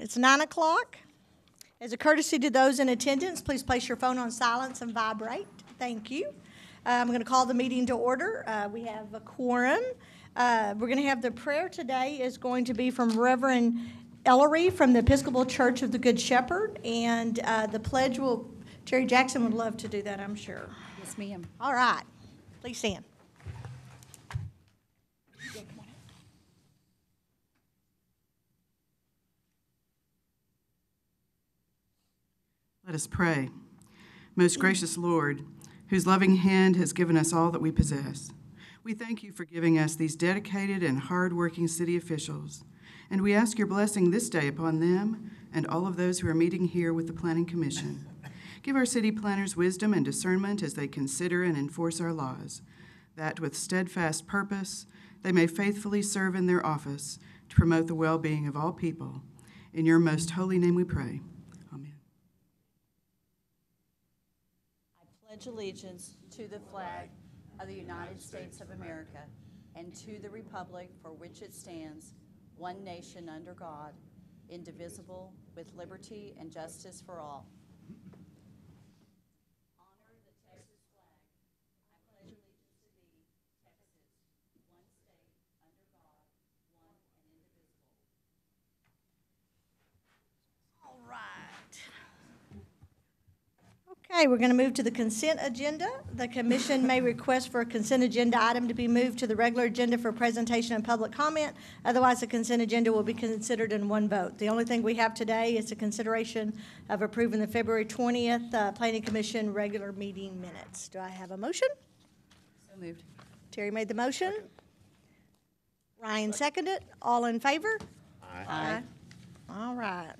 It's 9 o'clock. As a courtesy to those in attendance, please place your phone on silence and vibrate. Thank you. Uh, I'm going to call the meeting to order. Uh, we have a quorum. Uh, we're going to have the prayer today is going to be from Reverend Ellery from the Episcopal Church of the Good Shepherd, and uh, the pledge will. Terry Jackson would love to do that, I'm sure. Yes, ma'am. All right. Please stand. Let us pray. Most gracious Lord, whose loving hand has given us all that we possess, we thank you for giving us these dedicated and hardworking city officials, and we ask your blessing this day upon them and all of those who are meeting here with the Planning Commission. Give our city planners wisdom and discernment as they consider and enforce our laws, that with steadfast purpose they may faithfully serve in their office to promote the well being of all people. In your most holy name we pray. pledge allegiance to the flag of the United States of America and to the republic for which it stands, one nation under God, indivisible, with liberty and justice for all. Okay, we're going to move to the consent agenda. The commission may request for a consent agenda item to be moved to the regular agenda for presentation and public comment. Otherwise, the consent agenda will be considered in one vote. The only thing we have today is a consideration of approving the February 20th uh, Planning Commission regular meeting minutes. Do I have a motion? So moved. Terry made the motion. Second. Ryan seconded. All in favor? Aye. Aye. Aye. All right.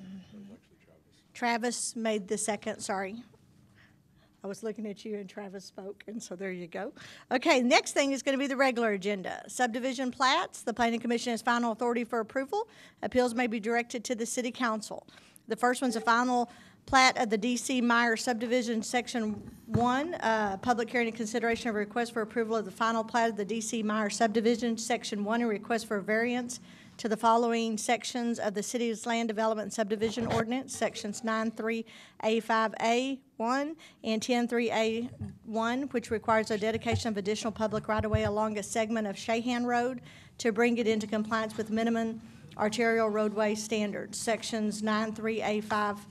Travis made the second, sorry. I was looking at you and Travis spoke, and so there you go. Okay, next thing is going to be the regular agenda. Subdivision plats, the Planning Commission has final authority for approval. Appeals may be directed to the City Council. The first one's a final plat of the DC Meyer subdivision, section one, uh, public hearing and consideration of request for approval of the final plat of the DC Meyer subdivision, section one, and request for variance to the following sections of the city's land development subdivision ordinance, sections 9 3 a 5a 1 and 103A1, which requires a dedication of additional public right-of-way along a segment of Shahan Road to bring it into compliance with minimum arterial roadway standards, sections 93A5A2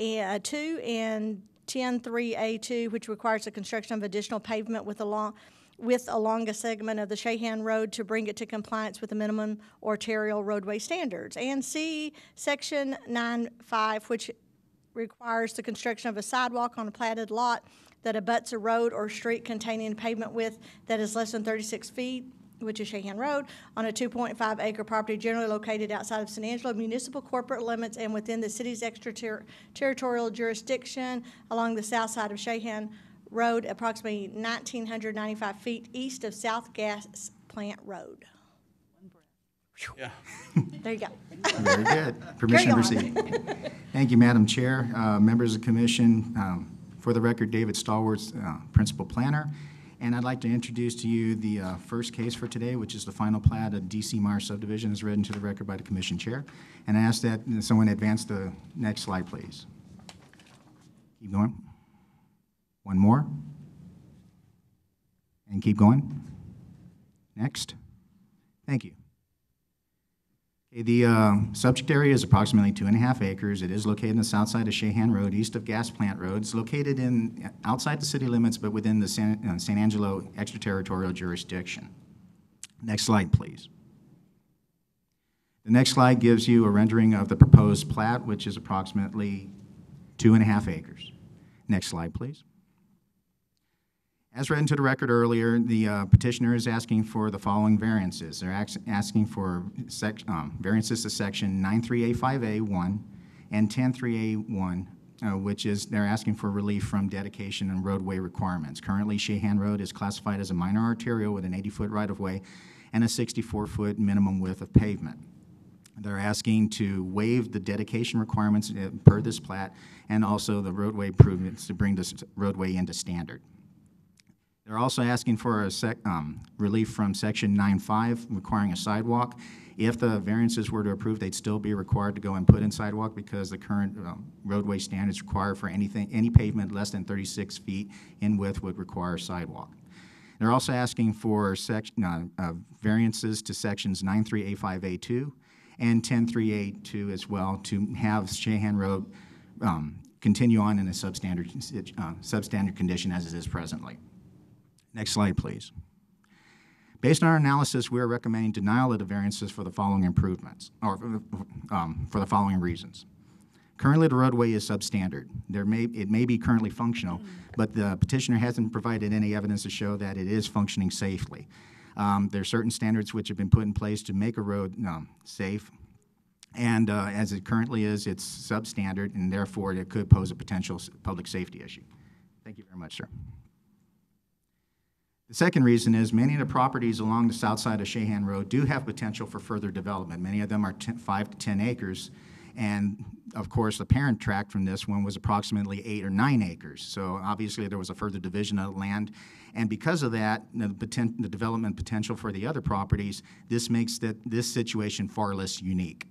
uh, and 103A2, which requires the construction of additional pavement with along with along a segment of the Shahan Road to bring it to compliance with the minimum arterial roadway standards. And C, Section 95, which requires the construction of a sidewalk on a platted lot that abuts a road or street containing pavement width that is less than 36 feet, which is Shahan Road, on a 2.5 acre property generally located outside of San Angelo municipal corporate limits and within the city's extraterritorial jurisdiction along the south side of Shahan Road, approximately 1,995 feet east of South Gas Plant Road. Yeah. There you go. Very good. Permission received. Thank you, Madam Chair, uh, members of the commission. Um, For the record, David Stallworth, uh, Principal Planner. And I'd like to introduce to you the uh, first case for today, which is the final plat of DC Meyer subdivision as read into the record by the commission chair. And I ask that someone advance the next slide, please. Keep going. One more. And keep going. Next. Thank you. The uh, subject area is approximately two and a half acres. It is located in the south side of Shahan Road, east of Gas Plant Road. It's located in outside the city limits, but within the San, uh, San Angelo extraterritorial jurisdiction. Next slide, please. The next slide gives you a rendering of the proposed plat, which is approximately two and a half acres. Next slide, please. As read into the record earlier, the uh, petitioner is asking for the following variances. They're asking for um, variances to section 93A5A1 and 103A1, uh, which is they're asking for relief from dedication and roadway requirements. Currently, Sheehan Road is classified as a minor arterial with an 80-foot right-of-way and a 64-foot minimum width of pavement. They're asking to waive the dedication requirements uh, per this plat and also the roadway improvements to bring this roadway into standard. They're also asking for a sec, um, relief from Section 9.5 requiring a sidewalk. If the variances were to approve, they'd still be required to go and put in sidewalk because the current um, roadway standards require for anything, any pavement less than 36 feet in width would require sidewalk. They're also asking for uh, uh, variances to sections 93A5A2 and 10382 as well to have Shahan Road um, continue on in a substandard, uh, substandard condition as it is presently. Next slide, please. Based on our analysis, we are recommending denial of the variances for the following improvements, or um, for the following reasons. Currently, the roadway is substandard. There may, it may be currently functional, but the petitioner hasn't provided any evidence to show that it is functioning safely. Um, there are certain standards which have been put in place to make a road um, safe, and uh, as it currently is, it's substandard, and therefore it could pose a potential public safety issue. Thank you very much, sir. The second reason is many of the properties along the south side of Shahan Road do have potential for further development. Many of them are 5 to 10 acres, and of course, the parent tract from this one was approximately eight or nine acres. So obviously, there was a further division of land, and because of that, the, the development potential for the other properties, this makes that this situation far less unique,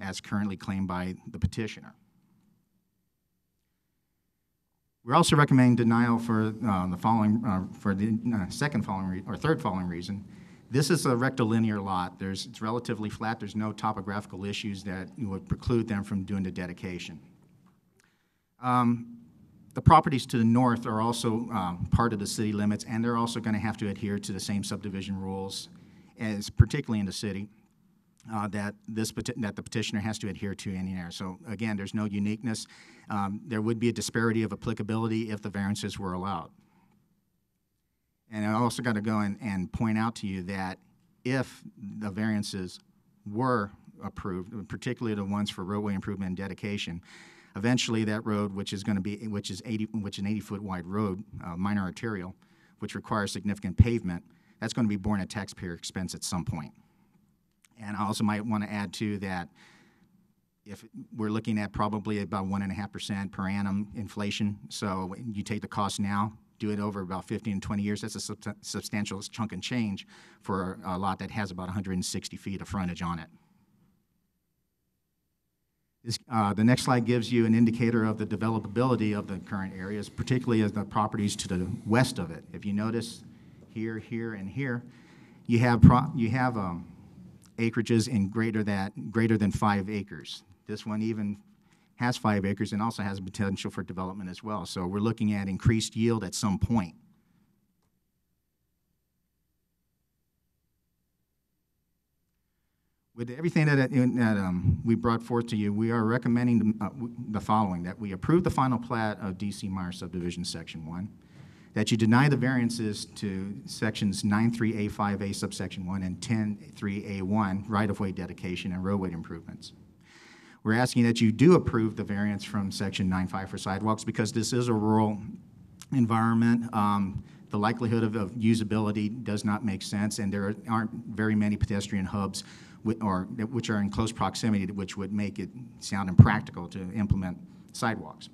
as currently claimed by the petitioner. We are also recommending denial for uh, the following, uh, for the uh, second following or third following reason. This is a rectilinear lot. There's, it's relatively flat. There's no topographical issues that would preclude them from doing the dedication. Um, the properties to the north are also um, part of the city limits, and they're also going to have to adhere to the same subdivision rules, as particularly in the city uh, that this that the petitioner has to adhere to in the So again, there's no uniqueness. Um, there would be a disparity of applicability if the variances were allowed. And I also got to go and, and point out to you that if the variances were approved, particularly the ones for roadway improvement and dedication, eventually that road, which is going to be which is 80 which an 80 foot wide road, uh, minor arterial, which requires significant pavement, that's going to be borne a taxpayer expense at some point. And I also might want to add too that if we're looking at probably about one and a half percent per annum inflation, so you take the cost now, do it over about 15 and 20 years, that's a sub- substantial chunk and change for a lot that has about 160 feet of frontage on it. This, uh, the next slide gives you an indicator of the developability of the current areas, particularly as the properties to the west of it. If you notice here, here, and here, you have, pro- you have um, acreages in greater that greater than five acres. This one even has five acres and also has potential for development as well. So we're looking at increased yield at some point. With everything that, that um, we brought forth to you, we are recommending the, uh, the following, that we approve the final plat of DC Meyer Subdivision Section 1, that you deny the variances to sections 93A5A subsection 1 and 103A1 right-of-way dedication and roadway improvements. We're asking that you do approve the variance from section 95 for sidewalks because this is a rural environment. Um, the likelihood of, of, usability does not make sense, and there aren't very many pedestrian hubs with, or, which are in close proximity, which would make it sound impractical to implement sidewalks.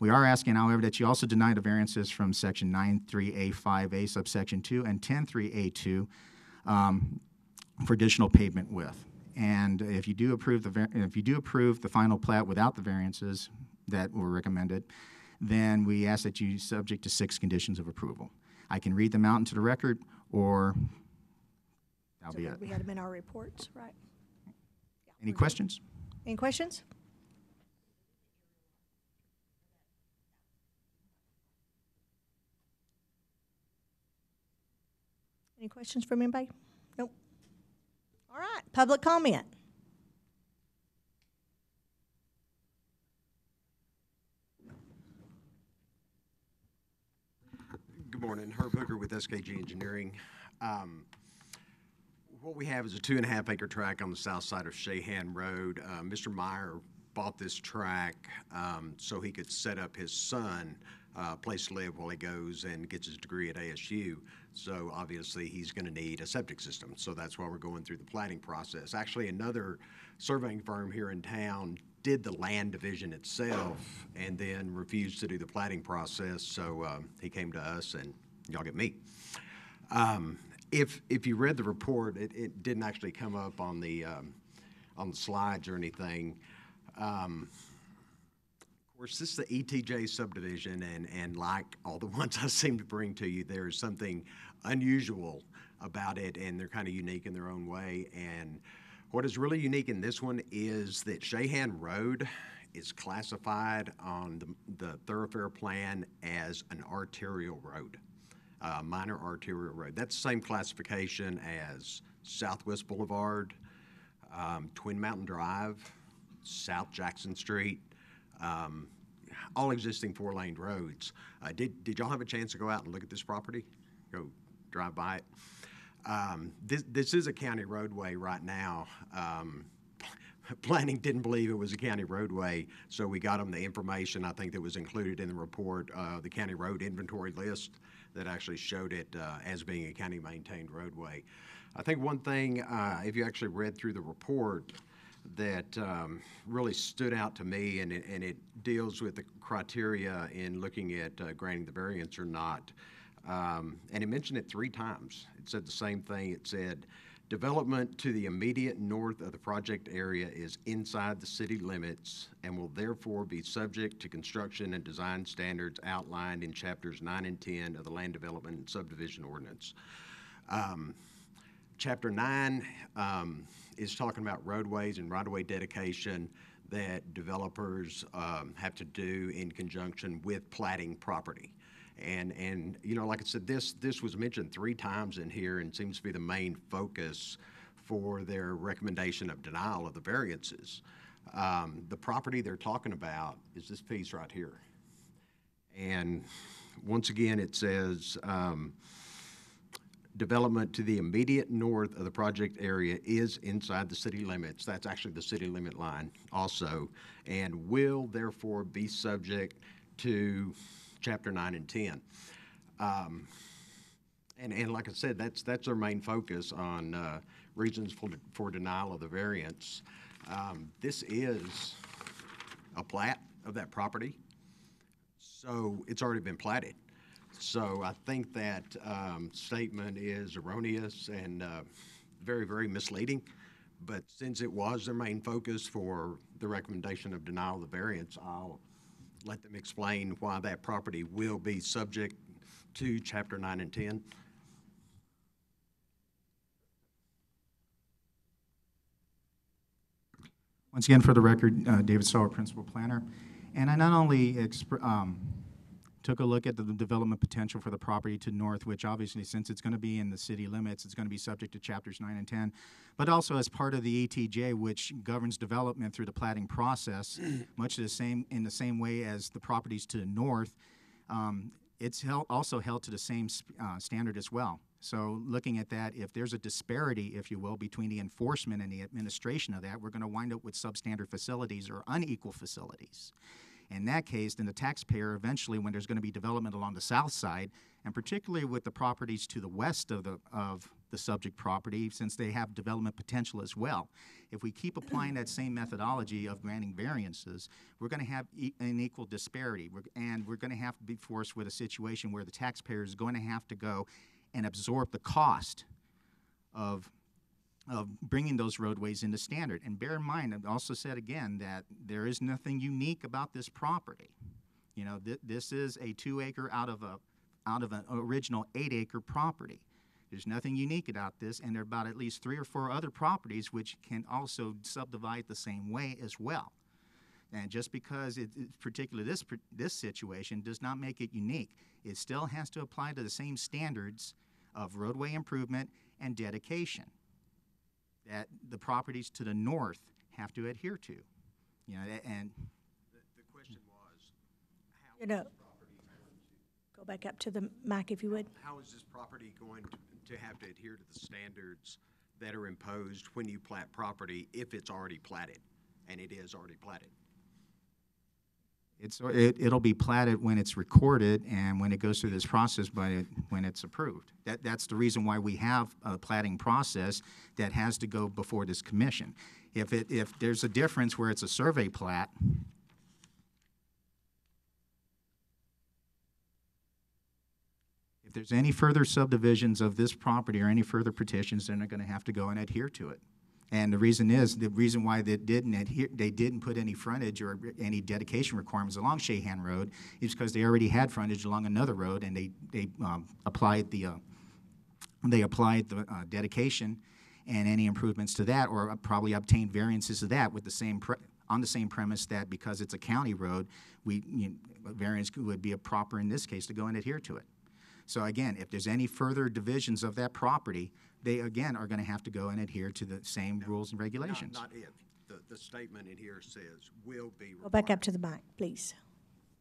We are asking, however, that you also deny the variances from section 93A5A subsection 2 and 103A2 um, for additional pavement width. And if you do approve the if you do approve the final plat without the variances that were recommended, then we ask that you subject to six conditions of approval. I can read them out into the record, or that'll so be it. We had them in our reports, right? Yeah. Any questions? Any questions? Any questions from anybody? Nope. All right, public comment. Good morning, Herb Hooker with SKG Engineering. Um, what we have is a two and a half acre tract on the south side of Shahan Road. Uh, Mr. Meyer bought this tract um, so he could set up his son uh, place to live while he goes and gets his degree at ASU. So obviously he's going to need a septic system. So that's why we're going through the planning process. Actually, another surveying firm here in town did the land division itself and then refused to do the planning process. So um, he came to us and y'all get me. Um, if, if you read the report, it, it didn't actually come up on the, um, on the slides or anything. Um, course, this is the ETJ subdivision, and, and like all the ones I seem to bring to you, there is something unusual about it, and they're kind of unique in their own way. And what is really unique in this one is that Shahan Road is classified on the, the thoroughfare plan as an arterial road, a minor arterial road. That's the same classification as Southwest Boulevard, um, Twin Mountain Drive, South Jackson Street, um, all existing four lane roads. Uh, did, did y'all have a chance to go out and look at this property? Go drive by it. Um, this, this is a county roadway right now. Um, planning didn't believe it was a county roadway, so we got them the information I think that was included in the report, uh, the county road inventory list that actually showed it uh, as being a county maintained roadway. I think one thing, uh, if you actually read through the report, that um, really stood out to me, and it, and it deals with the criteria in looking at uh, granting the variance or not. Um, and it mentioned it three times. It said the same thing. It said, Development to the immediate north of the project area is inside the city limits and will therefore be subject to construction and design standards outlined in chapters 9 and 10 of the land development and subdivision ordinance. Um, chapter 9 um, is talking about roadways and right of way dedication that developers um, have to do in conjunction with platting property. And, and you know, like I said, this, this was mentioned three times in here and seems to be the main focus for their recommendation of denial of the variances. Um, the property they're talking about is this piece right here. And once again, it says, um, development to the immediate north of the project area is inside the city limits. That's actually the city limit line also, and will therefore be subject to Chapter 9 and 10. Um, and, and like I said, that's that's our main focus on uh, reasons for, for denial of the variance. Um, this is a plat of that property, so it's already been platted. So I think that um, statement is erroneous and uh, very, very misleading. But since it was their main focus for the recommendation of denial of the variance, I'll let them explain why that property will be subject to Chapter 9 and 10. Once again, for the record, uh, David Sauer, Principal Planner. And I not only um, took a look at the, development potential for the property to north, which obviously, since it's going to be in the city limits, it's going to be subject to chapters 9 and 10, but also as part of the ETJ, which governs development through the platting process, much the same in the same way as the properties to the north. Um, it's held, also held to the same uh, standard as well. So, looking at that, if there's a disparity, if you will, between the enforcement and the administration of that, we're going to wind up with substandard facilities or unequal facilities. In that case, then the taxpayer eventually, when there's going to be development along the south side, and particularly with the properties to the west of the of the subject property, since they have development potential as well. If we keep applying that same methodology of granting variances, we're going to have e an equal disparity, we're, and we're going to have to be forced with a situation where the taxpayer is going to have to go and absorb the cost of of bringing those roadways into standard. And bear in mind, I've also said again that there is nothing unique about this property. You know, th- this is a two acre out of a out of an original eight acre property. There's nothing unique about this, and there are about at least three or four other properties which can also subdivide the same way as well. And just because it's particularly this this situation does not make it unique. It still has to apply to the same standards of roadway improvement and dedication that the properties to the north have to adhere to. You know, and the, the question was, you know, go back up to the mic if you would. How is this property going to, to have to adhere to the standards that are imposed when you plat property if it's already platted, and it is already platted? It's, it, it'll be platted when it's recorded and when it goes through this process, but when it's approved. That, that's the reason why we have a platting process that has to go before this commission. If, it, if there's a difference where it's a survey plat, if there's any further subdivisions of this property or any further petitions, then they're going to have to go and adhere to it. And the reason is the reason why they didn't adhere, they didn't put any frontage or any dedication requirements along Shahan Road is because they already had frontage along another road, and they they um, applied the uh, they applied the uh, dedication and any improvements to that, or probably obtained variances to that with the same on the same premise that because it's a county road, we you know, variance would be a proper in this case to go and adhere to it. So again, if there's any further divisions of that property, they again are going to have to go and adhere to the same no, rules and regulations. Not, not if. The, the statement in here says will be. Required. Go back up to the mic, please.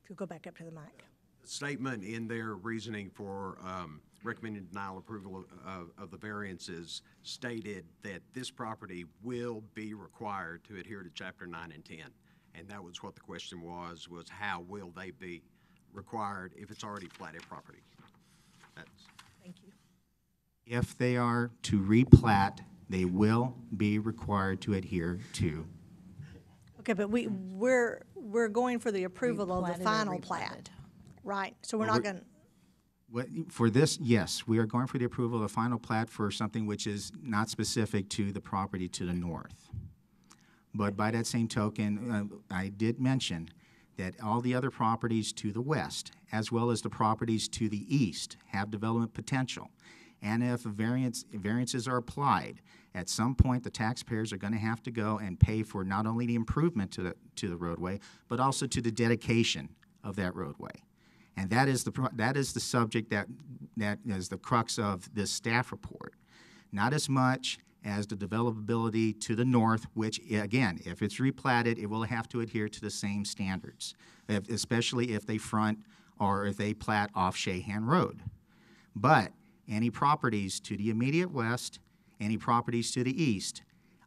you go back up to the mic. The statement in their reasoning for um, recommending denial approval of, of, of the variances stated that this property will be required to adhere to Chapter 9 and 10. And that was what the question was, was how will they be required if it's already platted property? If they are to replat, they will be required to adhere to. Okay, but we, we're, we're going for the approval of the final plat, right? So we're not going, What, for this, yes, we are going for the approval of the final plat for something which is not specific to the property to the north. But by that same token, uh, I did mention that all the other properties to the west, as well as the properties to the east, have development potential and if variance, variances are applied, at some point the taxpayers are going to have to go and pay for not only the improvement to the, to the roadway, but also to the dedication of that roadway. And that is the, that is the subject that, that is the crux of this staff report. Not as much as the developability to the north, which, again, if it's replatted, it will have to adhere to the same standards, if, especially if they front or if they plat off Shahan Road. But any properties to the immediate west, any properties to the east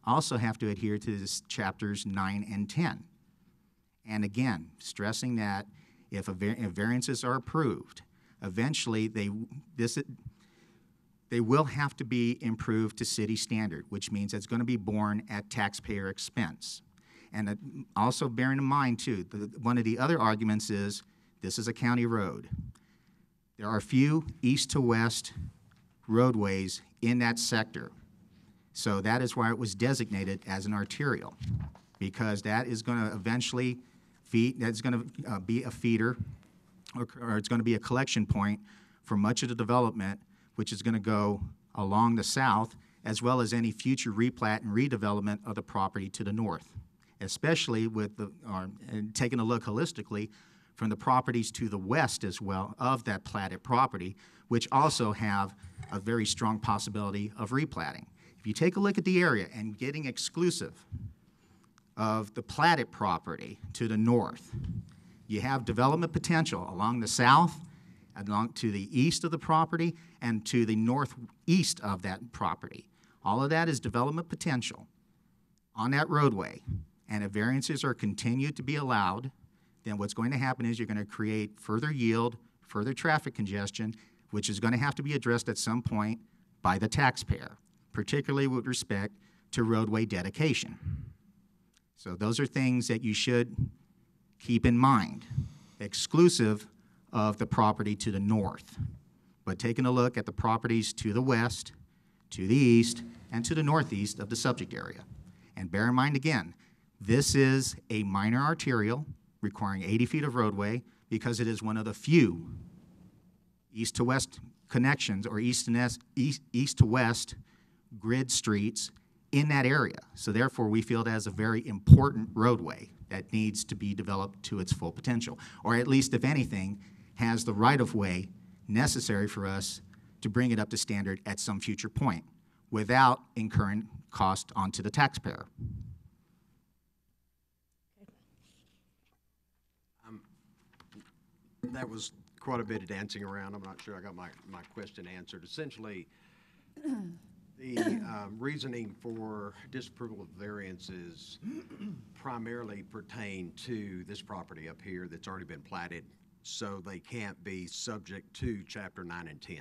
also have to adhere to this chapters 9 and 10. And again, stressing that if, var- if variances are approved, eventually they, this, they will have to be improved to city standard, which means it's going to be borne at taxpayer expense. And uh, also bearing in mind, too, the, one of the other arguments is this is a county road. There are few east to west roadways in that sector. So that is why it was designated as an arterial, because that is going to eventually feed, that's going to uh, be a feeder, or, or it's going to be a collection point for much of the development, which is going to go along the south, as well as any future replat and redevelopment of the property to the north, especially with the, or, um, and taking a look holistically from the properties to the west as well of that platted property, which also have a very strong possibility of replatting. If you take a look at the area and getting exclusive of the platted property to the north, you have development potential along the south, along to the east of the property, and to the northeast of that property. All of that is development potential on that roadway. And if variances are continued to be allowed, then what's going to happen is you're going to create further yield, further traffic congestion, which is going to have to be addressed at some point by the taxpayer, particularly with respect to roadway dedication. So those are things that you should keep in mind, exclusive of the property to the north. But taking a look at the properties to the west, to the east, and to the northeast of the subject area. And bear in mind again, this is a minor arterial requiring 80 feet of roadway because it is one of the few east to west connections or east, and east, east to west grid streets in that area. So therefore, we feel it as a very important roadway that needs to be developed to its full potential, or at least, if anything, has the right-of-way necessary for us to bring it up to standard at some future point without incurring cost onto the taxpayer. Um, that was quite a bit of dancing around. I'm not sure I got my, my question answered. Essentially, the um, reasoning for disapproval of variances primarily pertain to this property up here that's already been platted, so they can't be subject to Chapter 9 and 10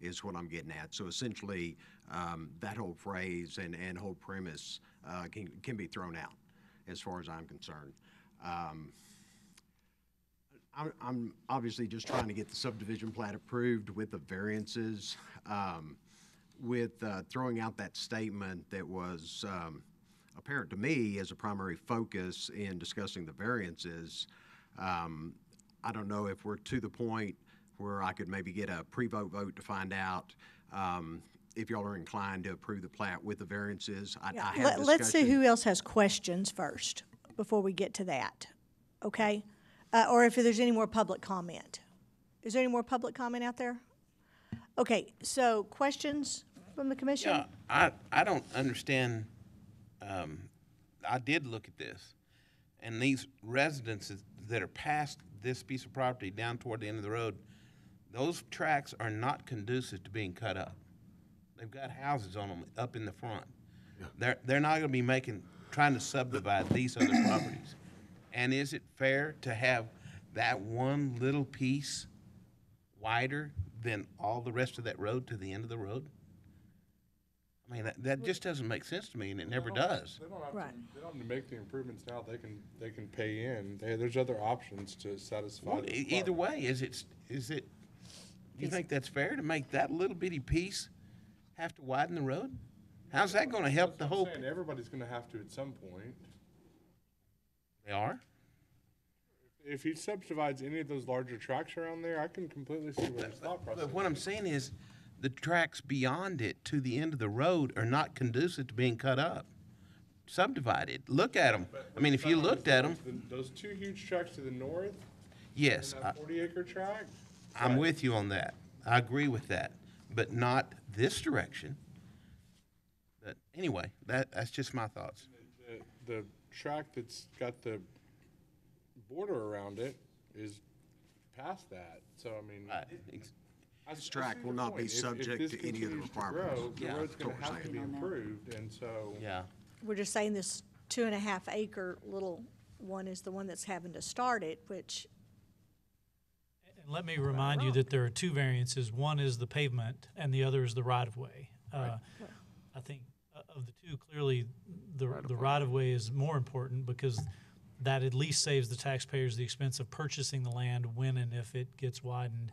is what I'm getting at. So essentially, um, that whole phrase and, and whole premise uh, can, can be thrown out as far as I'm concerned. Um, I'm, I'm obviously just trying to get the subdivision plat approved with the variances, um, with uh, throwing out that statement that was um, apparent to me as a primary focus in discussing the variances. Um, I don't know if we're to the point where I could maybe get a pre-vote vote to find out um, if y'all are inclined to approve the plat with the variances. I, yeah. I Let, let's see who else has questions first before we get to that. Okay uh, or if there's any more public comment. Is there any more public comment out there? Okay, so questions from the commission? Yeah, I, I don't understand. Um, I did look at this, and these residences that are past this piece of property down toward the end of the road, those tracks are not conducive to being cut up. They've got houses on them up in the front. Yeah. They're, they're not going to be making, trying to subdivide these other properties. And is it fair to have that one little piece wider than all the rest of that road to the end of the road? I mean, that, that just doesn't make sense to me, and it never They does. They don't have to, Right. they don't have to make the improvements now, they can, they can pay in, They- there's other options to satisfy. Well, the either way, is it, is it, do you think that's fair to make that little bitty piece have to widen the road? How's that gonna help the what I'm whole? saying, Everybody's gonna have to at some point. They are. If he subdivides any of those larger tracks around there, I can completely see what his thought process. But what I'm saying is, the tracks beyond it to the end of the road are not conducive to being cut up, subdivided. Look at them. I mean, if you looked at them, those two huge tracks to the north. Yes. I, Forty-acre track. I'm right. with you on that. I agree with that, but not this direction. But anyway, that that's just my thoughts. The, the, track that's got the border around it is past that. So I mean, uh, I- ex- I- This track will not be If- if subject to any of the grow, requirements. Yeah. road's gonna have to be improved, and so. yeah, We're just saying this two and a half acre little one is the one that's having to start it, which, And let me remind you that there are two variances. One is the pavement and the other is the right-of-way. Uh, I think of the two, clearly the right the right of way is more important because that at least saves the taxpayers the expense of purchasing the land when and if it gets widened.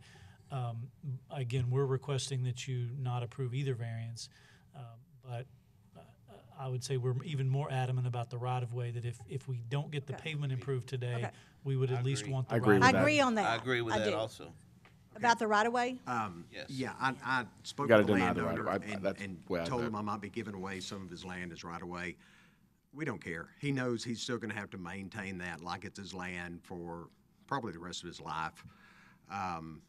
Um, again, we're requesting that you not approve either variance, um, uh, but I would say we're even more adamant about the right of way that if, if we don't get the pavement improved today, okay. we would at least want the right. I agree on that. I agree with I that do. also. About the right of way? Um, yes. Yeah, I, I spoke to with the the landowner right I- and, I told him I might be giving away some of his land as right of way. We don't care. He knows he's still gonna have to maintain that like it's his land for probably the rest of his life. Um,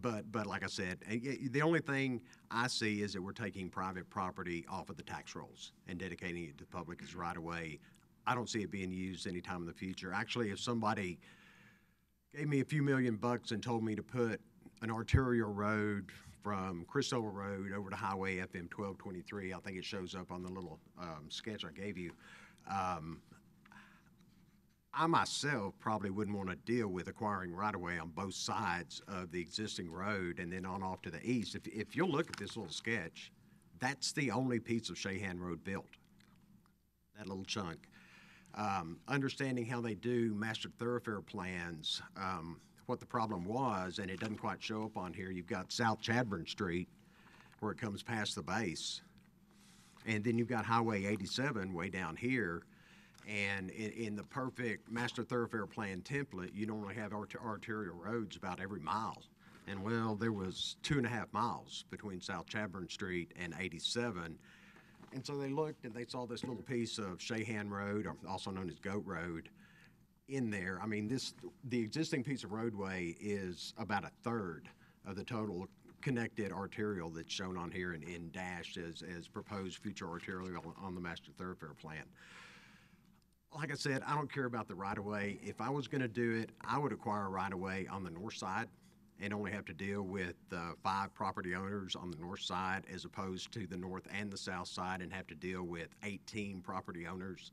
but, but like I said, eh, the only thing I see is that we're taking private property off of the tax rolls and dedicating it to the public as right of way. I don't see it being used anytime in the future. Actually, if somebody gave me a few million bucks and told me to put an arterial road from Cristoval Road over to Highway FM 1223. I think it shows up on the little um, sketch I gave you. Um, I myself probably wouldn't want to deal with acquiring right of way on both sides of the existing road and then on off to the east. If, if you'll look at this little sketch, that's the only piece of Shahan Road built, that little chunk. Um, understanding how they do master thoroughfare plans, um, what the problem was, and it doesn't quite show up on here. You've got South Chadburn Street, where it comes past the base, and then you've got Highway 87 way down here. And in, in the perfect master thoroughfare plan template, you normally have art- arterial roads about every mile. And well, there was two and a half miles between South Chadburn Street and 87. And so they looked and they saw this little piece of Shahan Road, also known as Goat Road, in there. I mean, this the existing piece of roadway is about a third of the total connected arterial that's shown on here in, in dash as, as proposed future arterial on the master thoroughfare plan. Like I said, I don't care about the right of way. If I was going to do it, I would acquire a right of way on the north side and only have to deal with uh, five property owners on the north side as opposed to the north and the south side and have to deal with 18 property owners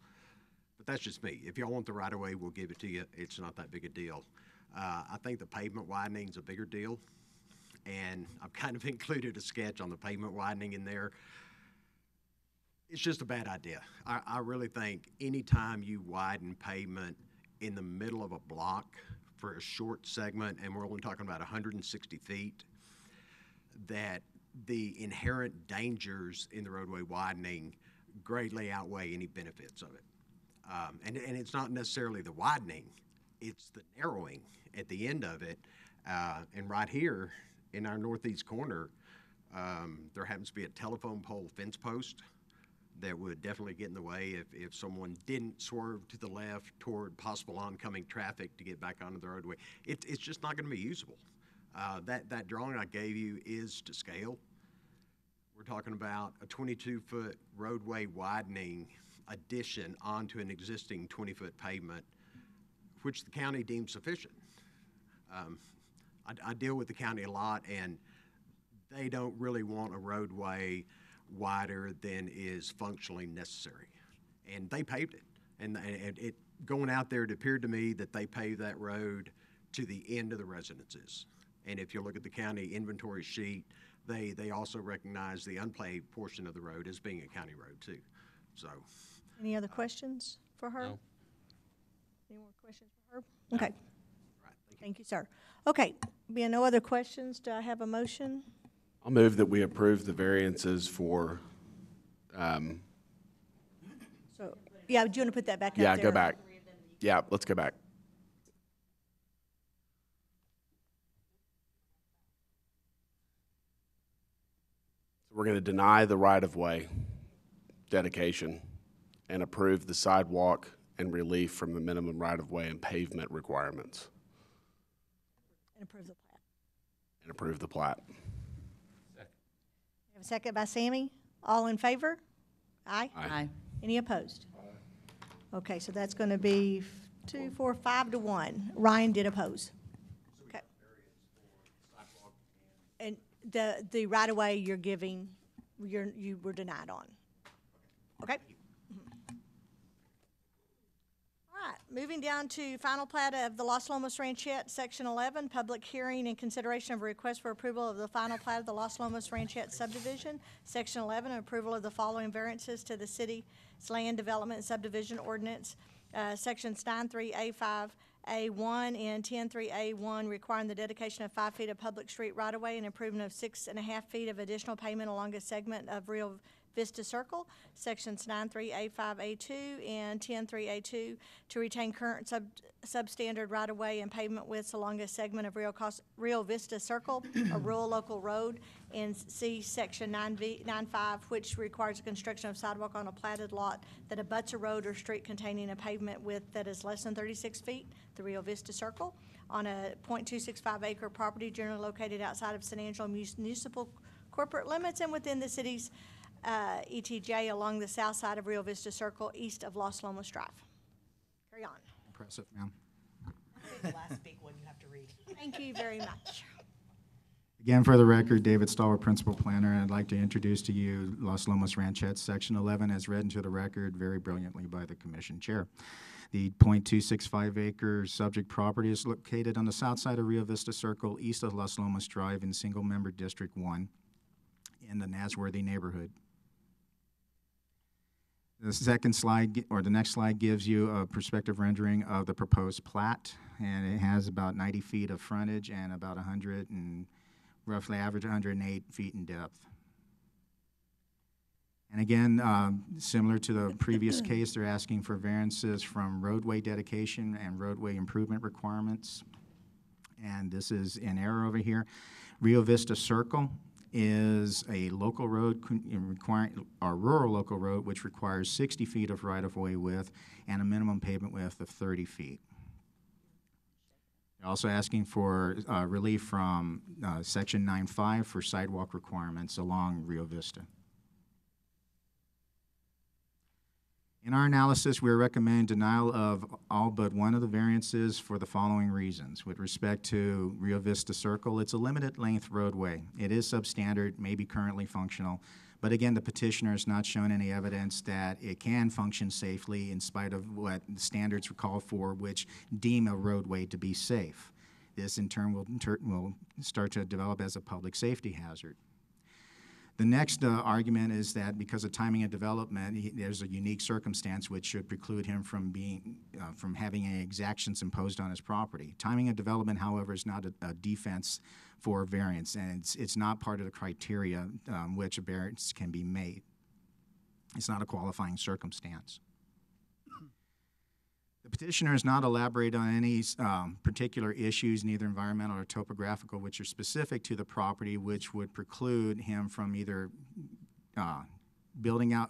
but that's just me. If y'all want the right of way, we'll give it to you. It's not that big a deal. Uh, I think the pavement widening is a bigger deal, and I've kind of included a sketch on the pavement widening in there. It's just a bad idea. I, I really think anytime you widen pavement in the middle of a block for a short segment, and we're only talking about 160 feet, that the inherent dangers in the roadway widening greatly outweigh any benefits of it. Um, and, and it's not necessarily the widening, it's the narrowing at the end of it. Uh, and right here in our northeast corner, um, there happens to be a telephone pole fence post that would definitely get in the way if, if someone didn't swerve to the left toward possible oncoming traffic to get back onto the roadway. It, it's just not going to be usable. Uh, that, that drawing I gave you is to scale. We're talking about a 22 foot roadway widening addition onto an existing 20 foot pavement, which the county deems sufficient. Um, I, I, deal with the county a lot, and they don't really want a roadway wider than is functionally necessary. And they paved it. And, and it going out there, it appeared to me that they paved that road to the end of the residences. And if you look at the county inventory sheet, they, they also recognize the unpaved portion of the road as being a county road too. So any other questions for her? No. Any more questions for her? No. Okay. thank, you. sir. Okay, being no other questions, do I have a motion? I'll move that we approve the variances for. Um, so, yeah, do you want to put that back? Yeah, go back. Yeah, let's go back. So we're going to deny the right of way dedication and approve the sidewalk and relief from the minimum right-of-way and pavement requirements. And approve the plat. And approve the plat. We have a second by Sammy. All in favor? Aye. Aye. Any opposed? Okay, so that's going to be two, four, five to one. Ryan did oppose. Okay. And the, the right-of-way you're giving, you're, you were denied on. Okay? Moving down to final plat of the Los Lomas Ranchette, Section 11, public hearing and consideration of a request for approval of the final plat of the Los Lomas Ranchette subdivision, Section 11, approval of the following variances to the city's land development subdivision ordinance, uh, Sections 93A5, A1, and 103A1, requiring the dedication of five feet of public street right-of-way and improvement of six and a half feet of additional payment along a segment of real. Vista Circle, Sections 93A5A2 and 103A2, to retain current sub substandard right-of-way and pavement widths along a segment of Real, Real Vista Circle, a rural local road, and C Section 9V, 95, which requires the construction of sidewalk on a platted lot that abuts a road or street containing a pavement width that is less than 36 feet, the Real Vista Circle, on a 0.265 acre property generally located outside of San Angelo municipal corporate limits and within the city's uh, ETJ along the south side of Rio Vista Circle, east of Los Lomas Drive. Carry on. Impressive, ma'am. The last you have to read. Thank you very much. Again, for the record, David Stahl, Principal Planner, and I'd like to introduce to you Los Lomas Ranchettes, Section 11, as read into the record very brilliantly by the Commission Chair. The .265 acre subject property is located on the south side of Rio Vista Circle, east of Los Lomas Drive in Single Member District 1 in the Nasworthy neighborhood. The second slide, or the next slide, gives you a perspective rendering of the proposed plat, and it has about 90 feet of frontage and about 100 and roughly average 108 feet in depth. And again, um, similar to the previous case, they're asking for variances from roadway dedication and roadway improvement requirements. And this is an error over here. Rio Vista Circle is a local road requiring a rural local road which requires 60 feet of right-of-way width and a minimum pavement width of 30 feet. also asking for uh, relief from uh, Section 9.5 for sidewalk requirements along Rio Vista. In our analysis, we recommend denial of all but one of the variances for the following reasons. With respect to Rio Vista Circle, it's a limited length roadway. It is substandard, may be currently functional, but again, the petitioner has not shown any evidence that it can function safely in spite of what standards call for, which deem a roadway to be safe. This in turn will, will start to develop as a public safety hazard. The next uh, argument is that because of timing and development, he, there's a unique circumstance which should preclude him from being uh, from having any exactions imposed on his property. Timing and development, however, is not a, a defense for variance, and it's, it's not part of the criteria um, which a variance can be made. It's not a qualifying circumstance petitioner has not elaborated on any um, particular issues, neither environmental or topographical, which are specific to the property, which would preclude him from either uh, building out,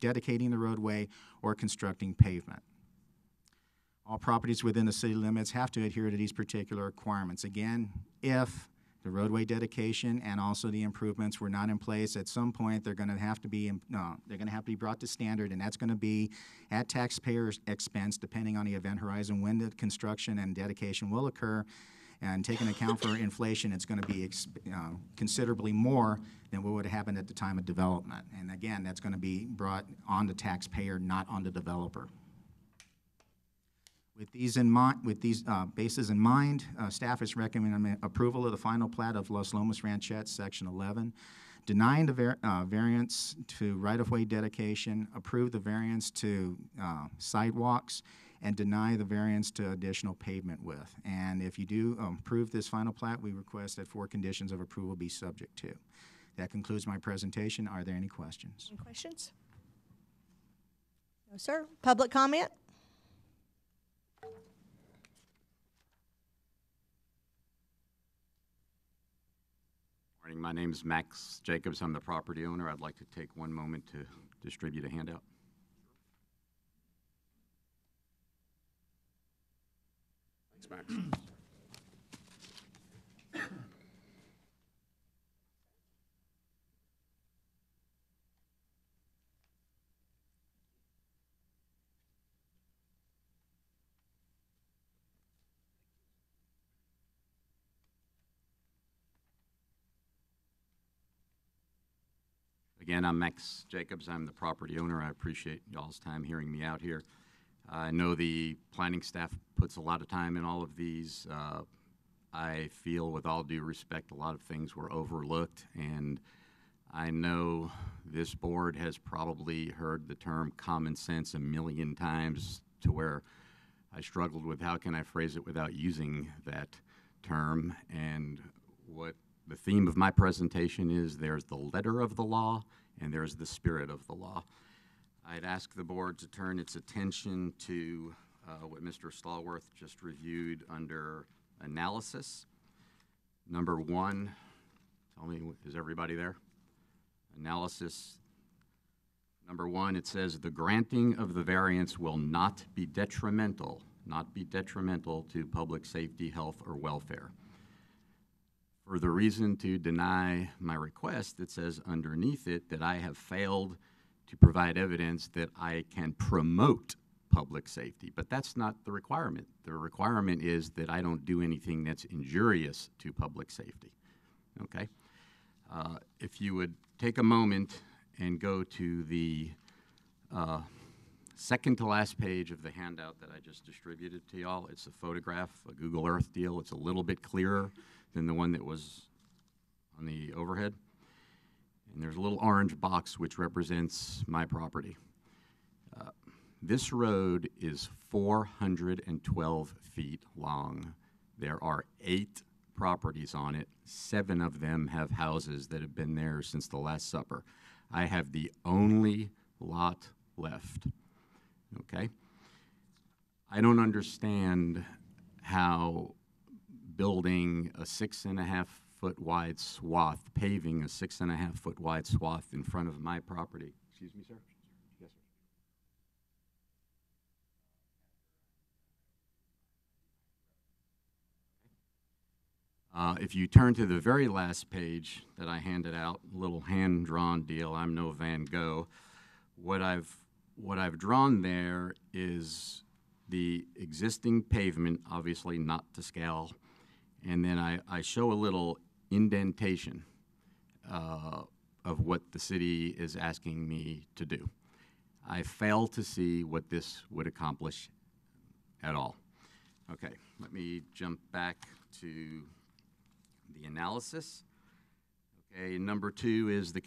dedicating the roadway, or constructing pavement. All properties within the city limits have to adhere to these particular requirements. Again, if the roadway dedication and also the improvements were not in place. At some point, they're going to have to be um, no, they're going to have to be brought to standard, and that's going to be at taxpayers' expense, depending on the event horizon when the construction and dedication will occur. And taking account for inflation, it's going to be uh, considerably more than what would have happened at the time of development. And again, that's going to be brought on the taxpayer, not on the developer. With these in mind, with these uh, bases in mind, uh, staff is recommending approval of the final plat of Los Lomas Ranchette, Section 11, denying the var uh, variance to right-of-way dedication, approve the variance to uh, sidewalks, and deny the variance to additional pavement width. And if you do um, approve this final plat, we request that four conditions of approval be subject to. That concludes my presentation. Are there any questions? Any questions? No, sir. Public comment? morning. My name is Max Jacobs. I'm the property owner. I'd like to take one moment to distribute a handout. Thanks, Max. again, I'm Max Jacobs. I'm the property owner. I appreciate y'all's time hearing me out here. I know the planning staff puts a lot of time in all of these. Uh, I feel, with all due respect, a lot of things were overlooked. And I know this board has probably heard the term common sense a million times to where I struggled with how can I phrase it without using that term. And what the theme of my presentation is there's the letter of the law and there is the spirit of the law. I'd ask the board to turn its attention to uh, what Mr. Stallworth just reviewed under analysis. Number one, tell me, is everybody there? Analysis. Number one, it says the granting of the variance will not be detrimental, not be detrimental to public safety, health, or welfare for the reason to deny my request that says underneath it that I have failed to provide evidence that I can promote public safety. But that's not the requirement. The requirement is that I don't do anything that's injurious to public safety. Okay? Uh, if you would take a moment and go to the uh, second to last page of the handout that I just distributed to y'all, it's a photograph, a Google Earth deal. It's a little bit clearer than the one that was on the overhead. And there's a little orange box which represents my property. Uh, this road is 412 feet long. There are eight properties on it. Seven of them have houses that have been there since the Last Supper. I have the only lot left. Okay? I don't understand how building a six and a half foot wide swath, paving a six and a half foot wide swath in front of my property. Excuse me, sir? Yes, sir. Uh, if you turn to the very last page that I handed out, little hand-drawn deal, I'm no Van Gogh. What I've, what I've drawn there is the existing pavement, obviously not to scale, and then I, I show a little indentation uh, of what the city is asking me to do. I fail to see what this would accomplish at all. Okay, let me jump back to the analysis. Okay, number two is the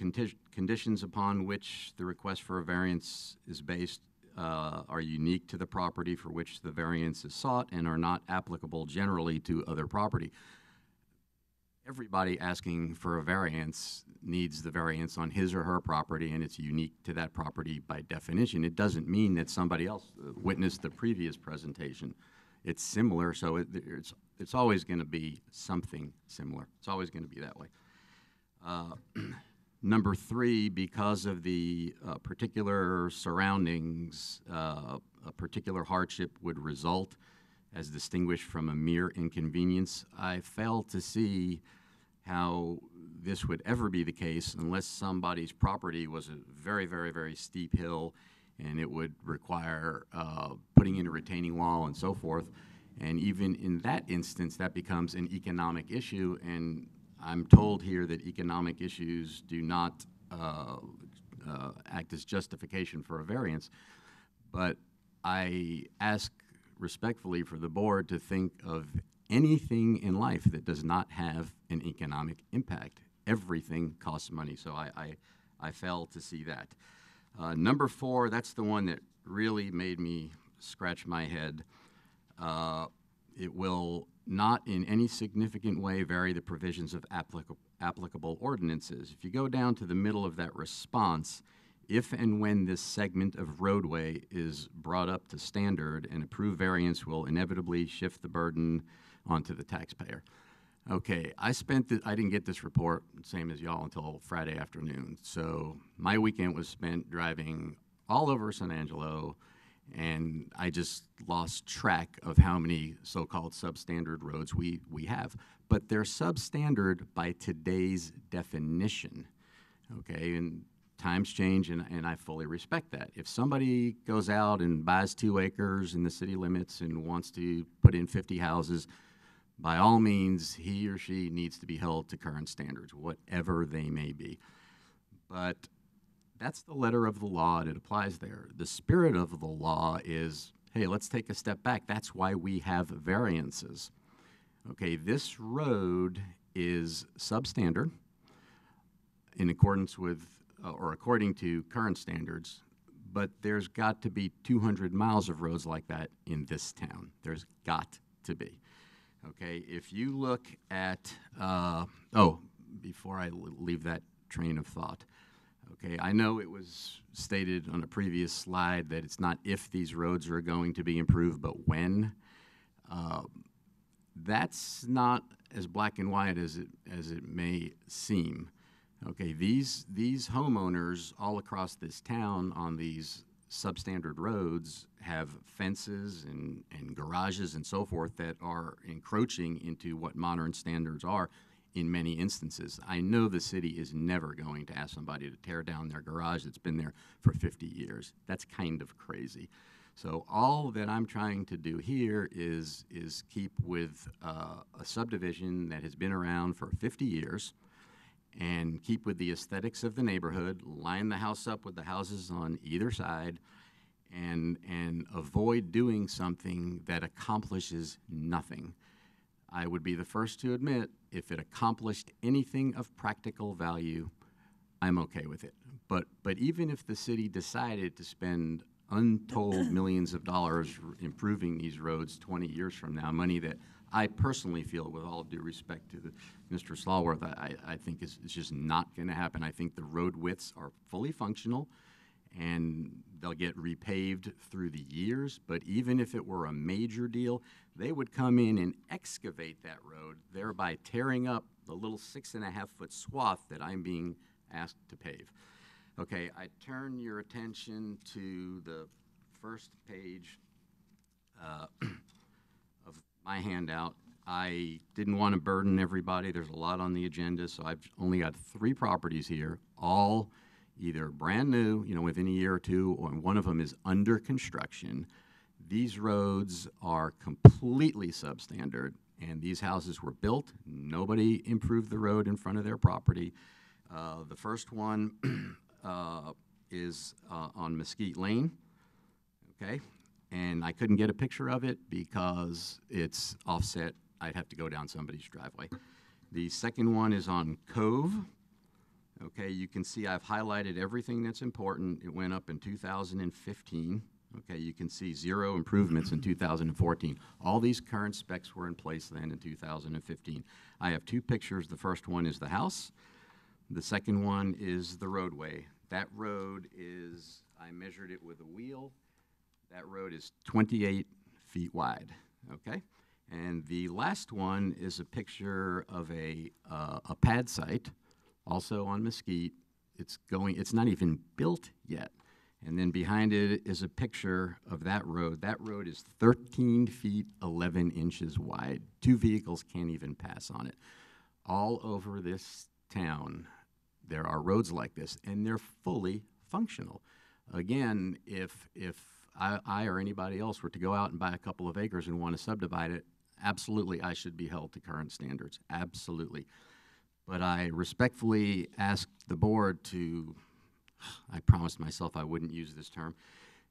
conditions upon which the request for a variance is based uh, are unique to the property for which the variance is sought and are not applicable generally to other property. Everybody asking for a variance needs the variance on his or her property, and it's unique to that property by definition. It doesn't mean that somebody else uh, witnessed the previous presentation. It's similar, so it, it's it's always going to be something similar. It's always going to be that way. Uh, Number three, because of the uh, particular surroundings, uh, a particular hardship would result as distinguished from a mere inconvenience. I fail to see how this would ever be the case unless somebody's property was a very, very, very steep hill and it would require uh, putting in a retaining wall and so forth. And even in that instance, that becomes an economic issue and I'm told here that economic issues do not uh, uh, act as justification for a variance, but I ask respectfully for the board to think of anything in life that does not have an economic impact. Everything costs money, so I, I, I fail to see that. Uh, number four, that's the one that really made me scratch my head. Uh, it will not in any significant way vary the provisions of applicable ordinances. If you go down to the middle of that response, if and when this segment of roadway is brought up to standard, an approved variance will inevitably shift the burden onto the taxpayer. Okay, I spent the, I didn't get this report same as y'all until Friday afternoon. So my weekend was spent driving all over San Angelo, and I just lost track of how many so-called substandard roads we, we have. But they're substandard by today's definition, okay? And times change, and, and I fully respect that. If somebody goes out and buys two acres in the city limits and wants to put in 50 houses, by all means, he or she needs to be held to current standards, whatever they may be. But that's the letter of the law, and it applies there. The spirit of the law is hey, let's take a step back. That's why we have variances. Okay, this road is substandard in accordance with uh, or according to current standards, but there's got to be 200 miles of roads like that in this town. There's got to be. Okay, if you look at, uh, oh, before I leave that train of thought, Okay, I know it was stated on a previous slide that it's not if these roads are going to be improved, but when. Uh, that's not as black and white as it as it may seem. Okay, these these homeowners all across this town on these substandard roads have fences and, and garages and so forth that are encroaching into what modern standards are in many instances. I know the city is never going to ask somebody to tear down their garage that's been there for 50 years. That's kind of crazy. So all that I'm trying to do here is is keep with uh, a subdivision that has been around for 50 years, and keep with the aesthetics of the neighborhood. Line the house up with the houses on either side, and and avoid doing something that accomplishes nothing. I would be the first to admit if it accomplished anything of practical value, I'm okay with it. But, but even if the city decided to spend untold millions of dollars improving these roads 20 years from now, money that I personally feel, with all due respect to the, Mr. Slawworth, I, I think is, is just not going to happen. I think the road widths are fully functional and they'll get repaved through the years. But even if it were a major deal, they would come in and excavate that road, thereby tearing up the little six and a half foot swath that I'm being asked to pave. Okay, I turn your attention to the first page uh, of my handout. I didn't want to burden everybody. There's a lot on the agenda, so I've only got three properties here, all either brand new, you know, within a year or two, or one of them is under construction. These roads are completely substandard, and these houses were built. Nobody improved the road in front of their property. Uh, the first one uh, is uh, on Mesquite Lane, okay? And I couldn't get a picture of it because it's offset. I'd have to go down somebody's driveway. The second one is on Cove, Okay, you can see I've highlighted everything that's important. It went up in 2015. Okay, you can see zero improvements in 2014. All these current specs were in place then in 2015. I have two pictures. The first one is the house. The second one is the roadway. That road is, I measured it with a wheel. That road is 28 feet wide, okay? And the last one is a picture of a, uh, a pad site also on Mesquite. It's going. It's not even built yet. And then behind it is a picture of that road. That road is 13 feet 11 inches wide. Two vehicles can't even pass on it. All over this town, there are roads like this, and they're fully functional. Again, if if I, I or anybody else were to go out and buy a couple of acres and want to subdivide it, absolutely, I should be held to current standards. Absolutely. But I respectfully ask the board to, I promised myself I wouldn't use this term,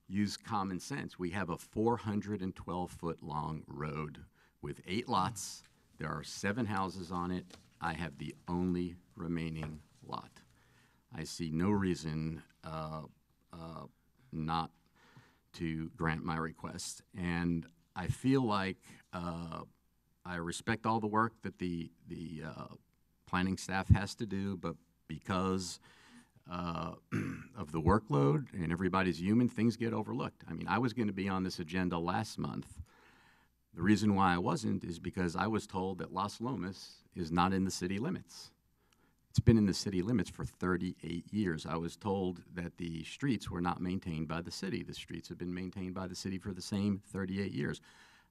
use common sense. We have a 412 foot long road with eight lots. There are seven houses on it. I have the only remaining lot. I see no reason uh, uh, not to grant my request. And I feel like uh, I respect all the work that the, the uh, planning staff has to do, but because uh, of the workload and everybody's human, things get overlooked. I mean, I was going to be on this agenda last month. The reason why I wasn't is because I was told that Las Lomas is not in the city limits. It's been in the city limits for 38 years. I was told that the streets were not maintained by the city. The streets have been maintained by the city for the same 38 years.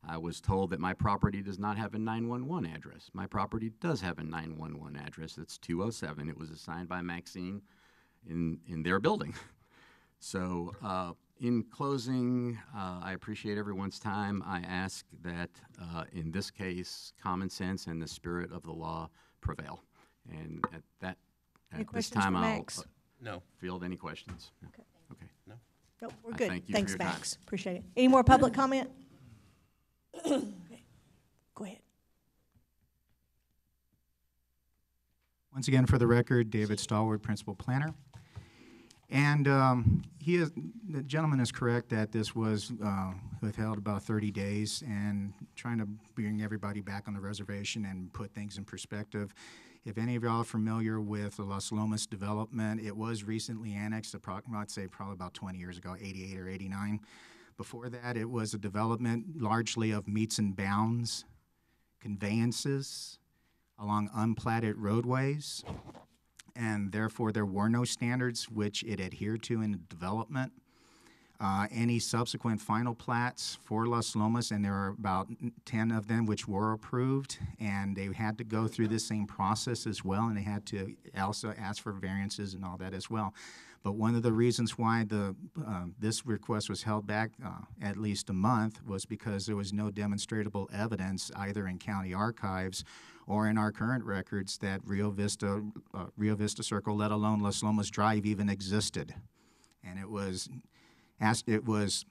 I was told that my property does not have a 911 address. My property does have a 911 address. It's 207. It was assigned by Maxine in, in their building. so, uh, in closing, uh, I appreciate everyone's time. I ask that uh, in this case, common sense and the spirit of the law prevail. And at that, Any at this time, I'll uh, No. field any questions. No. Okay. No. Nope, we're good. thank you for Thanks, time. Max. Appreciate it. Any more public comment? Go ahead. Once again, for the record, David Stalwart, Principal Planner. And um, he is, the gentleman is correct that this was uh, withheld about 30 days and trying to bring everybody back on the reservation and put things in perspective. If any of y'all are familiar with the Las Lomas development, it was recently annexed, I'd say probably about 20 years ago, 88 or 89. Before that, it was a development largely of meets and bounds, conveyances along unplatted roadways, and therefore there were no standards which it adhered to in development. Uh, any subsequent final plats for Las Lomas, and there are about 10 of them which were approved, and they had to go through this same process as well, and they had to also ask for variances and all that as well. But one of the reasons why the, uh, this request was held back uh, at least a month was because there was no demonstrable evidence either in county archives or in our current records that Rio Vista, uh, Rio Vista Circle, let alone Las Lomas Drive, even existed. And it was, asked, it was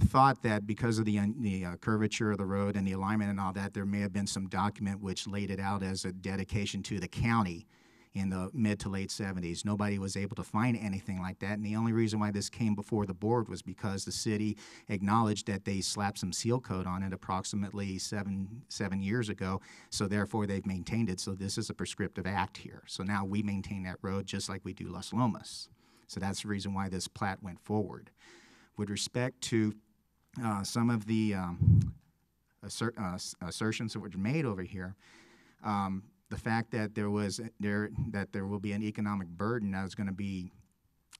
thought that because of the, uh, the uh, curvature of the road and the alignment and all that, there may have been some document which laid it out as a dedication to the county in the mid to late 70s. Nobody was able to find anything like that. And the only reason why this came before the board was because the city acknowledged that they slapped some seal coat on it approximately seven, seven years ago. So therefore, they've maintained it. So this is a prescriptive act here. So now we maintain that road just like we do Las Lomas. So that's the reason why this plat went forward. With respect to uh, some of the um, assert, uh, assertions that were made over here, um, the fact that there was there that there will be an economic burden that is going to be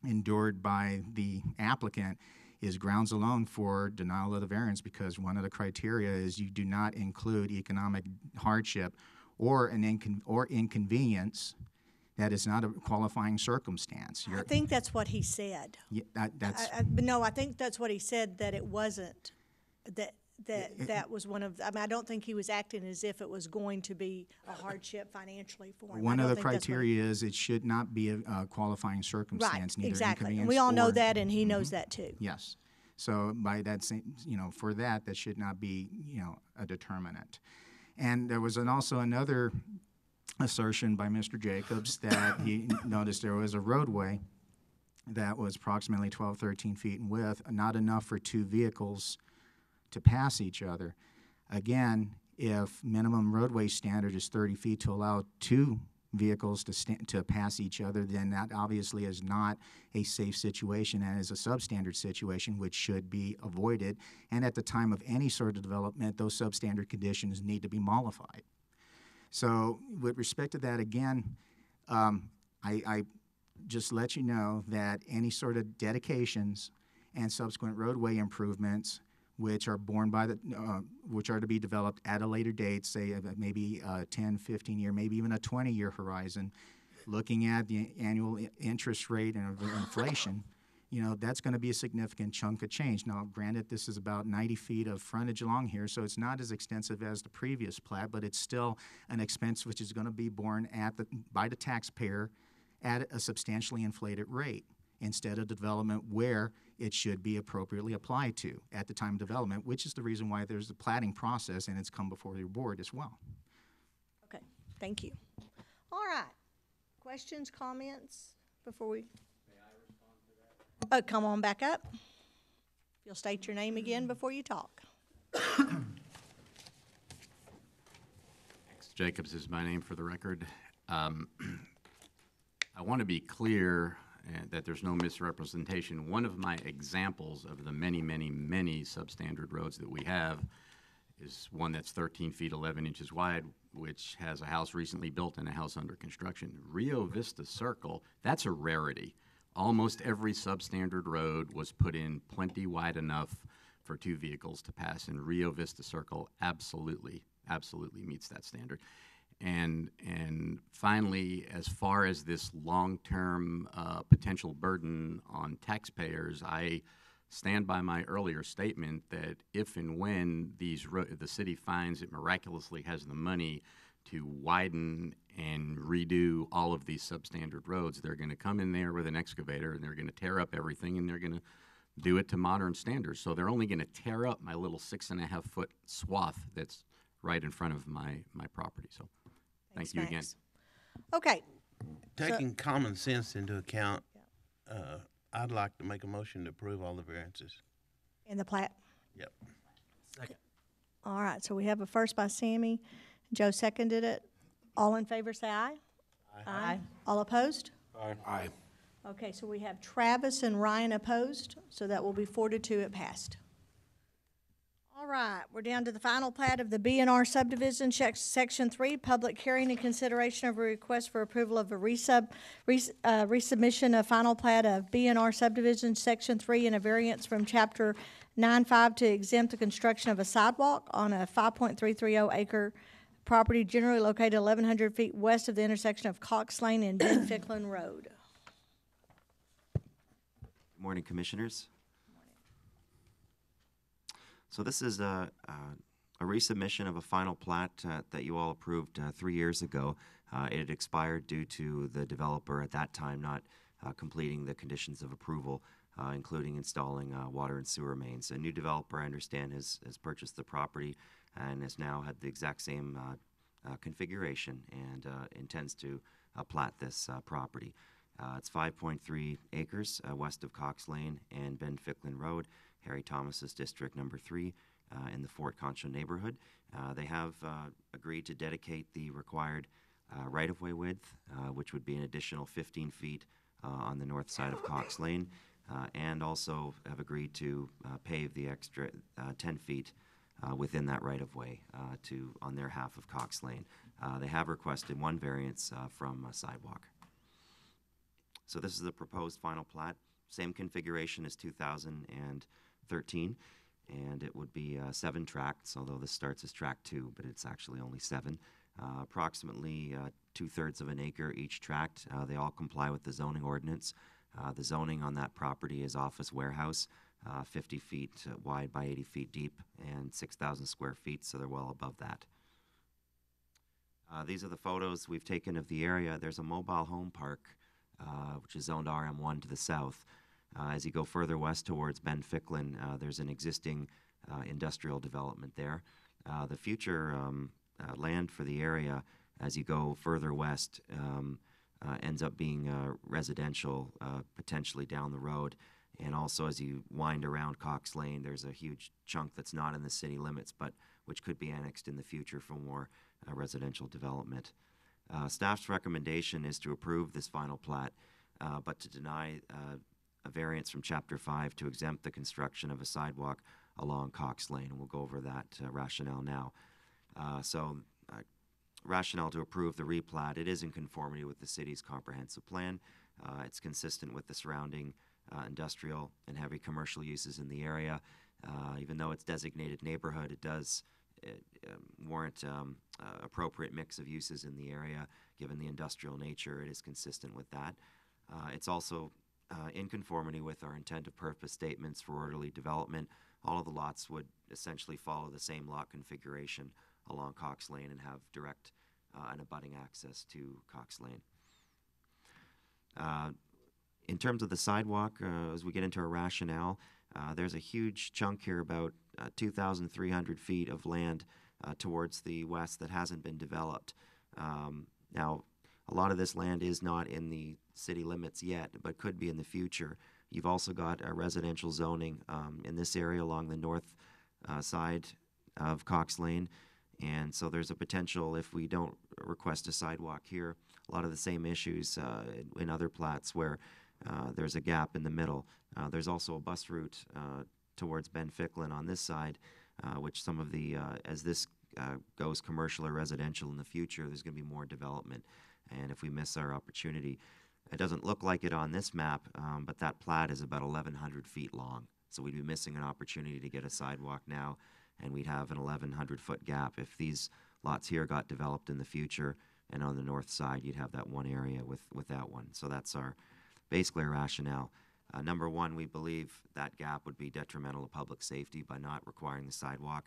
endured by the applicant is grounds alone for denial of the variance because one of the criteria is you do not include economic hardship or an incon- or inconvenience that is not a qualifying circumstance. You're, I think that's what he said. Yeah, that, that's I, I, no, I think that's what he said that it wasn't that that that was one of, I mean, I don't think he was acting as if it was going to be a uh, hardship financially for him. One of the criteria is it should not be a qualifying circumstance, Right, neither exactly. And we all know that, and he mm-hmm. knows that too. Yes. So by that same, you know, for that, that should not be, you know, a determinant. And there was an, also another assertion by Mr. Jacobs that he noticed there was a roadway that was approximately 12, 13 feet in width, not enough for two vehicles to pass each other. Again, if minimum roadway standard is 30 feet to allow two vehicles to, st- to pass each other, then that obviously is not a safe situation and is a substandard situation which should be avoided. And at the time of any sort of development, those substandard conditions need to be mollified. So, with respect to that, again, um, I, I just let you know that any sort of dedications and subsequent roadway improvements which are born by the, uh, which are to be developed at a later date, say uh, maybe a uh, 10, 15 year, maybe even a 20 year horizon, looking at the annual interest rate and inflation, you know, that's going to be a significant chunk of change. Now, granted, this is about 90 feet of frontage along here, so it's not as extensive as the previous plat, but it's still an expense which is going to be borne at the, by the taxpayer at a substantially inflated rate instead of development where it should be appropriately applied to at the time of development, which is the reason why there's a platting process and it's come before your board as well. Okay, thank you. All right, questions, comments before we? May I respond to that? Oh, come on back up. You'll state your name again before you talk. Jacobs is my name for the record. Um, I want to be clear and uh, that there's no misrepresentation. One of my examples of the many, many, many substandard roads that we have is one that's 13 feet 11 inches wide, which has a house recently built and a house under construction. Rio Vista Circle, that's a rarity. Almost every substandard road was put in plenty wide enough for two vehicles to pass, and Rio Vista Circle absolutely, absolutely meets that standard and and finally, as far as this long-term uh, potential burden on taxpayers, I stand by my earlier statement that if and when these ro- the city finds it miraculously has the money to widen and redo all of these substandard roads, they're going to come in there with an excavator and they're going to tear up everything and they're going to do it to modern standards. So they're only going to tear up my little six and a half foot swath that's right in front of my my property. So. Thank you again. Okay. Taking common sense into account, uh, I'd like to make a motion to approve all the variances. In the plat. Yep. Second. All right, so we have a first by Sammy. Joe seconded it. All in favor, say aye. Aye. All opposed? Aye. Aye. Okay, so we have Travis and Ryan opposed, so that will be four to two, it passed. All right, we're down to the final plat of the BNR subdivision, section three, public hearing and consideration of a request for approval of a resub, res, uh, resubmission of final plat of BNR subdivision, section three, and a variance from chapter nine five to exempt the construction of a sidewalk on a five point three three oh acre property generally located eleven hundred feet west of the intersection of Cox Lane and Ben Ficklin Road. Good morning, commissioners. So this is a, uh, a resubmission of a final plat uh, that you all approved uh, three years ago. it had expired due to the developer at that time not completing the conditions of approval. Uh, including installing uh, water and sewer mains. A new developer, I understand, has, has purchased the property and has now had the exact same uh, configuration and intends to plat this property. it's 5.3 acres west of Cox Lane and Ben Ficklin Road. Harry Thomas's district number three uh, in the Fort Concho neighborhood. Uh, they have uh, agreed to dedicate the required uh, right of way width, uh, which would be an additional 15 feet on the north side of Cox Lane, and also have agreed to pave the extra 10 feet. within that right of way to on their half of Cox Lane. they have requested one variance from a sidewalk. So this is the proposed final plat, same configuration as 2000 and 13, and it would be uh, seven tracts, although this starts as tract two, but it's actually only seven. Uh, approximately uh, two thirds of an acre each tract. Uh, they all comply with the zoning ordinance. Uh, the zoning on that property is office warehouse, 50 feet wide by 80 feet deep, and 6,000 square feet, so they're well above that. Uh, these are the photos we've taken of the area. There's a mobile home park, uh, which is zoned RM1 to the south. Uh, as you go further west towards Ben Ficklin, uh, there's an existing uh, industrial development there. the future um, land for the area, as you go further west, um, ends up being residential potentially down the road. And also, as you wind around Cox Lane, there's a huge chunk that's not in the city limits, but which could be annexed in the future for more uh, residential development. Uh, staff's recommendation is to approve this final plat, uh, but to deny a variance from Chapter 5 to exempt the construction of a sidewalk along Cox Lane. we'll go over that uh, rationale now. Uh, so, uh, rationale to approve the replat. It is in conformity with the city's comprehensive plan. Uh, it's consistent with the surrounding uh, industrial and heavy commercial uses in the area. Uh, even though it's designated neighborhood, it does it, um, warrant um, appropriate mix of uses in the area. Given the industrial nature, it is consistent with that. it's also uh, in conformity with our intent of purpose statements for orderly development, all of the lots would essentially follow the same lot configuration along Cox Lane and have direct uh, and abutting access to Cox Lane. Uh, in terms of the sidewalk, uh, as we get into our rationale, uh, there's a huge chunk here, about uh, 2,300 feet of land towards the west that hasn't been developed. Um, now, a lot of this land is not in the city limits yet, but could be in the future. You've also got a residential zoning um, in this area along the north uh, side of Cox Lane. And so there's a potential if we don't request a sidewalk here, a lot of the same issues uh, in other plats where uh, there's a gap in the middle. Uh, there's also a bus route uh, towards Ben Ficklin on this side, uh, which some of the, as this goes commercial or residential in the future, there's going to be more development. And if we miss our opportunity, it doesn't look like it on this map, um, but that plat is about 1,100 feet long. So we'd be missing an opportunity to get a sidewalk now, and we'd have an 1,100 foot gap. If these lots here got developed in the future, and on the north side, you'd have that one area with, with that one. So that's our basically our rationale. Uh, number one, we believe that gap would be detrimental to public safety by not requiring the sidewalk.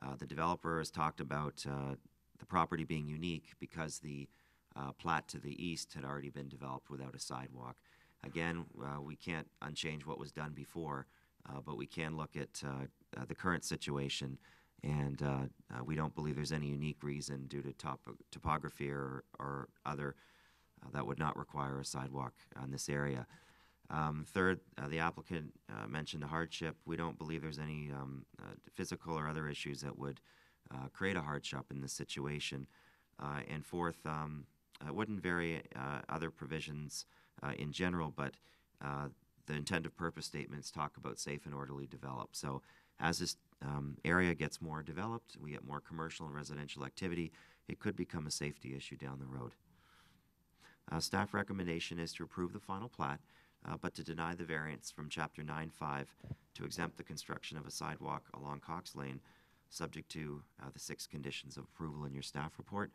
Uh, the developer has talked about uh, the property being unique because the uh, plot to the east had already been developed without a sidewalk. Again, uh, we can't unchange what was done before, uh, but we can look at uh, uh, the current situation, and we don't believe there's any unique reason due to topography or, or other that would not require a sidewalk on this area. Um, third, uh, the applicant uh, mentioned the hardship. We don't believe there's any um, uh, physical or other issues that would create a hardship in this situation. and fourth, um, uh, it wouldn't vary uh, other provisions uh, in general, but the intent of purpose statements talk about safe and orderly develop. So as this um, area gets more developed, we get more commercial and residential activity, it could become a safety issue down the road. Uh, staff recommendation is to approve the final plat, uh, but to deny the variance from Chapter 9.5 to exempt the construction of a sidewalk along Cox Lane, subject to uh, the six conditions of approval in your staff report.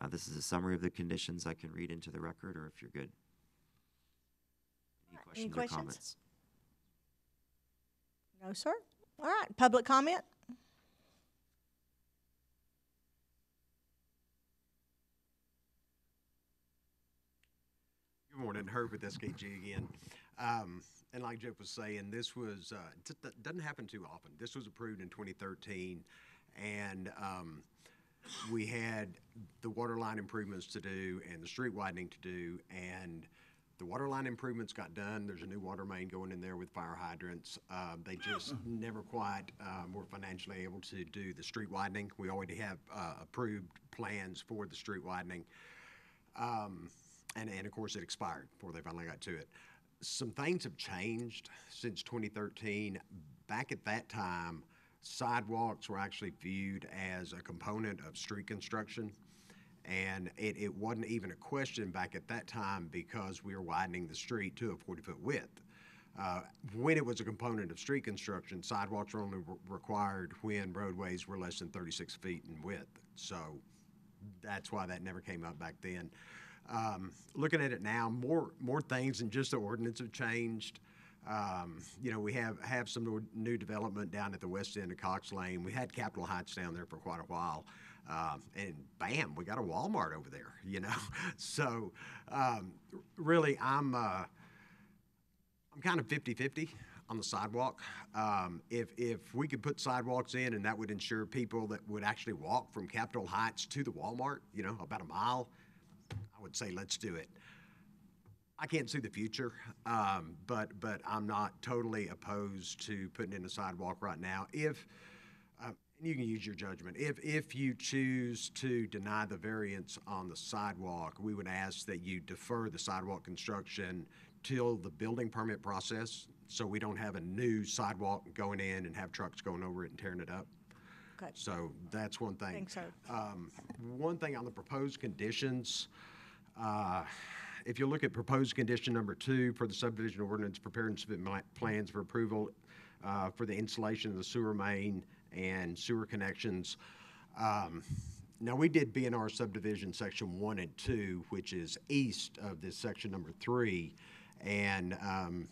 Uh, this is a summary of the conditions I can read into the record, or if you're good. Any questions, Any questions? or comments? No, sir. All right, public comment? Good morning, Herb with SKG again. Um, and like Jeff was saying, this was uh, t- doesn't happen too often. This was approved in 2013, and um, we had the water line improvements to do and the street widening to do and the water line improvements got done. There's a new water main going in there with fire hydrants. Uh, they just never quite um, were financially able to do the street widening. We already have uh, approved plans for the street widening. Um, and, and of course, it expired before they finally got to it. Some things have changed since 2013. Back at that time, sidewalks were actually viewed as a component of street construction. And it, it wasn't even a question back at that time because we were widening the street to a 40 foot width. Uh, when it was a component of street construction, sidewalks were only re- required when roadways were less than 36 feet in width. So that's why that never came up back then. Um, looking at it now, more more things than just the ordinance have changed. Um, you know, we have, have some new development down at the west end of Cox Lane. We had Capitol Heights down there for quite a while. Um, and bam, we got a Walmart over there, you know? so um, really, I'm, uh, I'm kind of 50 50 on the sidewalk. Um, if, if we could put sidewalks in and that would ensure people that would actually walk from Capitol Heights to the Walmart, you know, about a mile, I would say let's do it. I can't see the future, um, but but I'm not totally opposed to putting in a sidewalk right now. If uh, you can use your judgment, if if you choose to deny the variance on the sidewalk, we would ask that you defer the sidewalk construction till the building permit process, so we don't have a new sidewalk going in and have trucks going over it and tearing it up. Okay. So that's one thing. I think so. Um, one thing on the proposed conditions. Uh, if you look at proposed condition number two for the subdivision ordinance, prepare and submit plans for approval uh, for the installation of the sewer main and sewer connections. Um, now we did BNR subdivision section one and two, which is east of this section number three, and um,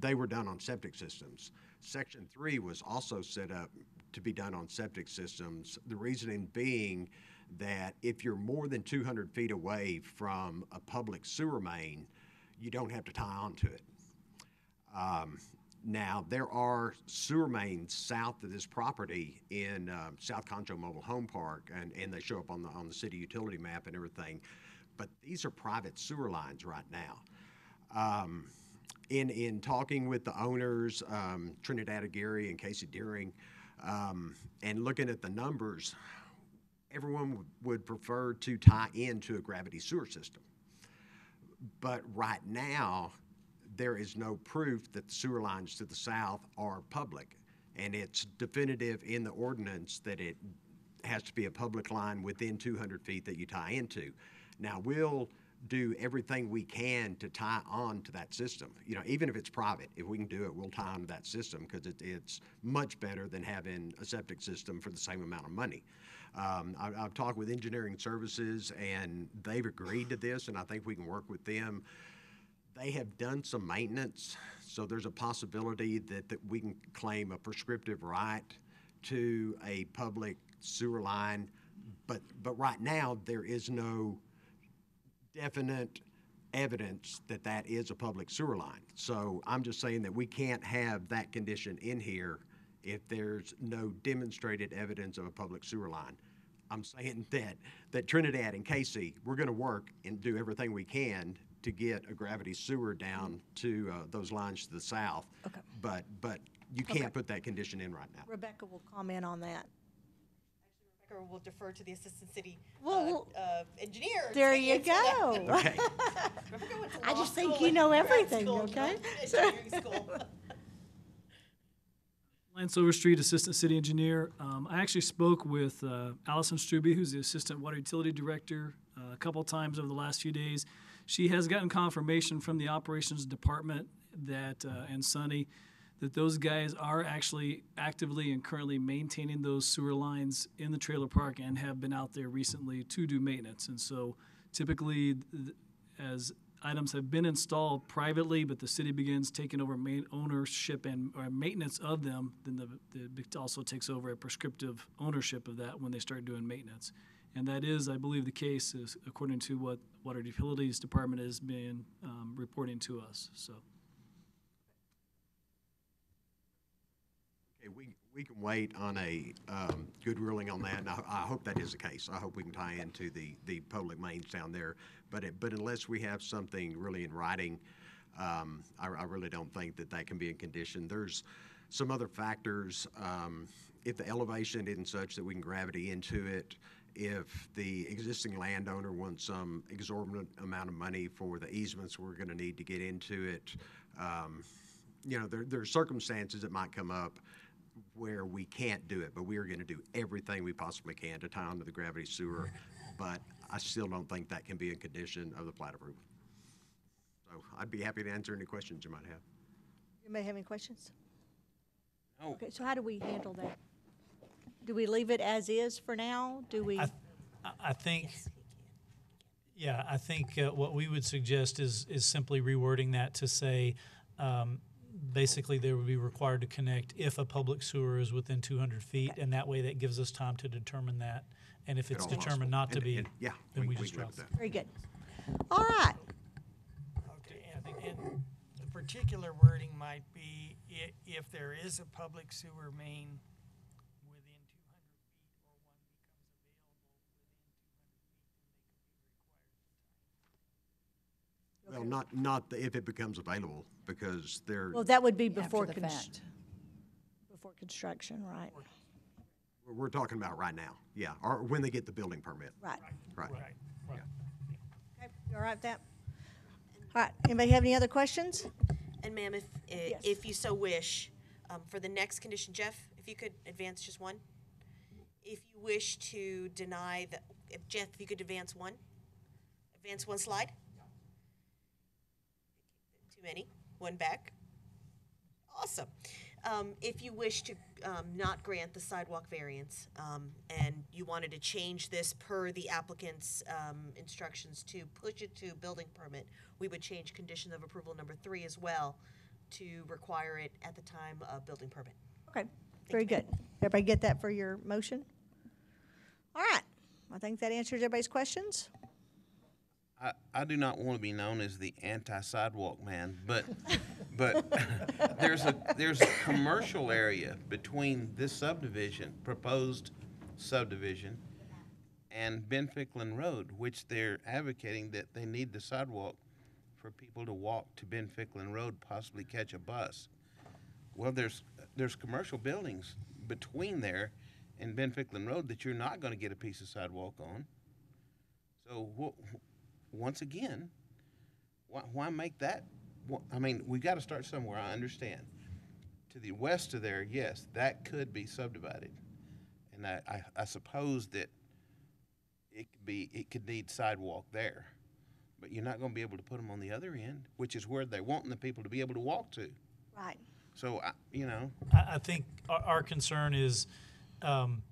they were done on septic systems. Section three was also set up to be done on septic systems. The reasoning being that if you're more than 200 feet away from a public sewer main, you don't have to tie onto it. Um, now, there are sewer mains south of this property in uh, South Concho Mobile Home Park, and, and they show up on the, on the city utility map and everything, but these are private sewer lines right now. Um, in, in talking with the owners, um, Trinidad Aguirre and Casey Deering, um, and looking at the numbers, everyone would prefer to tie into a gravity sewer system. But right now, there is no proof that the sewer lines to the south are public. And it's definitive in the ordinance that it has to be a public line within 200 feet that you tie into. Now, we'll do everything we can to tie on to that system. You know, even if it's private, if we can do it, we'll tie on to that system because it, it's much better than having a septic system for the same amount of money. Um, I, have talked with engineering services, and they've agreed to this, and I think we can work with them. They have done some maintenance, so there's a possibility that, that we can claim a prescriptive right to a public sewer line. But, but right now, there is no definite evidence that that is a public sewer line. So I'm just saying that we can't have that condition in here if there's no demonstrated evidence of a public sewer line. I'm saying that that Trinidad and Casey, we're going to work and do everything we can to get a gravity sewer down to uh, those lines to the south. Okay. But but you can't okay. put that condition in right now. Rebecca will comment on that. Actually, Rebecca will defer to the assistant city uh, well, uh, uh, engineer. There you go. okay. I just think you know everything. School, okay. Lance Overstreet, Assistant City Engineer. Um, I actually spoke with uh, Allison Struby, who's the Assistant Water Utility Director, uh, a couple times over the last few days. She has gotten confirmation from the Operations Department that uh, and Sunny that those guys are actually actively and currently maintaining those sewer lines in the trailer park and have been out there recently to do maintenance. And so, typically, as items have been installed privately, but the city begins taking over main ownership and maintenance of them, then the, the also takes over a prescriptive ownership of that when they start doing maintenance. And that is, I believe, the case is according to what Water Utilities Department has been um, reporting to us. So. Okay, we we can wait on a um, good ruling on that, and I, I, hope that is the case. I hope we can tie into the, the public mains down there. But it, but unless we have something really in writing, um, I, I, really don't think that that can be in condition. There's some other factors. Um, if the elevation isn't such that we can gravity into it, if the existing landowner wants some exorbitant amount of money for the easements we're going to need to get into it, um, you know, there, there, are circumstances that might come up where we can't do it, but we are going to do everything we possibly can to tie onto the gravity sewer. but I still don't think that can be a condition of the plat approval. So I'd be happy to answer any questions you might have. You may have any questions? No. Okay, so how do we handle that? Do we leave it as is for now? Do we? I, th I think. Yes, yeah, I think uh, what we would suggest is is simply rewording that to say um, basically they would be required to connect if a public sewer is within 200 feet, and that way that gives us time to determine that. And if it's determined not to and- be, and- Yeah. then we just drop that. Very good. All right. Okay, and, and the particular wording might be if there is a public sewer main Well, not, not the- if it becomes available, because there. Well, that would be before, the fact. before construction, right? we're talking about right now, yeah, or when they get the building permit, Right. right. Okay, you all right with that? All right, anybody have any other questions? And ma'am, if, Yes. if you so wish, um, for the next condition, Jeff, if you could advance just one? If you wish to deny the, if Jeff, if you could advance one? Advance one slide? too many. One back. Awesome. Um, if you wish to um, not grant the sidewalk variance um, and you wanted to change this per the applicant's um, instructions to push it to building permit, we would change condition of approval number three as well to require it at the time of building permit. Okay, very good. Everybody get that for your motion? All right, I think that answers everybody's questions. I, I do not want to be known as the anti-sidewalk man, but but there's a there's a commercial area between this subdivision, proposed subdivision, and Ben Ficklin Road, which they're advocating that they need the sidewalk for people to walk to Ben Ficklin Road, possibly catch a bus. Well, there's there's commercial buildings between there and Ben Ficklin Road that you're not going to get a piece of sidewalk on. So what? once again, why, why make that? I mean, we got to start somewhere. I understand. To the west of there, yes, that could be subdivided, and I, I, I suppose that it could be it could need sidewalk there, but you're not going to be able to put them on the other end, which is where they're wanting the people to be able to walk to. Right. So I, you know, I, I think our, our, concern is. Um,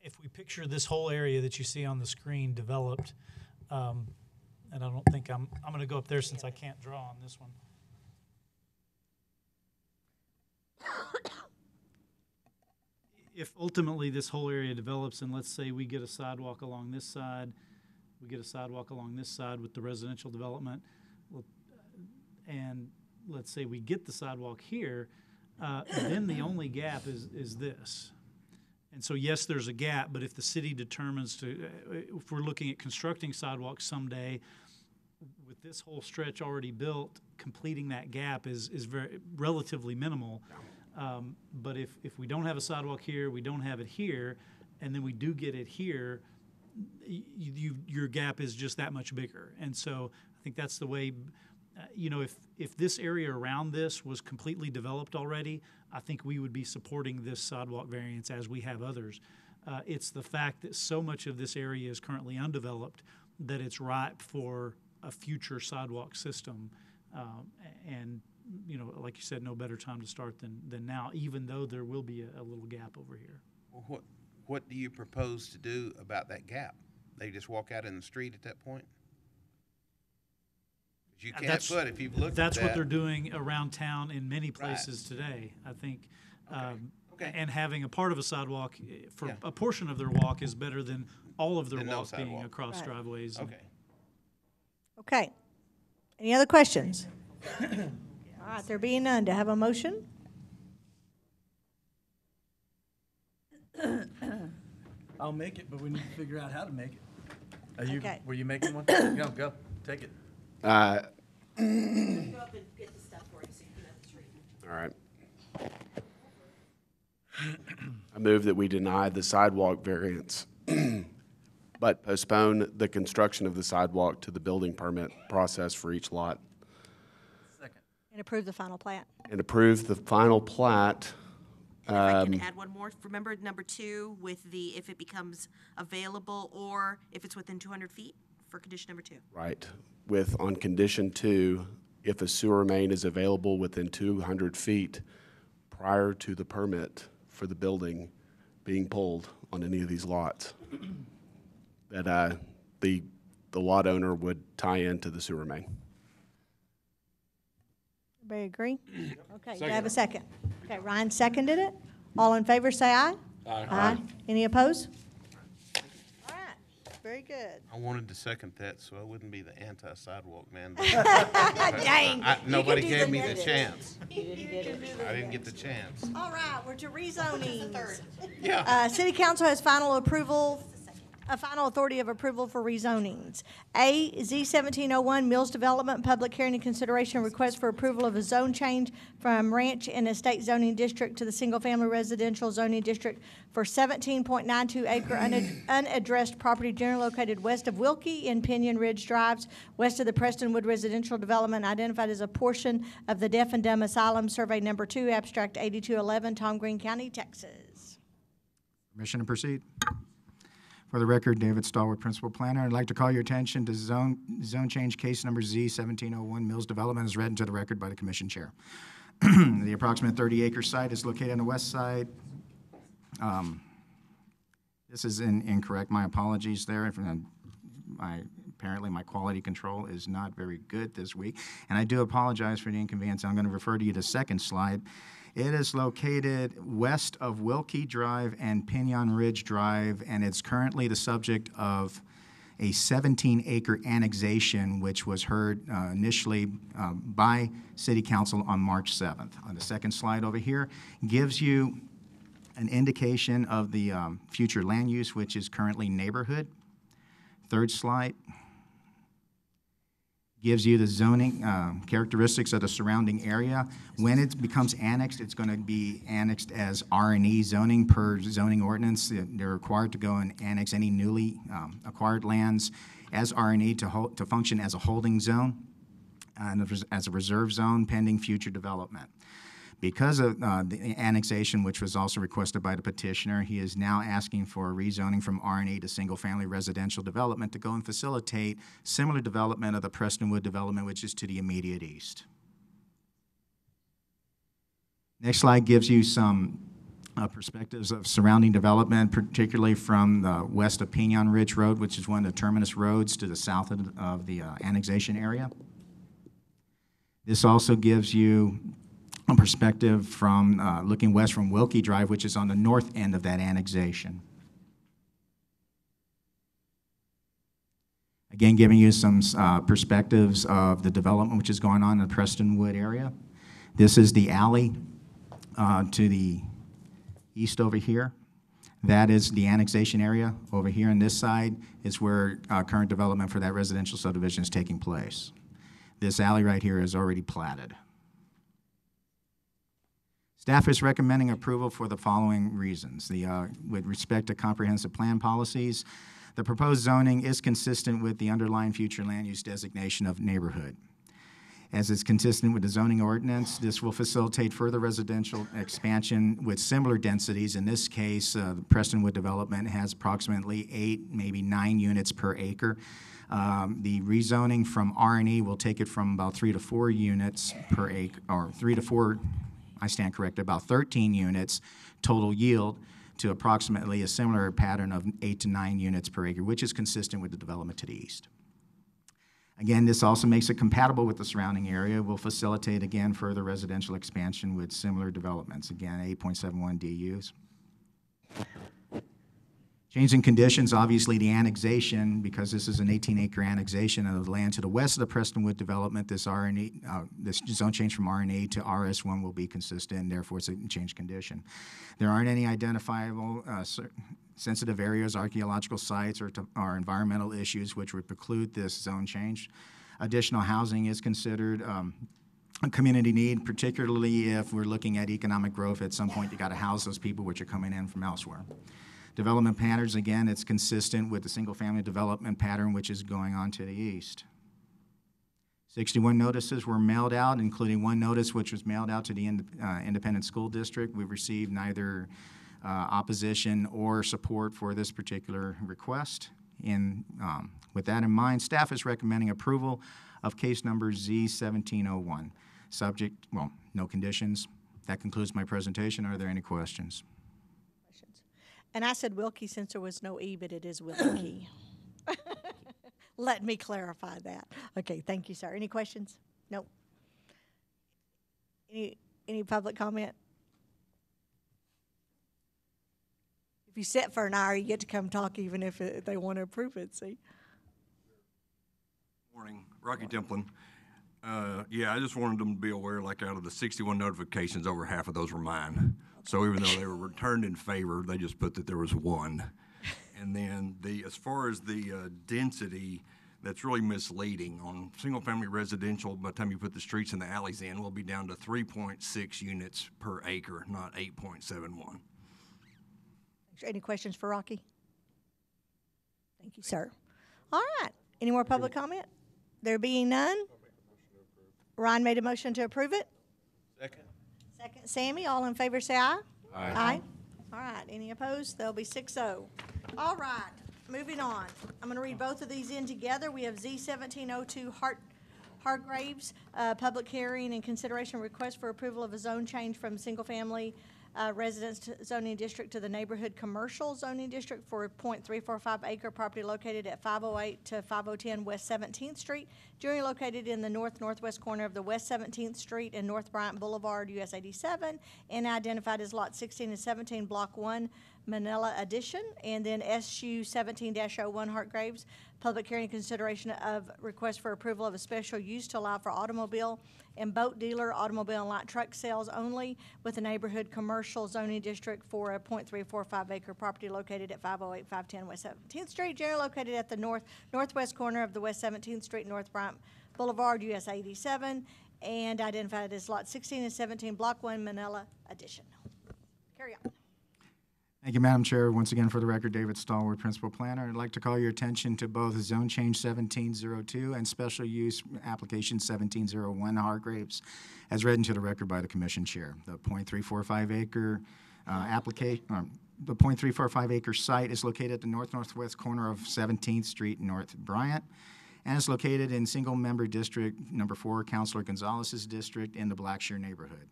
if we picture this whole area that you see on the screen developed, um, and I don't think I'm, I'm going to go up there since I can't draw on this one. if ultimately this whole area develops and let's say we get a sidewalk along this side, we get a sidewalk along this side with the residential development, and let's say we get the sidewalk here, uh, then the only gap is, is this. And so, yes, there's a gap, but if the city determines to, uh, if we're looking at constructing sidewalks someday, with this whole stretch already built, completing that gap is, is very relatively minimal. Um, but if, if we don't have a sidewalk here, we don't have it here, and then we do get it here, you, you, your gap is just that much bigger. And so I think that's the way uh, you know, if, if this area around this was completely developed already, I think we would be supporting this sidewalk variance as we have others. Uh, it's the fact that so much of this area is currently undeveloped that it's ripe for a future sidewalk system. Um, and, you know, like you said, no better time to start than, than now, even though there will be a, a little gap over here. Well, what, what do you propose to do about that gap? They just walk out in the street at that point? You can't that's, put if you that. what they're doing around town in many places right. today. I think. Okay. Um, okay. And having a part of a sidewalk eh, for yeah. a portion of their walk is better than all of their walks walk no being across right. driveways. Okay. Okay. Any other questions? all right. There being none, to have a motion. I'll make it, but we need to figure out how to make it. You, okay. Were you making one? no, go. Take it. Uh, All right. I move that we deny the sidewalk variance, but postpone the construction of the sidewalk to the building permit process for each lot and approve the final plat. and approve the final plat. And if I can um, add one more, remember number two with the, if it becomes available or if it's within 200 feet? for condition number two. Right. With on condition two, if a sewer main is available within 200 feet prior to the permit for the building being pulled on any of these lots, that uh, the the lot owner would tie into the sewer main. Everybody agree? Okay, do I have a second? Okay, Ryan seconded it. All in favor, say aye. Aye. Any opposed? Very good. I wanted to second that so I wouldn't be the anti-sidewalk man. but Dang. I- Nobody gave the me the chance. You didn't get it. I didn't get the chance. All right, we're to rezoning. Yeah. Uh, City Council has final approval a final authority of approval for rezonings. A, Z1701 Mills Development, public hearing and consideration request for approval of a zone change from ranch and estate zoning district to the single-family residential zoning district for 17.92 acre unad unaddressed property generally located west of Wilkie in Pinion Ridge Drives, west of the Prestonwood Residential Development, identified as a portion of the Deaf and Dumb Asylum, survey number two, abstract 8211, Tom Green County, Texas. Permission to proceed. For the record, David Stalwart, Principal Planner. I'd like to call your attention to zone, zone change case number Z1701 Mills Development as read into the record by the Commission Chair. the approximate 30-acre site is located on the west side. Um, this is in, incorrect. My apologies there. Uh, my, apparently my quality control is not very good this week. And I do apologize for the inconvenience. I'm going to refer to you to second slide. It is located west of Wilkie Drive and Pinion Ridge Drive, and it's currently the subject of a 17 acre annexation, which was heard uh, initially um, by City Council on March 7th. On uh, the second slide over here, gives you an indication of the um, future land use, which is currently neighborhood. Third slide gives you the zoning uh, characteristics of the surrounding area. When it becomes annexed, it's going to be annexed as R&E zoning per zoning ordinance. They're required to go and annex any newly um, acquired lands as R&E to, to function as a holding zone and as a reserve zone pending future development. Because of uh, the annexation, which was also requested by the petitioner, he is now asking for rezoning from RNA to single family residential development to go and facilitate similar development of the Prestonwood development, which is to the immediate east. Next slide gives you some uh, perspectives of surrounding development, particularly from the west of Pinon Ridge Road, which is one of the terminus roads to the south of, the uh, annexation area. This also gives you a perspective from uh, looking west from Wilkie Drive, which is on the north end of that annexation. Again, giving you some uh, perspectives of the development which is going on in the Prestonwood area. This is the alley uh, to the east over here. That is the annexation area over here on this side is where uh, current development for that residential subdivision is taking place. This alley right here is already platted. Staff is recommending approval for the following reasons. The, uh, with respect to comprehensive plan policies, the proposed zoning is consistent with the underlying future land use designation of neighborhood. As is consistent with the zoning ordinance, this will facilitate further residential expansion with similar densities. In this case, uh, Prestonwood Development has approximately eight, maybe nine units per acre. Um, the rezoning from r and will take it from about three to four units per acre, or three to four I stand corrected, about 13 units total yield to approximately a similar pattern of 8 to 9 units per acre, which is consistent with the development to the east. Again, this also makes it compatible with the surrounding area. Will facilitate, again, further residential expansion with similar developments. Again, 8.71 DUs. Changing conditions, obviously the annexation, because this is an 18-acre annexation of the land to the west of the Prestonwood development, this RNA, uh, this zone change from RNA to RS1 will be consistent, therefore it's a change condition. There aren't any identifiable uh, sensitive areas, archaeological sites, or, or environmental issues which would preclude this zone change. Additional housing is considered. Um, a community need, particularly if we're looking at economic growth at some point, you got to house those people which are coming in from elsewhere. Development patterns, again, it's consistent with the single family development pattern which is going on to the east. 61 notices were mailed out, including one notice which was mailed out to the ind uh, independent school district. We received neither uh, opposition or support for this particular request. In um, with that in mind, staff is recommending approval of case number Z1701. Subject, well, no conditions. That concludes my presentation. Are there any questions? And I said Wilkie since there was no E, but it is Wilkie. Let me clarify that. Okay, thank you, sir. Any questions? No. Any, any public comment? If you sit for an hour, you get to come talk even if it, uh, they want to approve it, see? Morning, Rocky Templin. Uh, yeah, I just wanted them to be aware, like out of the 61 notifications, over half of those were mine. So even though they were returned in favor, they just put that there was one. And then the as far as the uh, density, that's really misleading. On single family residential, by the time you put the streets and the alleys in, we'll be down to 3.6 units per acre, not 8.71. Any questions for Rocky? Thank you, sir. All right. Any more public comment? There being none? Ryan made a motion to approve it. Second, Sammy, all in favor, say aye. Aye. All right, any opposed? There'll be six oh. All right, moving on. I'm gonna read both of these in together. We have Z seventeen oh two Hart, Hargraves, uh, public hearing and consideration request for approval of a zone change from single-family uh, residence zoning district to the neighborhood commercial zoning district for 0.345 acre property located at 508 to 5010 West 17th Street, generally located in the north northwest corner of the West 17th Street and North Bryant Boulevard, US 87, and identified as Lot 16 and 17, Block 1, Manila Addition, and then SU 17 01 Hartgraves. Public hearing consideration of request for approval of a special use to allow for automobile and boat dealer, automobile and light truck sales only with a neighborhood commercial zoning district for a .345 acre property located at 508, 510 West 17th Street, generally located at the north northwest corner of the West 17th Street, North Bryant Boulevard, US 87, and identified as Lot 16 and 17, Block 1, Manila Edition. Carry on. Thank you, Madam Chair. Once again, for the record, David Stallworth, Principal Planner. I'd like to call your attention to both Zone Change 1702 and Special Use Application 1701 Hargraves, as read into the record by the Commission Chair. The 0.345 acre uh, application. Um, the 0.345 acre site is located at the north northwest corner of 17th Street North Bryant and is located in single member district number four, Councilor Gonzalez's district in the Blackshear neighborhood.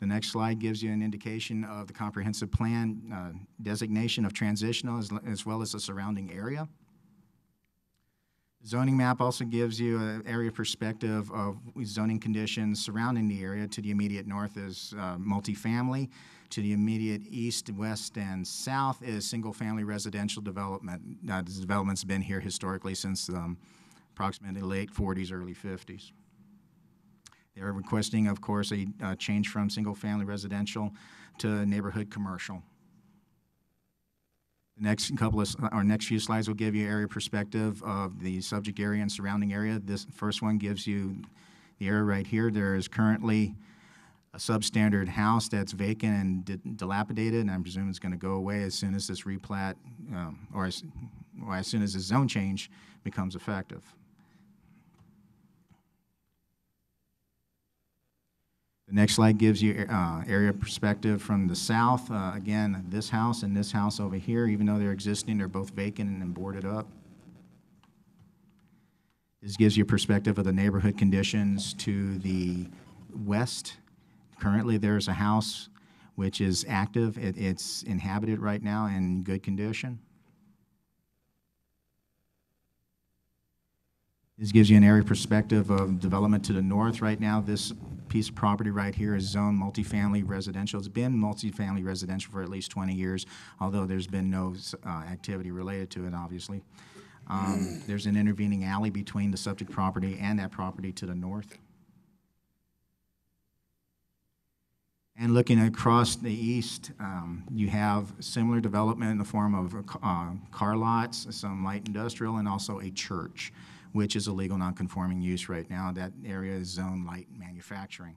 The next slide gives you an indication of the comprehensive plan uh, designation of transitional as, as well as the surrounding area. Zoning map also gives you an area perspective of zoning conditions surrounding the area. To the immediate north is uh, multifamily. To the immediate east, west, and south is single-family residential development. Uh, this development's been here historically since um, approximately late 40s, early 50s. They're requesting, of course, a uh, change from single-family residential to neighborhood commercial. The next couple of, our next few slides will give you area perspective of the subject area and surrounding area. This first one gives you the area right here. There is currently a substandard house that's vacant and dilapidated, and I presume it's going to go away as soon as this replat, um, or, as, or as soon as the zone change becomes effective. The next slide gives you uh, area perspective from the south. Uh, again, this house and this house over here, even though they're existing, they're both vacant and boarded up. This gives you a perspective of the neighborhood conditions to the west. Currently, there's a house which is active. It, it's inhabited right now in good condition. This gives you an area perspective of development to the north right now. This piece of property right here is zoned multifamily residential. It's been multifamily residential for at least 20 years, although there's been no uh, activity related to it, obviously. Um, there's an intervening alley between the subject property and that property to the north. And looking across the east, um, you have similar development in the form of uh, car lots, some light industrial, and also a church which is a legal nonconforming use right now. That area is zone light manufacturing.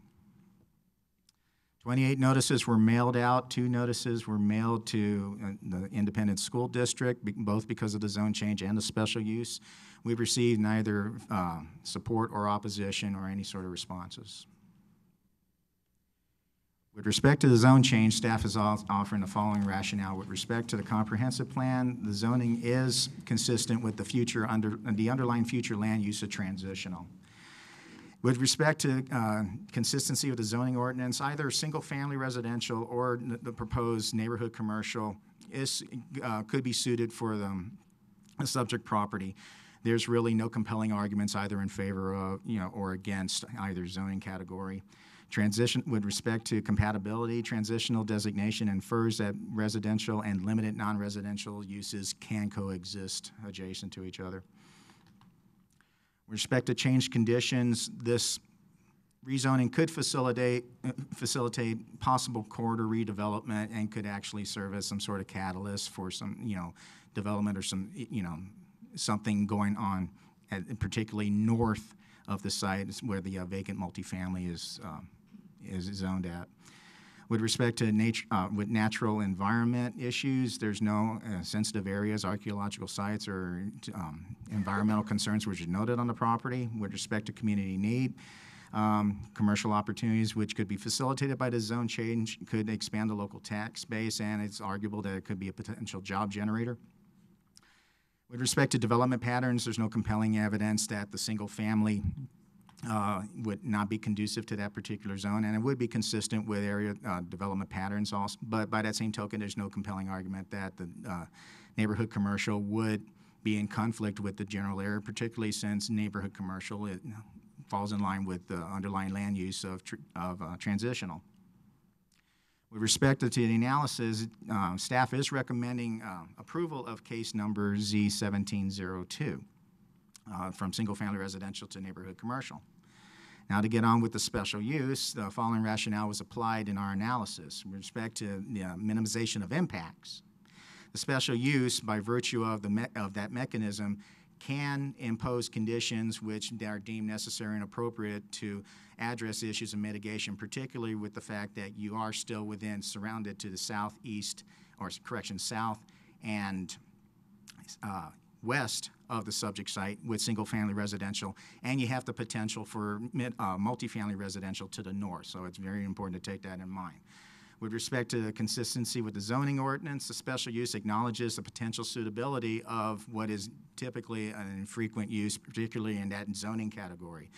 28 notices were mailed out. Two notices were mailed to uh, the independent school district, both because of the zone change and the special use. We have received neither uh, support or opposition or any sort of responses. With respect to the zone change, staff is offering the following rationale. With respect to the comprehensive plan, the zoning is consistent with the future under the underlying future land use of transitional. With respect to uh, consistency with the zoning ordinance, either single-family residential or the proposed neighborhood commercial is uh, could be suited for the, the subject property there's really no compelling arguments either in favor of you know or against either zoning category. Transition with respect to compatibility, transitional designation infers that residential and limited non-residential uses can coexist adjacent to each other. With respect to changed conditions, this rezoning could facilitate facilitate possible corridor redevelopment and could actually serve as some sort of catalyst for some you know development or some you know something going on at, particularly north of the site where the uh, vacant multifamily is um, is zoned at. With respect to nature, uh, with natural environment issues, there's no uh, sensitive areas, archaeological sites, or um, environmental concerns which are noted on the property. With respect to community need, um, commercial opportunities which could be facilitated by the zone change could expand the local tax base, and it's arguable that it could be a potential job generator. With respect to development patterns, there's no compelling evidence that the single family uh, would not be conducive to that particular zone, and it would be consistent with area uh, development patterns. Also, but by that same token, there's no compelling argument that the uh, neighborhood commercial would be in conflict with the general area, particularly since neighborhood commercial it falls in line with the underlying land use of, tr of uh, transitional. With respect to the analysis, uh, staff is recommending uh, approval of case number Z1702 from single-family residential to neighborhood commercial. Now, to get on with the special use, the following rationale was applied in our analysis with respect to the uh, minimization of impacts. The special use, by virtue of, the of that mechanism, can impose conditions which are deemed necessary and appropriate to address issues of mitigation, particularly with the fact that you are still within, surrounded to the southeast, or correction, south and uh, west of the subject site with single-family residential, and you have the potential for uh, multifamily residential to the north. So it's very important to take that in mind. With respect to consistency with the zoning ordinance, the special use acknowledges the potential suitability of what is typically an infrequent use, particularly in that zoning category.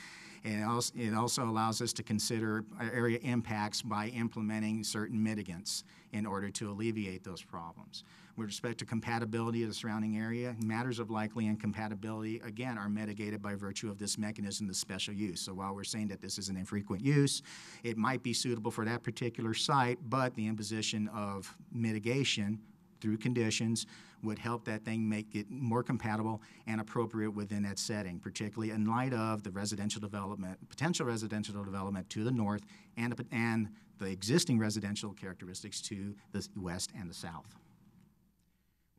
And it also allows us to consider area impacts by implementing certain mitigants in order to alleviate those problems with respect to compatibility of the surrounding area, matters of likely incompatibility, again, are mitigated by virtue of this mechanism, the special use. So while we're saying that this is an infrequent use, it might be suitable for that particular site, but the imposition of mitigation through conditions would help that thing make it more compatible and appropriate within that setting, particularly in light of the residential development, potential residential development to the north and, and the existing residential characteristics to the west and the south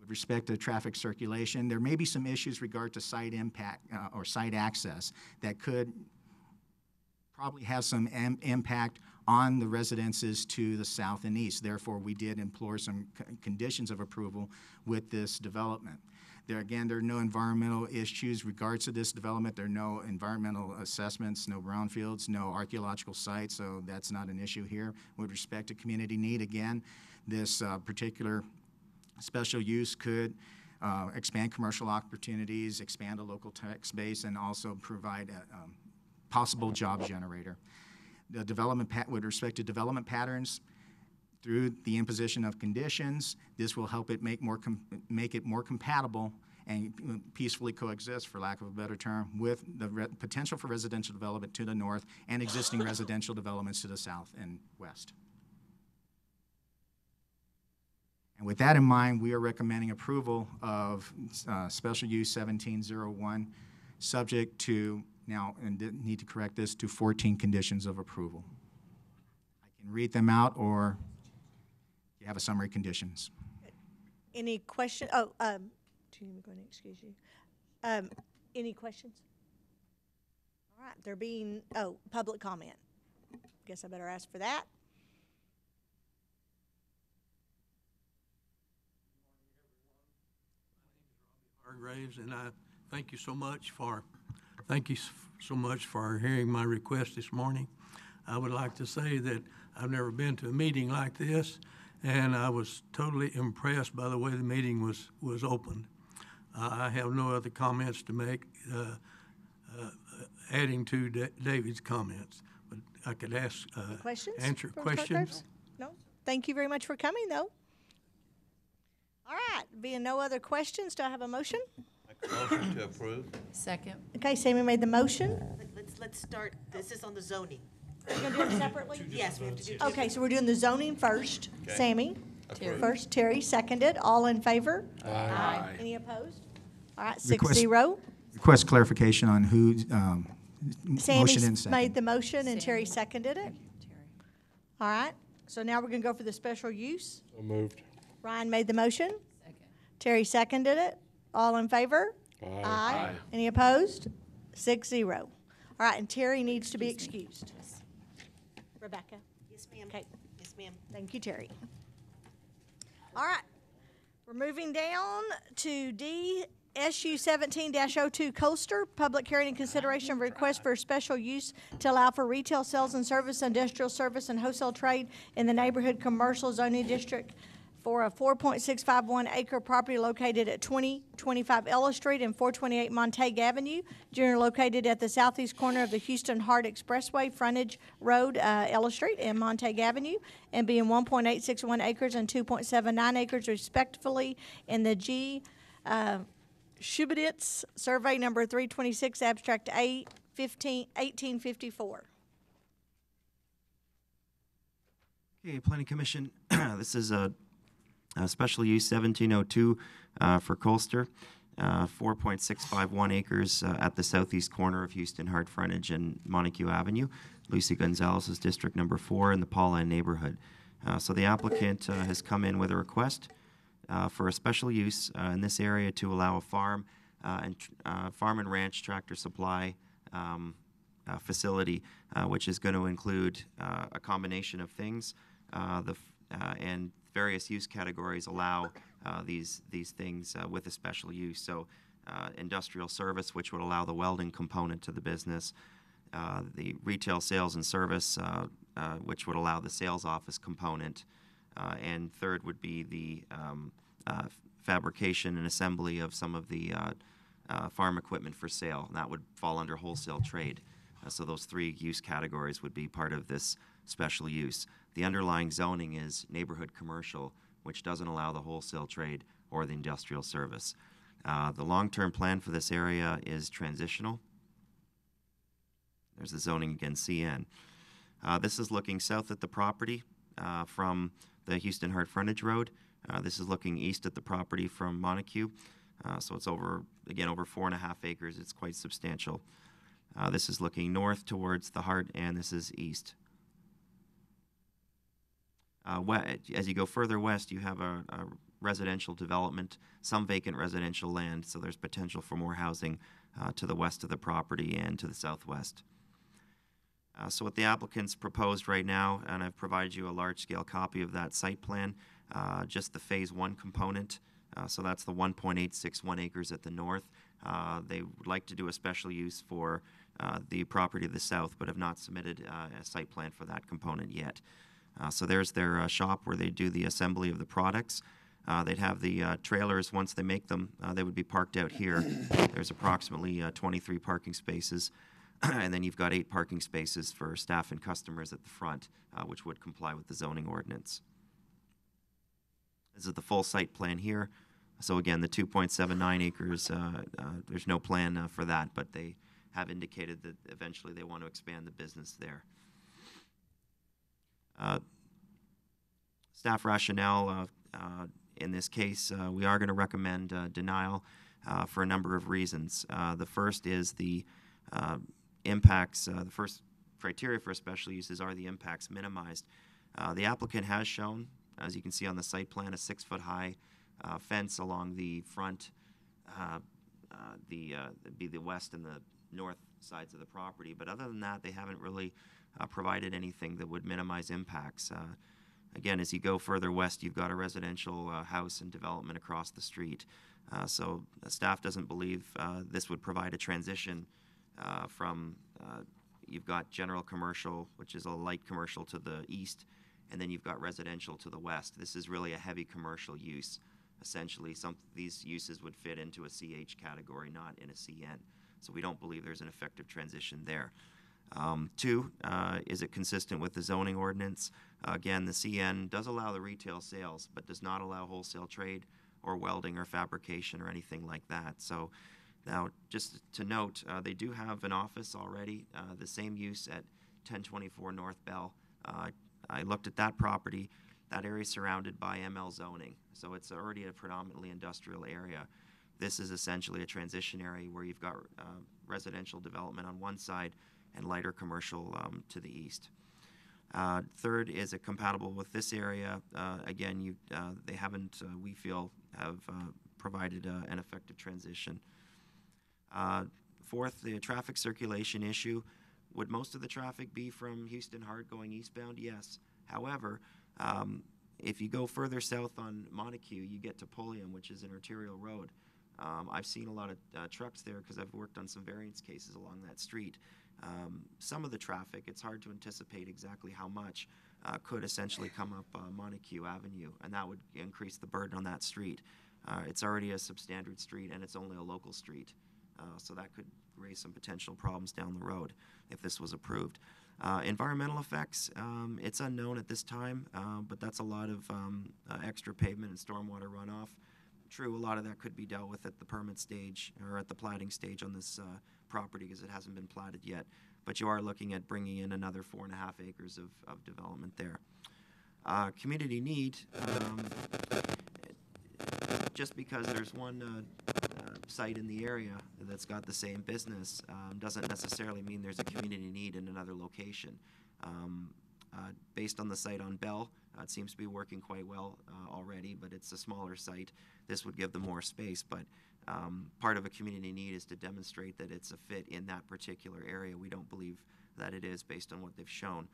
respect to traffic circulation. There may be some issues regard to site impact uh, or site access that could probably have some am- impact on the residences to the south and east. Therefore, we did implore some c- conditions of approval with this development. There again, there are no environmental issues regards to this development. There are no environmental assessments, no brownfields, no archaeological sites, so that's not an issue here. With respect to community need, again, this uh, particular Special use could uh, expand commercial opportunities, expand a local tax base, and also provide a um, possible job generator. The development with respect to development patterns, through the imposition of conditions, this will help it make more make it more compatible and uh, peacefully coexist, for lack of a better term, with the potential for residential development to the north and existing residential developments to the south and west. And with that in mind, we are recommending approval of uh, Special Use 1701, subject to, now and need to correct this, to 14 conditions of approval. I can read them out or you have a summary conditions. Any question? Oh, um, excuse you. Um, any questions? All right, there being, oh, public comment. Guess I better ask for that. Graves, and I thank you so much for thank you so much for hearing my request this morning. I would like to say that I've never been to a meeting like this, and I was totally impressed by the way the meeting was was opened. Uh, I have no other comments to make. Uh, uh, adding to David's comments, but I could ask uh, questions. Answer questions. No. Thank you very much for coming, though. All right, being no other questions, do I have a motion? Motion to approve. Second. Okay, Sammy made the motion. Let- us let's start, this is on the zoning. we you gonna do it separately? Yes, we have to do. Okay, so we're doing the zoning first. Okay. Sammy, Terry. first, Terry seconded, all in favor? Aye. Any opposed? All right, six Request- zero. Request clarification on who, um, Sammy motion and made the motion and Terry seconded it. All right, so now we're gonna go for the special use. So moved. Ryan made the motion. Second. Terry seconded it. All in favor? Aye. Aye. Any opposed? Six zero. All right, and Terry needs to be excused. Rebecca? Yes, ma'am. Okay. Yes, ma'am. Thank you, Terry. All right. We're moving down to D, SU 17 02 Coaster, public hearing and consideration of request for special use to allow for retail sales and service, industrial service, and wholesale trade in the neighborhood commercial zoning district for a 4.651 acre property located at 2025 Ella Street and 428 Montague Avenue, generally located at the southeast corner of the Houston Hart Expressway frontage road, uh, Ella Street and Montague Avenue, and being 1.861 acres and 2.79 acres respectively in the G. Uh, Schubiditz, survey number 326, abstract A, 15, 1854. Okay, Planning Commission, this is a uh, special use 1702 uh, for Colster, uh, 4.651 acres uh, at the southeast corner of Houston Hard Frontage and Montague Avenue. Lucy Gonzalez is district number four in the Pauline neighborhood. Uh, so the applicant has come in with a request for a special use in this area to allow a farm and farm and ranch tractor supply um, facility, which is going to include a combination of things. the uh, and various use categories allow uh, these these things uh, with a special use. So. industrial service, which would allow the welding component to the business, the retail sales and service, which would allow the sales office component, and third would be the um, fabrication and assembly of some of the uh, uh, farm equipment for sale. That would fall under wholesale trade. Uh, so those three use categories would be part of this special use. The underlying zoning is neighborhood commercial, which doesn't allow the wholesale trade or the industrial service. Uh, the long-term plan for this area is transitional. There's the zoning again, CN. Uh, this is looking south at the property uh, from the Houston Hart Frontage Road. Uh, this is looking east at the property from Montague. Uh, so it's over, again, over four and a half acres. It's quite substantial. Uh, this is looking north towards the Hart, and this is east uh, as you go further west, you have a, a, residential development, some vacant residential land, so there's potential for more housing uh, to the west of the property and to the southwest. Uh, so what the applicant's proposed right now, and I've provided you a large-scale copy of that site plan, uh, just the phase one component. Uh, so that's the 1.861 acres at the north. Uh, they would like to do a special use for the property of the south, but have not submitted a site plan for that component yet. Uh, so there's their uh, shop where they do the assembly of the products. Uh, they'd have the trailers once they make them. they would be parked out here. There's approximately 23 parking spaces, and then you've got eight parking spaces for staff and customers at the front, which would comply with the zoning ordinance. This is the full site plan here. So again, the 2.79 acres, uh, uh, there's no plan uh, for that, but they have indicated that eventually they want to expand the business there. Uh, staff rationale uh, uh, in this case, we are going to recommend denial for a number of reasons. the first is the impacts, the first criteria for special uses are the impacts minimized? the applicant has shown, as you can see on the site plan, a six foot high fence along the front uh, the uh, be the west and the north sides of the property. But other than that, they haven't really uh, provided anything that would minimize impacts. Uh, again, as you go further west, you've got a residential uh, house and development across the street. Uh, so staff doesn't believe uh, this would provide a transition from you've got general commercial, which is a light commercial to the east, and then you've got residential to the west. This is really a heavy commercial use. Essentially, some these uses would fit into a CH category, not in a CN. So we don't believe there's an effective transition there. Um, two, uh, is it consistent with the zoning ordinance? Again, the CN does allow the retail sales, but does not allow wholesale trade or welding or fabrication or anything like that. So now, just to note, uh, they do have an office already, uh, the same use at 1024 North Bell. Uh, I looked at that property. That area is surrounded by ML zoning, so it's already a predominantly industrial area. This is essentially a transition area where you've got uh, residential development on one side, and lighter commercial um, to the east. Uh, third, is it compatible with this area? Uh, again, you, uh, they haven't, uh, we feel, have uh, provided uh, an effective transition. fourth, the traffic circulation issue. Would most of the traffic be from Houston Hart going eastbound? Yes. However, um, if you go further south on Montague, you get to Polium, which is an arterial road. Um, I've seen a lot of trucks there because I've worked on some variance cases along that street um, some of the traffic, it's hard to anticipate exactly how much, uh, could essentially come up uh, Montague Avenue, and that would increase the burden on that street. Uh, it's already a substandard street, and it's only a local street, uh, so that could raise some potential problems down the road if this was approved. Uh, environmental effects, um, it's unknown at this time, uh, but that's a lot of um, extra pavement and stormwater runoff true, a lot of that could be dealt with at the permit stage or at the plating stage on this uh, property because it hasn't been platted yet. But you are looking at bringing in another four and a half acres of, of development there. Uh, community need, um, just because there's one uh, uh, site in the area that's got the same business um, doesn't necessarily mean there's a community need in another location. Um, uh, based on the site on Bell, uh, it seems to be working quite well uh, already, but it's a smaller site. This would give them more space, but um, part of a community need is to demonstrate that it's a fit in that particular area. We don't believe that it is based on what they've shown.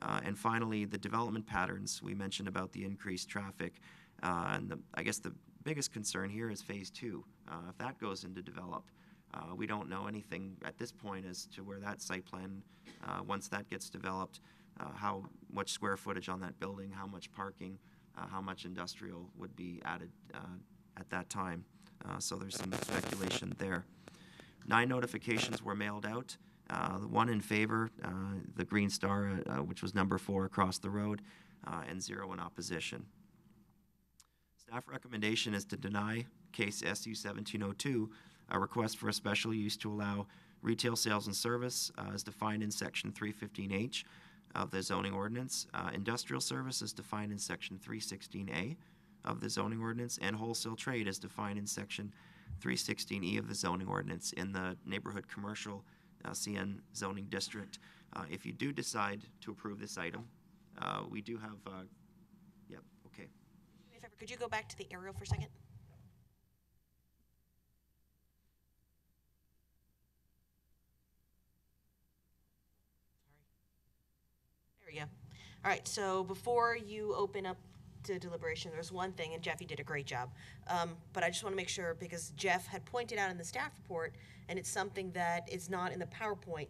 Uh, and finally, the development patterns. We mentioned about the increased traffic, uh, and the, I guess the biggest concern here is phase two. Uh, if that goes into develop, uh, we don't know anything at this point as to where that site plan, once that gets developed, uh, how much square footage on that building, how much parking, uh, how much industrial would be added uh, at that time. Uh, so there's some speculation there. Nine notifications were mailed out. the uh, one in favor, the green star, which was number four across the road, and zero in opposition. Staff recommendation is to deny case SU 1702, a request for a special use to allow retail sales and service uh, as defined in section 315H of the zoning ordinance. Uh, industrial service is defined in section 316A of the zoning ordinance, and wholesale trade is defined in section 316E of the zoning ordinance in the neighborhood commercial uh, CN zoning district. Uh, if you do decide to approve this item, uh, we do have, uh, yep, okay. Could you go back to the aerial for a second? There All right, so before you open up to deliberation, there's one thing, and Jeff, you did a great job. Um, but I just want to make sure because Jeff had pointed out in the staff report, and it's something that is not in the PowerPoint.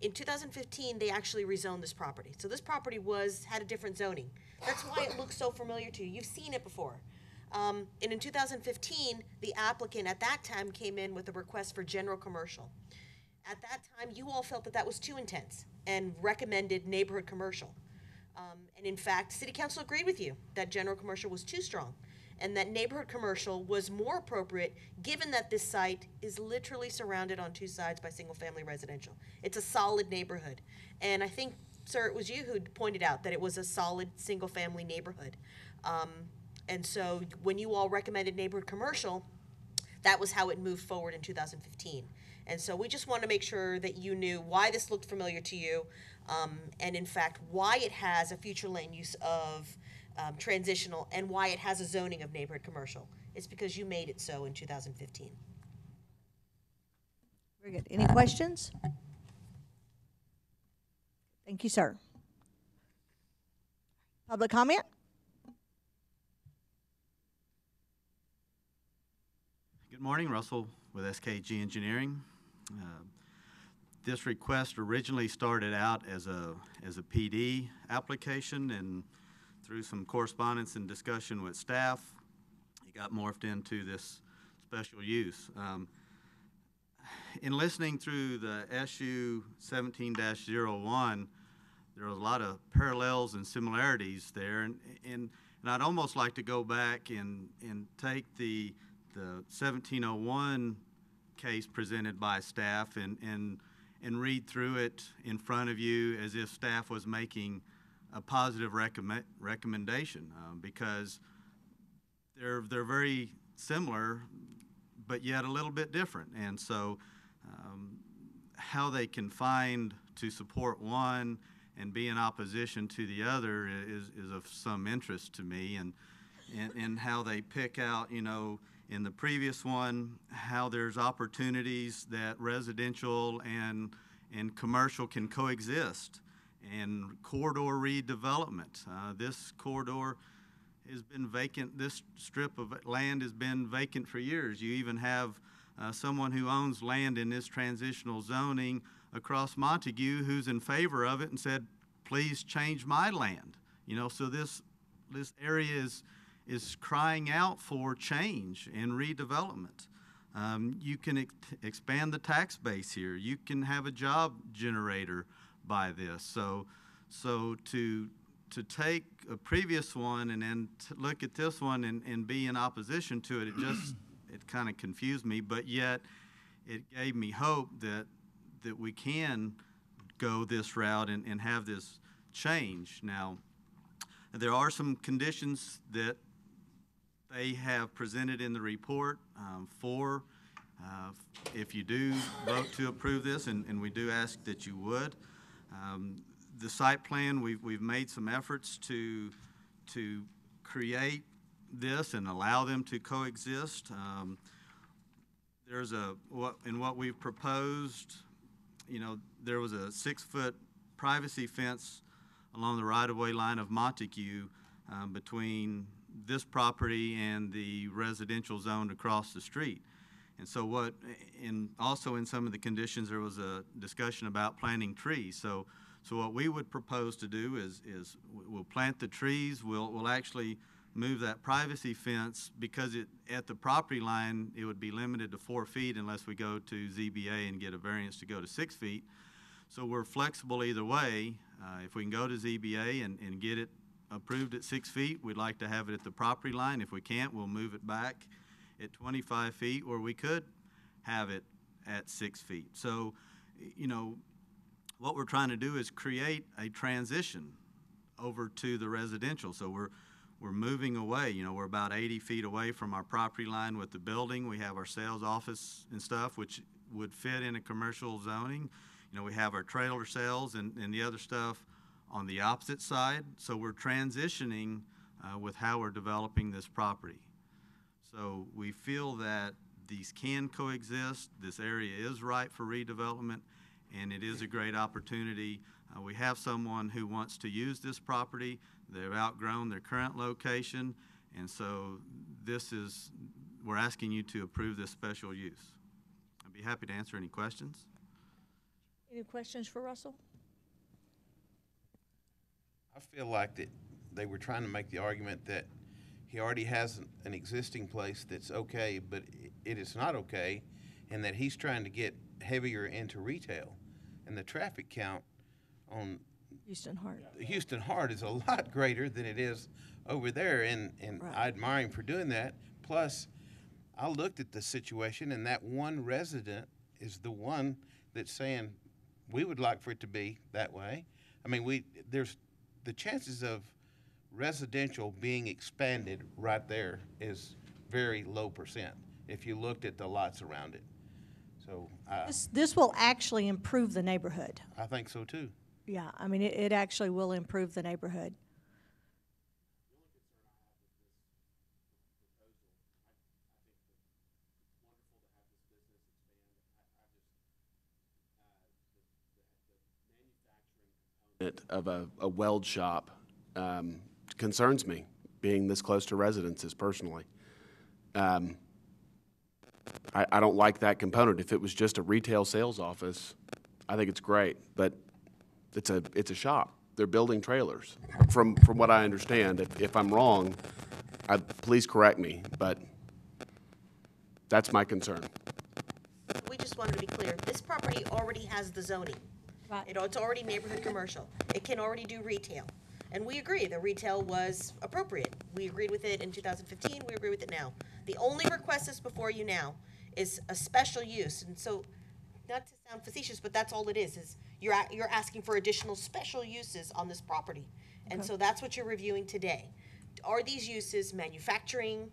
In 2015, they actually rezoned this property. So this property was had a different zoning. That's why it looks so familiar to you. You've seen it before. Um, and in 2015, the applicant at that time came in with a request for general commercial at that time, you all felt that that was too intense and recommended neighborhood commercial. Um, and in fact, city council agreed with you that general commercial was too strong and that neighborhood commercial was more appropriate given that this site is literally surrounded on two sides by single family residential. It's a solid neighborhood. And I think, sir, it was you who pointed out that it was a solid single family neighborhood. Um, and so when you all recommended neighborhood commercial, that was how it moved forward in 2015. And so we just want to make sure that you knew why this looked familiar to you, um, and in fact, why it has a future land use of um, transitional and why it has a zoning of neighborhood commercial. It's because you made it so in 2015. Very good. Any questions? Thank you, sir. Public comment? Good morning, Russell with SKG Engineering this request originally started out as a, as a PD application and through some correspondence and discussion with staff, it got morphed into this special use. Um, in listening through the SU 17-01, there was a lot of parallels and similarities there, and, and, and I'd almost like to go back and, and take the, the 1701 case presented by staff and, and, and read through it in front of you as if staff was making a positive recommend, recommendation um, because they're, they're very similar, but yet a little bit different. And so, um, how they can find to support one and be in opposition to the other is, is of some interest to me, and, and, and how they pick out, you know, in the previous one, how there's opportunities that residential and, and commercial can coexist and corridor redevelopment. Uh, this corridor has been vacant, this strip of land has been vacant for years. You even have uh, someone who owns land in this transitional zoning across Montague who's in favor of it and said, please change my land. You know, so this, this area is, is crying out for change and redevelopment. Um, you can ex- expand the tax base here. You can have a job generator by this. So, so to to take a previous one and then look at this one and, and be in opposition to it, it just it kind of confused me. But yet, it gave me hope that that we can go this route and, and have this change. Now, there are some conditions that they have presented in the report um, for, uh, if you do vote to approve this, and, and we do ask that you would. Um, the site plan, we've, we've made some efforts to, to create this and allow them to coexist. Um, there's a, what, in what we've proposed, you know, there was a six foot privacy fence along the right of way line of Montague um, between this property and the residential zone across the street. And so what, and also in some of the conditions, there was a discussion about planting trees. So, so what we would propose to do is, is we'll plant the trees. We'll, we'll actually move that privacy fence because it, at the property line, it would be limited to four feet unless we go to ZBA and get a variance to go to six feet. So we're flexible either way. Uh, if we can go to ZBA and, and get it approved at six feet. We'd like to have it at the property line. If we can't, we'll move it back at 25 feet, or we could have it at six feet. So, you know, what we're trying to do is create a transition over to the residential. So we're we're moving away. You know, we're about 80 feet away from our property line with the building. We have our sales office and stuff, which would fit in a commercial zoning. You know, we have our trailer sales and, and the other stuff on the opposite side. So we're transitioning uh, with how we're developing this property. So we feel that these can coexist. This area is ripe for redevelopment, and it is a great opportunity. Uh, we have someone who wants to use this property. They've outgrown their current location, and so this is we're asking you to approve this special use. I'd be happy to answer any questions. Any questions for Russell? I feel like that they were trying to make the argument that he already has an, an existing place that's okay, but it, it is not okay, and that he's trying to get heavier into retail, and the traffic count on Houston Heart. Houston Heart is a lot greater than it is over there, and, and right. I admire him for doing that. Plus, I looked at the situation, and that one resident is the one that's saying we would like for it to be that way. I mean, we there's the chances of residential being expanded right there is very low percent if you looked at the lots around it. So uh, this, this will actually improve the neighborhood. I think so too. Yeah, I mean, it, it actually will improve the neighborhood. of a, a weld shop um, concerns me, being this close to residences personally. Um, I, I don't like that component. If it was just a retail sales office, I think it's great, but it's a, it's a shop. They're building trailers, from, from what I understand. If, if I'm wrong, I, please correct me, but that's my concern. We just wanted to be clear, this property already has the zoning. Right. You know, it's already neighborhood commercial. It can already do retail. And we agree the retail was appropriate. We agreed with it in 2015, we agree with it now. The only request that's before you now is a special use. And so, not to sound facetious, but that's all it is, is you're, a- you're asking for additional special uses on this property. And so that's what you're reviewing today. Are these uses manufacturing,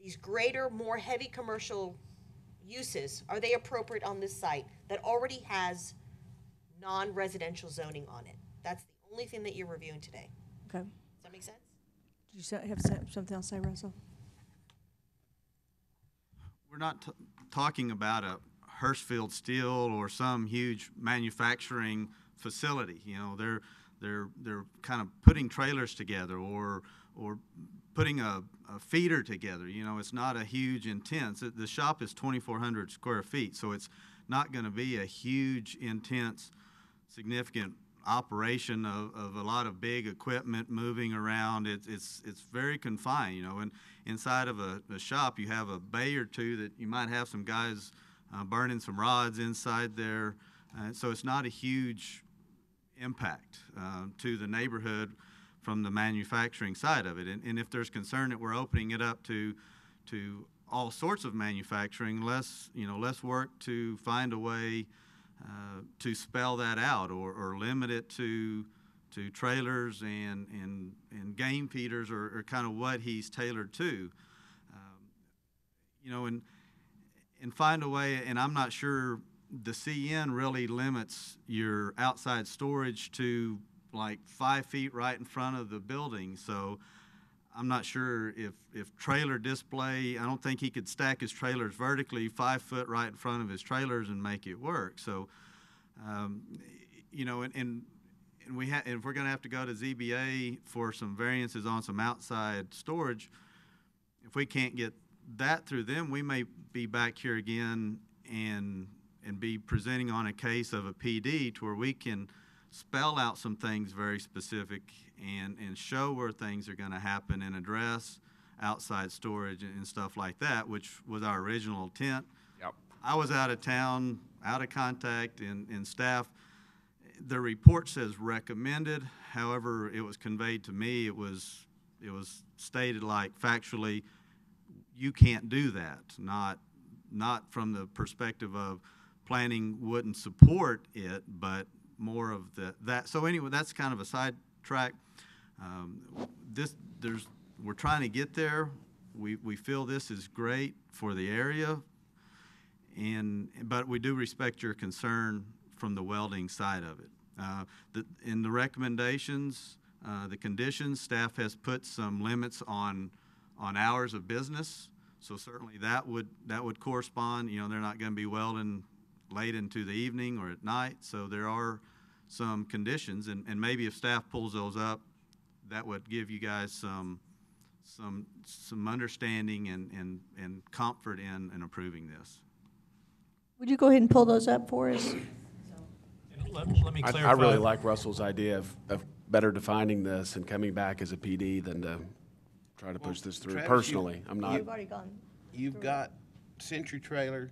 these greater, more heavy commercial uses, are they appropriate on this site that already has non-residential zoning on it. That's the only thing that you're reviewing today. Okay. Does that make sense? Did you have something else to say, Russell? We're not talking about a Hirschfield Steel or some huge manufacturing facility. You know, they're they're they're kind of putting trailers together or or putting a, a feeder together. You know, it's not a huge intense. The shop is 2,400 square feet, so it's not going to be a huge intense significant operation of, of a lot of big equipment moving around. It's it's it's very confined, you know. And inside of a, a shop, you have a bay or two that you might have some guys uh, burning some rods inside there, uh, so it's not a huge impact uh, to the neighborhood from the manufacturing side of it. And, and if there's concern that we're opening it up to to all sorts of manufacturing, less you know less work to find a way uh, to spell that out or, or limit it to to trailers and and, and game feeders or, or kind of what he's tailored to um, you know and and find a way and i'm not sure the cn really limits your outside storage to like five feet right in front of the building so I'm not sure if, if trailer display, I don't think he could stack his trailers vertically five foot right in front of his trailers and make it work. So, um, you know, and, and, and we ha- and if we're going to have to go to ZBA for some variances on some outside storage, if we can't get that through them, we may be back here again and and be presenting on a case of a PD to where we can spell out some things very specific and, and show where things are going to happen and address outside storage and stuff like that, which was our original intent. Yep. I was out of town, out of contact, and, and staff. The report says recommended. However, it was conveyed to me, it was, it was stated like factually, you can't do that, not, not from the perspective of planning wouldn't support it, but more of the that. So anyway, that's kind of a side track. Um, this there's we're trying to get there. We we feel this is great for the area, and but we do respect your concern from the welding side of it. Uh, the, in the recommendations, uh, the conditions, staff has put some limits on on hours of business. So certainly that would that would correspond. You know, they're not going to be welding late into the evening or at night. So there are some conditions, and, and maybe if staff pulls those up, that would give you guys some some some understanding and and, and comfort in in approving this. Would you go ahead and pull those up for us? Let, let me clarify. I, I really like Russell's idea of, of better defining this and coming back as a PD than to try to well, push this through. Travis, Personally, you, I'm not. You've already gone. You've through. got Century Trailer,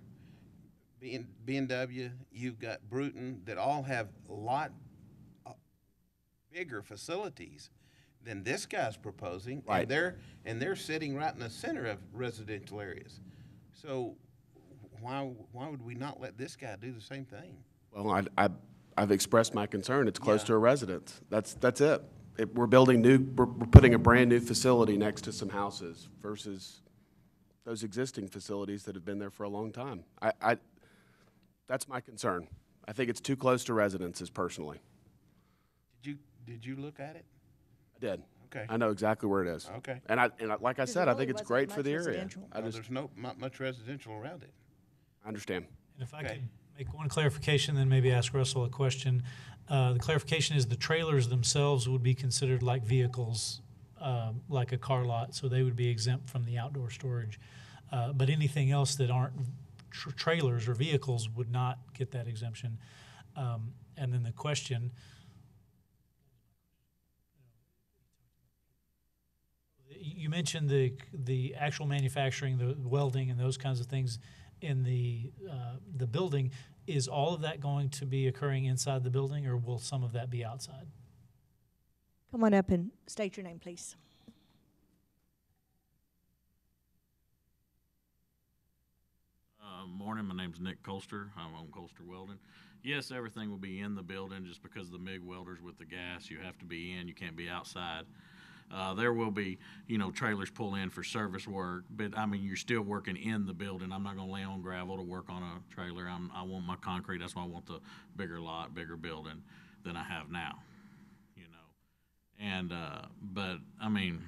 BMW, you've got Bruton, that all have a lot uh, bigger facilities than this guy's proposing. Right. And they're, and they're sitting right in the center of residential areas. So why, why would we not let this guy do the same thing? Well, I, I, have expressed my concern. It's close yeah. to a residence. That's, that's it. it. We're building new, we're, we're putting a brand new facility next to some houses versus those existing facilities that have been there for a long time. I, I, that's my concern. I think it's too close to residences personally. Did you, did you look at it? I did. Okay. I know exactly where it is. Okay. And I, and I- like I said, I think it's great for the area. I just, there's no, not much residential around it. I understand. And if I Okay. could make one clarification, then maybe ask Russell a question. Uh, the clarification is the trailers themselves would be considered like vehicles, um, like a car lot, so they would be exempt from the outdoor storage. Uh, but anything else that aren't trailers or vehicles would not get that exemption. Um, and then the question. You mentioned the the actual manufacturing, the welding, and those kinds of things in the uh, the building. Is all of that going to be occurring inside the building, or will some of that be outside? Come on up and state your name, please. Uh, morning. My name's Nick Colster. I am on Colster Welding. Yes, everything will be in the building just because the MIG welders with the gas, you have to be in. You can't be outside. Uh, there will be, you know, trailers pull in for service work, but I mean, you're still working in the building. I'm not going to lay on gravel to work on a trailer. I'm, I want my concrete. That's why I want the bigger lot, bigger building than I have now, you know. And, uh, but I mean,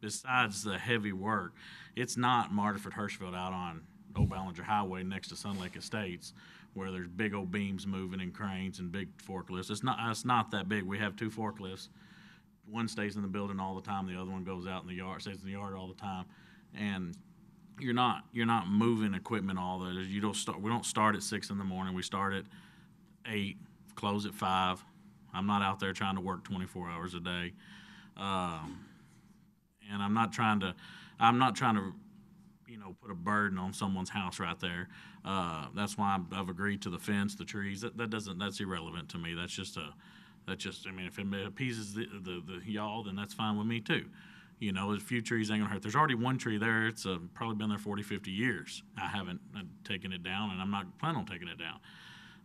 besides the heavy work, it's not Martiford Hirschfeld out on Old Ballinger Highway next to Sun Lake Estates, where there's big old beams moving and cranes and big forklifts. It's not it's not that big. We have two forklifts. One stays in the building all the time. The other one goes out in the yard, stays in the yard all the time, and you're not you're not moving equipment all the You don't start. We don't start at six in the morning. We start at eight, close at five. I'm not out there trying to work 24 hours a day, um, and I'm not trying to. I'm not trying to you know put a burden on someone's house right there. Uh, that's why I've agreed to the fence, the trees. That, that doesn't that's irrelevant to me. That's just a that's just I mean if it appeases the, the, the y'all, then that's fine with me too. You know, a few trees ain't gonna hurt. There's already one tree there. It's uh, probably been there 40, 50 years. I haven't uh, taken it down, and I'm not planning on taking it down.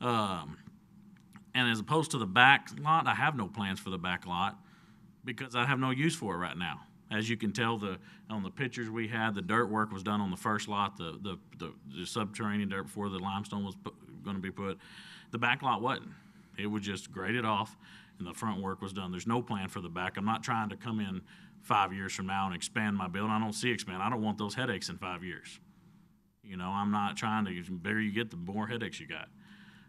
Um, and as opposed to the back lot, I have no plans for the back lot because I have no use for it right now. As you can tell, the on the pictures we had, the dirt work was done on the first lot, the the, the, the subterranean dirt before the limestone was going to be put. The back lot wasn't. It was just graded off, and the front work was done. There's no plan for the back. I'm not trying to come in five years from now and expand my building. I don't see expand. I don't want those headaches in five years. You know, I'm not trying to. The bigger you get, the more headaches you got.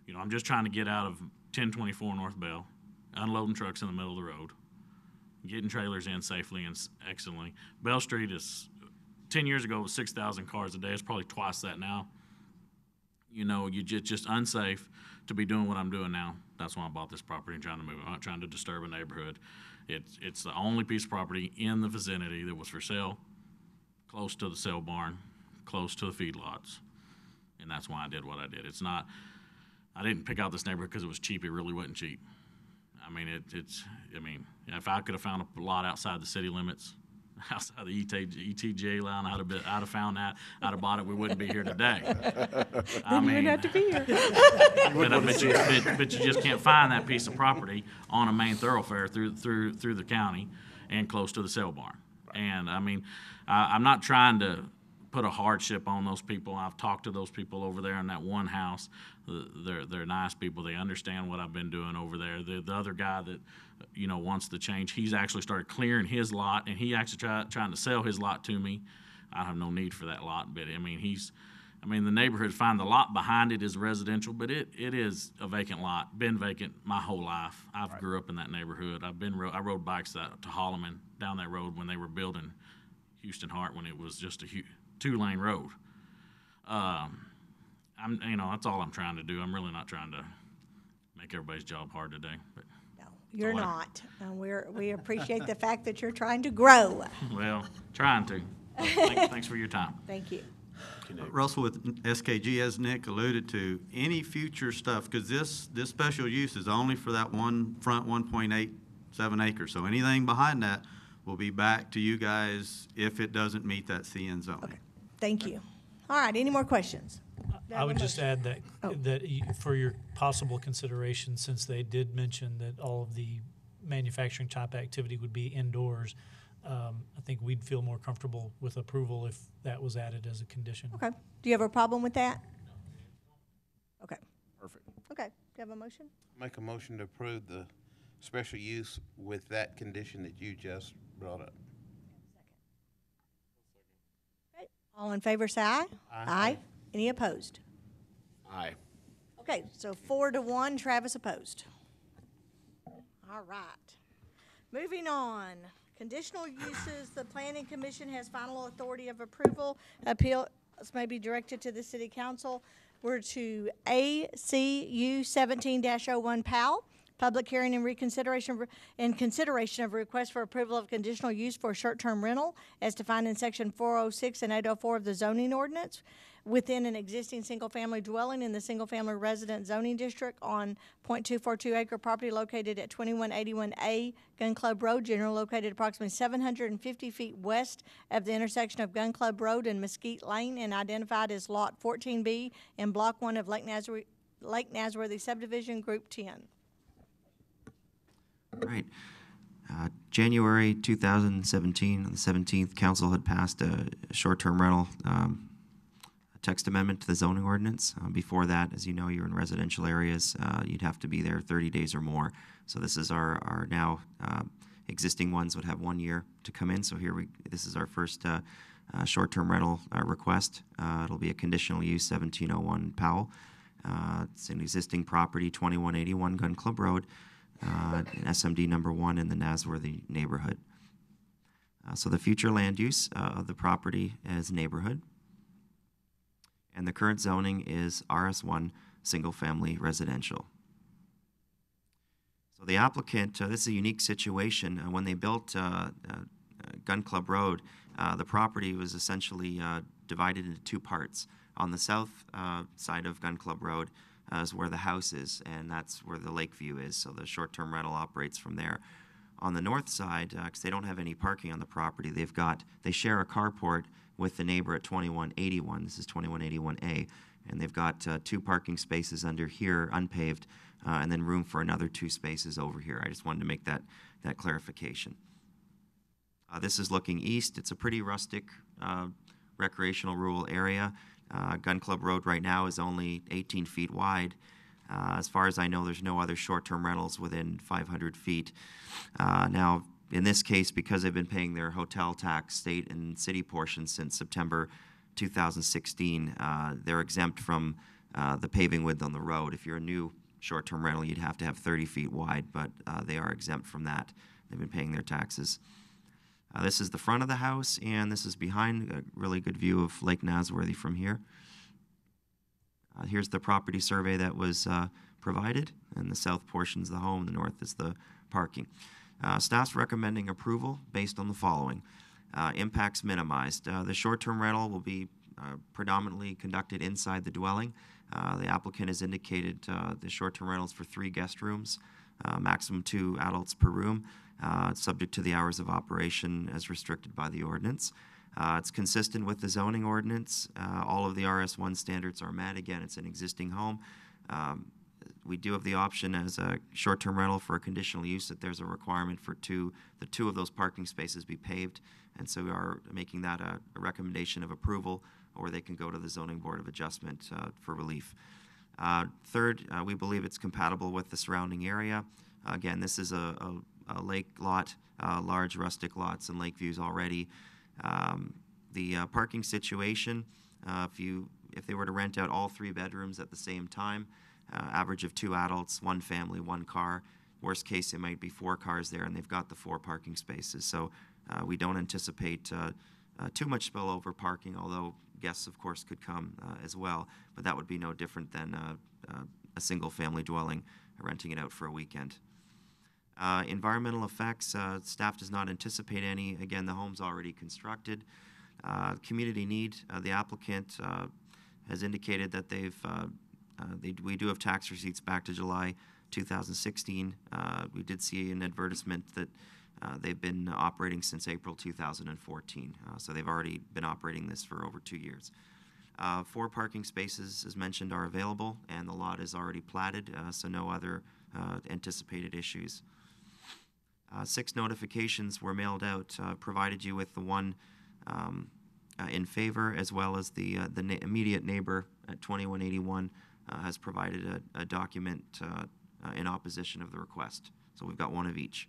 You know, I'm just trying to get out of 1024 North Bell, unloading trucks in the middle of the road getting trailers in safely and excellently. Bell Street is 10 years ago was 6,000 cars a day. It's probably twice that now. You know, you just just unsafe to be doing what I'm doing now. That's why I bought this property and trying to move. I'm not trying to disturb a neighborhood. It's it's the only piece of property in the vicinity that was for sale, close to the sale barn, close to the feedlots, and that's why I did what I did. It's not. I didn't pick out this neighborhood because it was cheap. It really wasn't cheap. I mean, it, it's, I mean, if I could have found a lot outside the city limits, outside the ETJ line, I'd have, been, I'd have found that, I'd have bought it, we wouldn't be here today. I mean, you wouldn't have to be here. Uh, but, you, but, but you just can't find that piece of property on a main thoroughfare through, through, through the county and close to the sale barn. And I mean, I, I'm not trying to, put a hardship on those people. I've talked to those people over there in that one house. Uh, they're they're nice people. They understand what I've been doing over there. The, the other guy that you know wants to change, he's actually started clearing his lot, and he actually try, trying to sell his lot to me. I have no need for that lot, but I mean he's. I mean, the neighborhood find the lot behind it is residential, but it, it is a vacant lot. Been vacant my whole life. I've right. grew up in that neighborhood. I've been I rode bikes to, to Holloman down that road when they were building Houston Heart when it was just a huge two lane road. Um, I'm, you know, that's all I'm trying to do. I'm really not trying to make everybody's job hard today. But no, you're not, and we we appreciate the fact that you're trying to grow. Well, trying to. thanks, thanks for your time. Thank you. Uh, Russell with SKG, as Nick alluded to, any future stuff because this this special use is only for that one front 1.87 acres. So anything behind that will be back to you guys if it doesn't meet that CN zoning. Okay. Thank you. All right, any more questions? I would just add that, Oh. that for your possible consideration, since they did mention that all of the manufacturing type activity would be indoors, um, I think we'd feel more comfortable with approval if that was added as a condition. Okay, do you have a problem with that? Okay, Perfect. okay, do you have a motion? Make a motion to approve the special use with that condition that you just brought up. All in favor, say aye. Aye. Any opposed? Aye. Okay, so four to one, Travis opposed. All right. Moving on. Conditional uses, the planning commission has final authority of approval. Appeals may be directed to the city council. We're to ACU seventeen 01 PAL. Public hearing and reconsideration in consideration of a request for approval of conditional use for short-term rental as defined in section 406 and 804 of the zoning ordinance within an existing single-family dwelling in the single-family resident zoning district on .242 acre property located at 2181A Gun Club Road, general located approximately 750 feet west of the intersection of Gun Club Road and Mesquite Lane and identified as Lot 14B in Block 1 of Lake Nazareth, Lake Nazareth subdivision, Group 10. Right, Uh, January 2017, on the 17th, council had passed a short-term rental um, text amendment to the zoning ordinance. Uh, before that, as you know, you're in residential areas. Uh, you'd have to be there 30 days or more. So this is our, our now uh, existing ones would have one year to come in. So here we this is our first uh, uh, short-term rental request. it'll be a conditional use 1701 Powell. it's an existing property, 2181 Gun Club Road uh, SMD number one in the Nasworthy neighborhood. Uh, so the future land use uh, of the property is neighborhood. And the current zoning is RS1 single family residential. So the applicant, uh, this is a unique situation. Uh, when they built uh, Gun Club Road, the property was essentially divided into two parts. On the south side of Gun Club Road, uh, is where the house is, and that's where the lake view is. So the short-term rental operates from there. On the north side, because uh, they don't have any parking on the property, they've got they share a carport with the neighbor at 2181. This is 2181A, and they've got uh, two parking spaces under here, unpaved, uh, and then room for another two spaces over here. I just wanted to make that that clarification. Uh, this is looking east. It's a pretty rustic uh, recreational rural area. Uh, Gun Club Road right now is only 18 feet wide. Uh, as far as I know, there's no other short-term rentals within 500 feet. Uh, now, in this case, because they've been paying their hotel tax, state and city portions since September 2016, uh, they're exempt from uh, the paving width on the road. If you're a new short-term rental, you'd have to have 30 feet wide, but uh, they are exempt from that. They've been paying their taxes. Uh, this is the front of the house, and this is behind a really good view of Lake Nasworthy from here. Uh, here's the property survey that was uh, provided, and the south portion is the home, the north is the parking. Uh, staff's recommending approval based on the following. Uh, impacts minimized. Uh, the short-term rental will be predominantly conducted inside the dwelling. the applicant has indicated the short-term rentals for three guest rooms, maximum two adults per room. Uh, subject to the hours of operation as restricted by the ordinance. Uh, it's consistent with the zoning ordinance. Uh, all of the RS1 standards are met. Again, it's an existing home. Um, we do have the option as a short-term rental for a conditional use that there's a requirement for two, the two of those parking spaces be paved, and so we are making that a, a recommendation of approval, or they can go to the zoning board of adjustment uh, for relief. Uh, third, uh, we believe it's compatible with the surrounding area. Again, this is a, a a uh, lake lot, uh, large rustic lots and lake views already. Um, the uh, parking situation, if you if they were to rent out all three bedrooms at the same time, average of two adults, one family, one car. Worst case, it might be four cars there, and they've got the four parking spaces. So we don't anticipate too much spillover parking, although guests, of course, could come uh, as well, but that would be no different than uh, uh, a single family dwelling renting it out for a weekend. Uh, environmental effects, uh, staff does not anticipate any. Again, the home's already constructed. Uh, community need, uh, the applicant uh, has indicated that they've, uh, they, we do have tax receipts back to July 2016. we did see an advertisement that they've been operating since April 2014. so they've already been operating this for over two years. four parking spaces, as mentioned, are available, and the lot is already platted, so no other anticipated issues uh, six notifications were mailed out, uh, provided you with the one um, uh, in favor as well as the, uh, the na- immediate neighbor at 2181 uh, has provided a, a document in opposition of the request. So we've got one of each.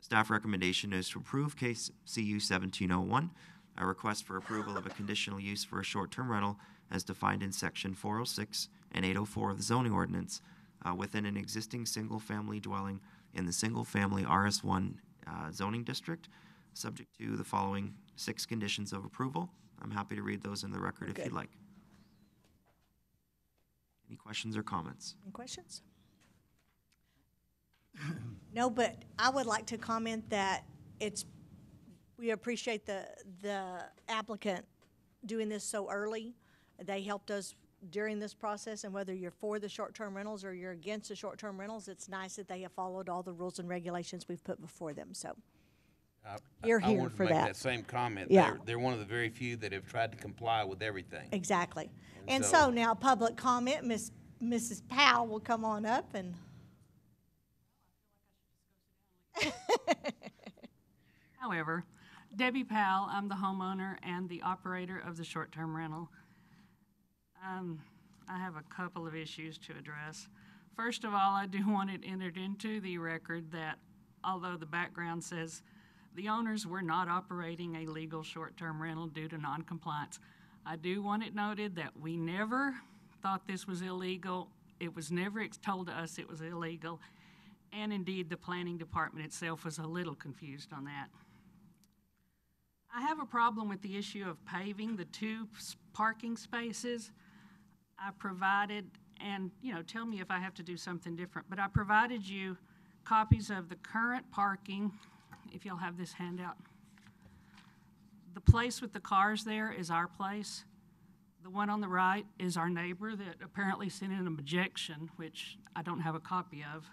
Staff recommendation is to approve case CU 1701, a request for approval of a conditional use for a short-term rental as defined in section 406 and 804 of the zoning ordinance uh, within an existing single-family dwelling in the single family RS1 uh, zoning district, subject to the following six conditions of approval. I'm happy to read those in the record okay. if you'd like. Any questions or comments? Any questions? no, but I would like to comment that it's we appreciate the the applicant doing this so early. They helped us during this process, and whether you're for the short-term rentals or you're against the short-term rentals, it's nice that they have followed all the rules and regulations we've put before them, so. You're here for I to make that that. same comment. Yeah. They're, they're one of the very few that have tried to comply with everything. Exactly. And so- so now, public comment, Miss, Mrs. Powell will come on up and. However, Debbie Powell, I'm the homeowner and the operator of the short-term rental. Um, I have a couple of issues to address. First of all, I do want it entered into the record that although the background says the owners were not operating a legal short term rental due to noncompliance, I do want it noted that we never thought this was illegal. It was never told to us it was illegal. And indeed, the planning department itself was a little confused on that. I have a problem with the issue of paving the two parking spaces. I provided, and you know, tell me if I have to do something different, but I provided you copies of the current parking, if you will have this handout. The place with the cars there is our place. The one on the right is our neighbor that apparently sent in an objection, which I don't have a copy of.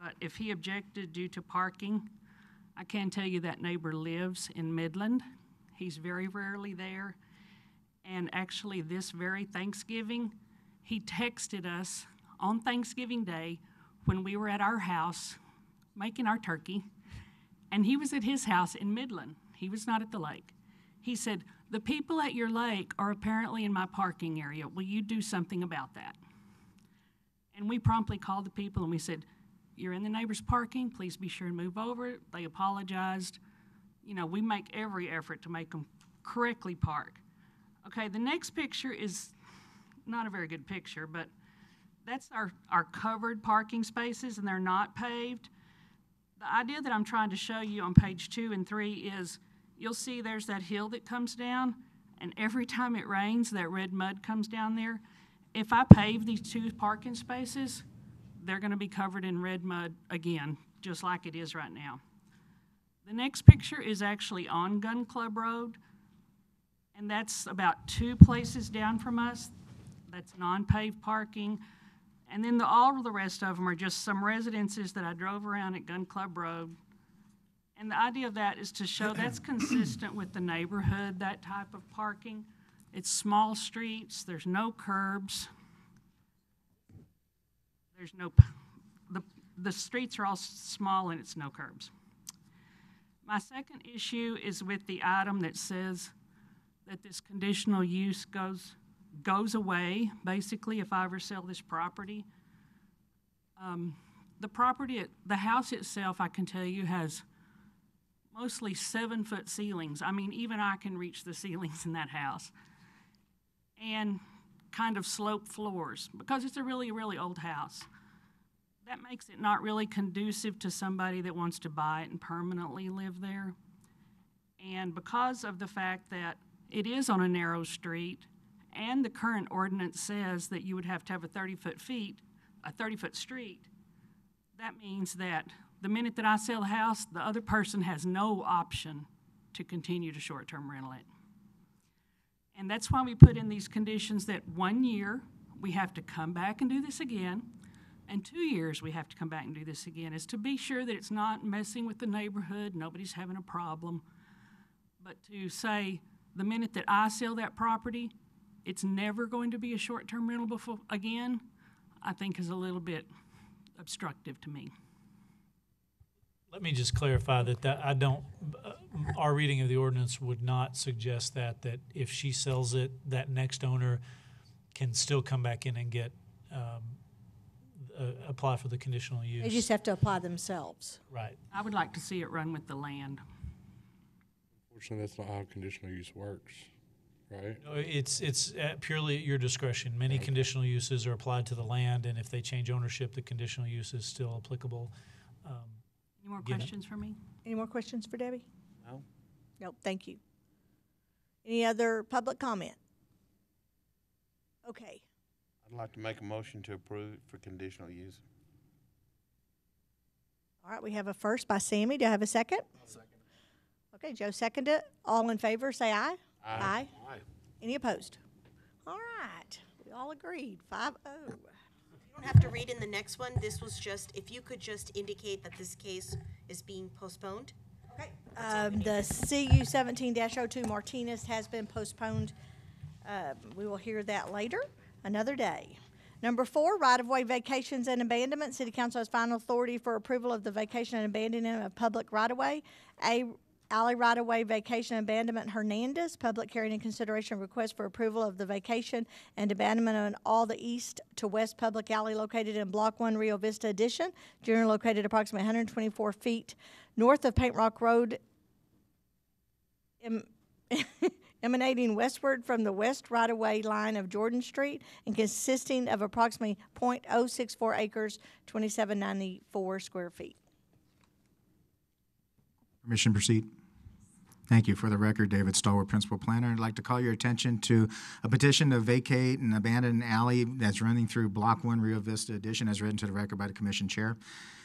But if he objected due to parking, I can tell you that neighbor lives in Midland. He's very rarely there. And actually, this very Thanksgiving, he texted us on Thanksgiving Day when we were at our house making our turkey. And he was at his house in Midland. He was not at the lake. He said, The people at your lake are apparently in my parking area. Will you do something about that? And we promptly called the people and we said, You're in the neighbor's parking. Please be sure and move over. They apologized. You know, we make every effort to make them correctly park. Okay, the next picture is not a very good picture, but that's our, our covered parking spaces and they're not paved. The idea that I'm trying to show you on page two and three is you'll see there's that hill that comes down, and every time it rains, that red mud comes down there. If I pave these two parking spaces, they're going to be covered in red mud again, just like it is right now. The next picture is actually on Gun Club Road and that's about two places down from us. That's non-paved parking. And then the, all of the rest of them are just some residences that I drove around at Gun Club Road. And the idea of that is to show that's consistent with the neighborhood, that type of parking. It's small streets, there's no curbs. There's no, the, the streets are all small and it's no curbs. My second issue is with the item that says that this conditional use goes goes away basically if I ever sell this property. Um, the property, the house itself, I can tell you has mostly seven foot ceilings. I mean, even I can reach the ceilings in that house, and kind of slope floors because it's a really really old house. That makes it not really conducive to somebody that wants to buy it and permanently live there. And because of the fact that it is on a narrow street, and the current ordinance says that you would have to have a 30 foot feet, a 30 foot street, that means that the minute that I sell the house, the other person has no option to continue to short term rental it. And that's why we put in these conditions that one year we have to come back and do this again, and two years we have to come back and do this again, is to be sure that it's not messing with the neighborhood, nobody's having a problem. But to say, the minute that I sell that property, it's never going to be a short term rental before, again, I think is a little bit obstructive to me. Let me just clarify that, that I don't, uh, our reading of the ordinance would not suggest that, that if she sells it, that next owner can still come back in and get, um, uh, apply for the conditional use. They just have to apply themselves. Right. I would like to see it run with the land percent. That's not how conditional use works, right? No, it's it's at uh, purely at your discretion. Many okay. conditional uses are applied to the land, and if they change ownership, the conditional use is still applicable. Um, Any more questions know. for me? Any more questions for Debbie? No. Nope. thank you. Any other public comment? Okay. I'd like to make a motion to approve it for conditional use. All right, we have a first by Sammy. Do I have a 2nd second. Okay, Joe seconded it. All in favor, say aye. Aye. Aye. Any opposed? All right, we all agreed, five oh. don't have to read in the next one. This was just, if you could just indicate that this case is being postponed. Okay. Um, the CU seventeen 2 Martinez has been postponed. Uh, we will hear that later, another day. Number four, right-of-way vacations and abandonment. City Council has final authority for approval of the vacation and abandonment of public right-of-way. A Alley Right way Vacation Abandonment Hernandez, public hearing and consideration request for approval of the vacation and abandonment on all the east to west public alley located in Block 1 Rio Vista Addition, generally located approximately 124 feet north of Paint Rock Road, em emanating westward from the west right of way line of Jordan Street and consisting of approximately 0.064 acres, 2794 square feet. Permission proceed. Thank you. For the record, David Stallworth, Principal Planner. I'd like to call your attention to a petition to vacate an abandoned alley that's running through Block 1 Rio Vista Addition as written to the record by the Commission Chair.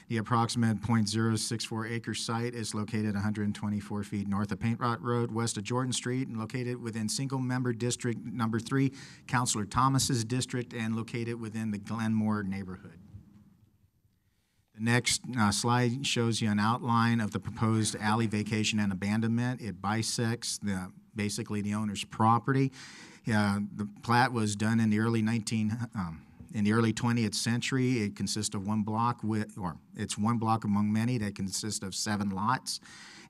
The approximate 0.064 acre site is located 124 feet north of Paint Rot Road, west of Jordan Street, and located within single member district number three, Councilor Thomas's district, and located within the Glenmore neighborhood. The next uh, slide shows you an outline of the proposed alley vacation and abandonment. It bisects the basically the owner's property. Uh, the plat was done in the early 19 um, in the early 20th century. It consists of one block with, or it's one block among many that consists of seven lots,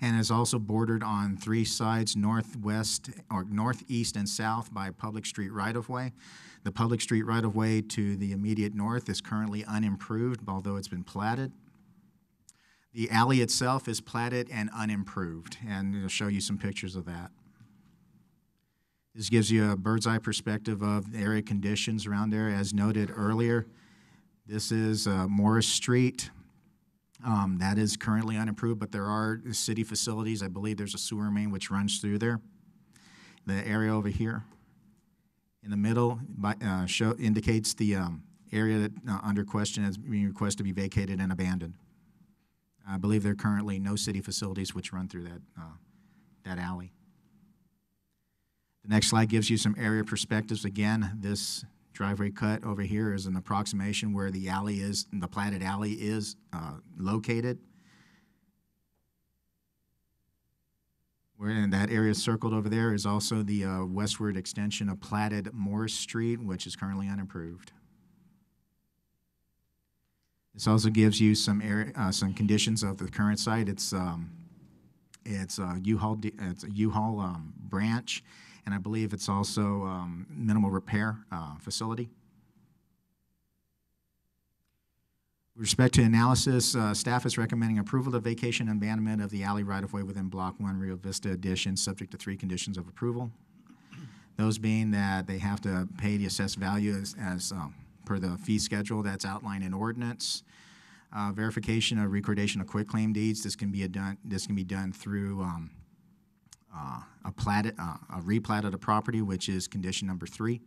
and is also bordered on three sides northwest or northeast and south by public street right of way. The public street right of way to the immediate north is currently unimproved, although it's been platted. The alley itself is platted and unimproved, and it'll show you some pictures of that. This gives you a bird's eye perspective of the area conditions around there. As noted earlier, this is uh, Morris Street. Um, that is currently unimproved, but there are city facilities. I believe there's a sewer main which runs through there. The area over here in the middle by, uh, show, indicates the um, area that uh, under question is being requested to be vacated and abandoned. I believe there are currently no city facilities which run through that, uh, that alley. The next slide gives you some area perspectives. Again, this driveway cut over here is an approximation where the alley is, the platted alley is uh, located. We're in that area circled over there is also the uh, westward extension of platted Morris Street, which is currently unimproved. This also gives you some air, uh, some conditions of the current site. It's um, it's a U-Haul it's a U-Haul um, branch, and I believe it's also um, minimal repair uh, facility. With respect to analysis, uh, staff is recommending approval of vacation abandonment of the alley right-of-way within Block 1 Rio Vista addition, subject to three conditions of approval. Those being that they have to pay the assessed value as, as uh, per the fee schedule that's outlined in ordinance. Uh, verification of recordation of quitclaim deeds. This can be done. This can be done through um, uh, a plat, uh, a replat of the property, which is condition number three.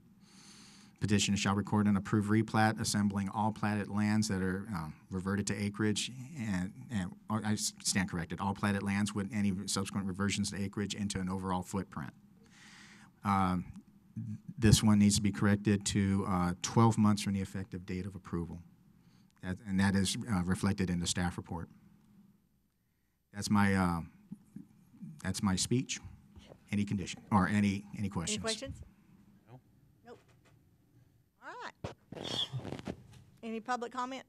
Petition shall record and approve replat, assembling all platted lands that are um, reverted to acreage, and, and or I stand corrected, all platted lands with any subsequent reversions to acreage into an overall footprint. Um, this one needs to be corrected to uh, 12 months from the effective date of approval, that, and that is uh, reflected in the staff report. That's my uh, that's my speech. Any condition or any any questions? Any questions? Any public comment?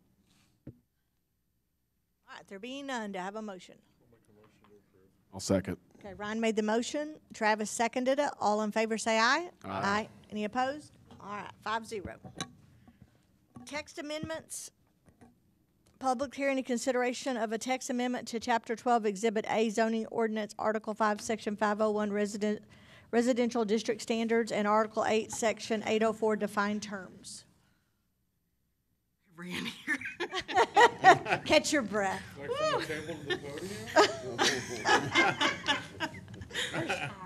All right, there being none, to have a motion? I'll second. Okay, Ryan made the motion. Travis seconded it. All in favor say aye. Aye. aye. Any opposed? All right, 5 0. Text amendments. Public hearing and consideration of a text amendment to Chapter 12, Exhibit A, Zoning Ordinance, Article 5, Section 501, Resident residential district standards, and Article 8, Section 804 defined terms. Ran here. Catch your breath.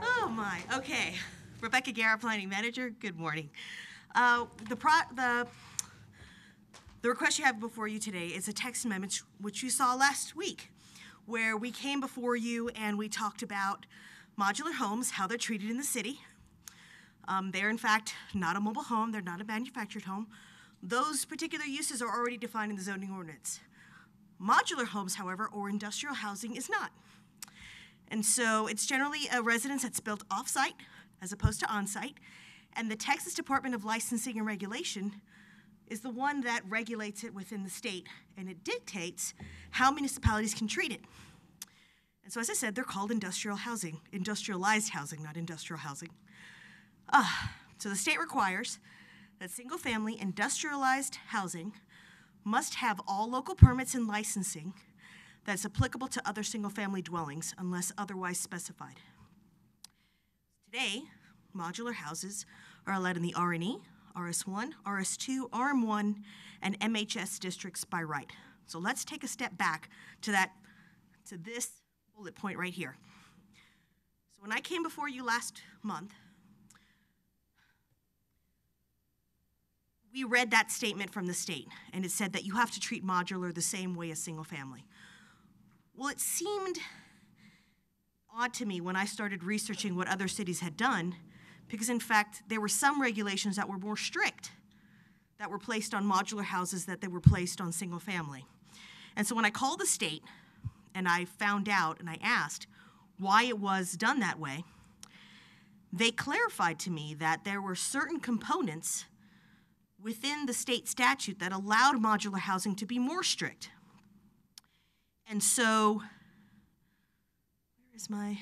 oh my. Okay. Rebecca Garrett, Planning Manager. Good morning. Uh, the, pro- the the request you have before you today is a text amendment which you saw last week, where we came before you and we talked about modular homes, how they're treated in the city. Um, they're, in fact, not a mobile home, they're not a manufactured home. Those particular uses are already defined in the zoning ordinance. Modular homes, however, or industrial housing is not. And so it's generally a residence that's built off site as opposed to on site. And the Texas Department of Licensing and Regulation is the one that regulates it within the state, and it dictates how municipalities can treat it. And so, as I said, they're called industrial housing, industrialized housing, not industrial housing. Uh, so, the state requires that single family industrialized housing must have all local permits and licensing that's applicable to other single family dwellings unless otherwise specified. Today, modular houses are allowed in the RNE, RS1, RS2, RM1, and MHS districts by right. So let's take a step back to that to this bullet point right here. So when I came before you last month, we read that statement from the state, and it said that you have to treat modular the same way as single family. Well, it seemed odd to me when I started researching what other cities had done, because in fact, there were some regulations that were more strict that were placed on modular houses that they were placed on single family. And so when I called the state, and I found out and I asked why it was done that way, they clarified to me that there were certain components within the state statute that allowed modular housing to be more strict. And so, where is my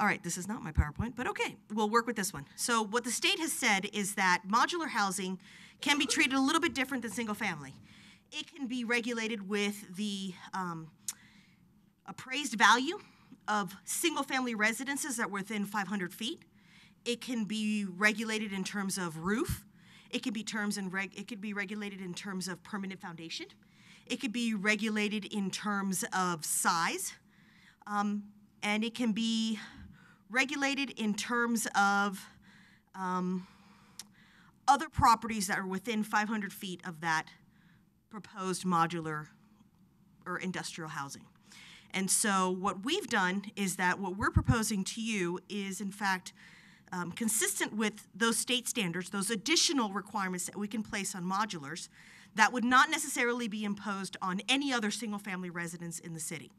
All right, this is not my PowerPoint, but okay, we'll work with this one. So, what the state has said is that modular housing can be treated a little bit different than single family. It can be regulated with the um, appraised value of single family residences that were within 500 feet. It can be regulated in terms of roof. It can be terms and reg- it could be regulated in terms of permanent foundation. It could be regulated in terms of size. Um, and it can be regulated in terms of um, other properties that are within 500 feet of that proposed modular or industrial housing. And so what we've done is that what we're proposing to you is, in fact, um, consistent with those state standards, those additional requirements that we can place on modulars that would not necessarily be imposed on any other single family residence in the city.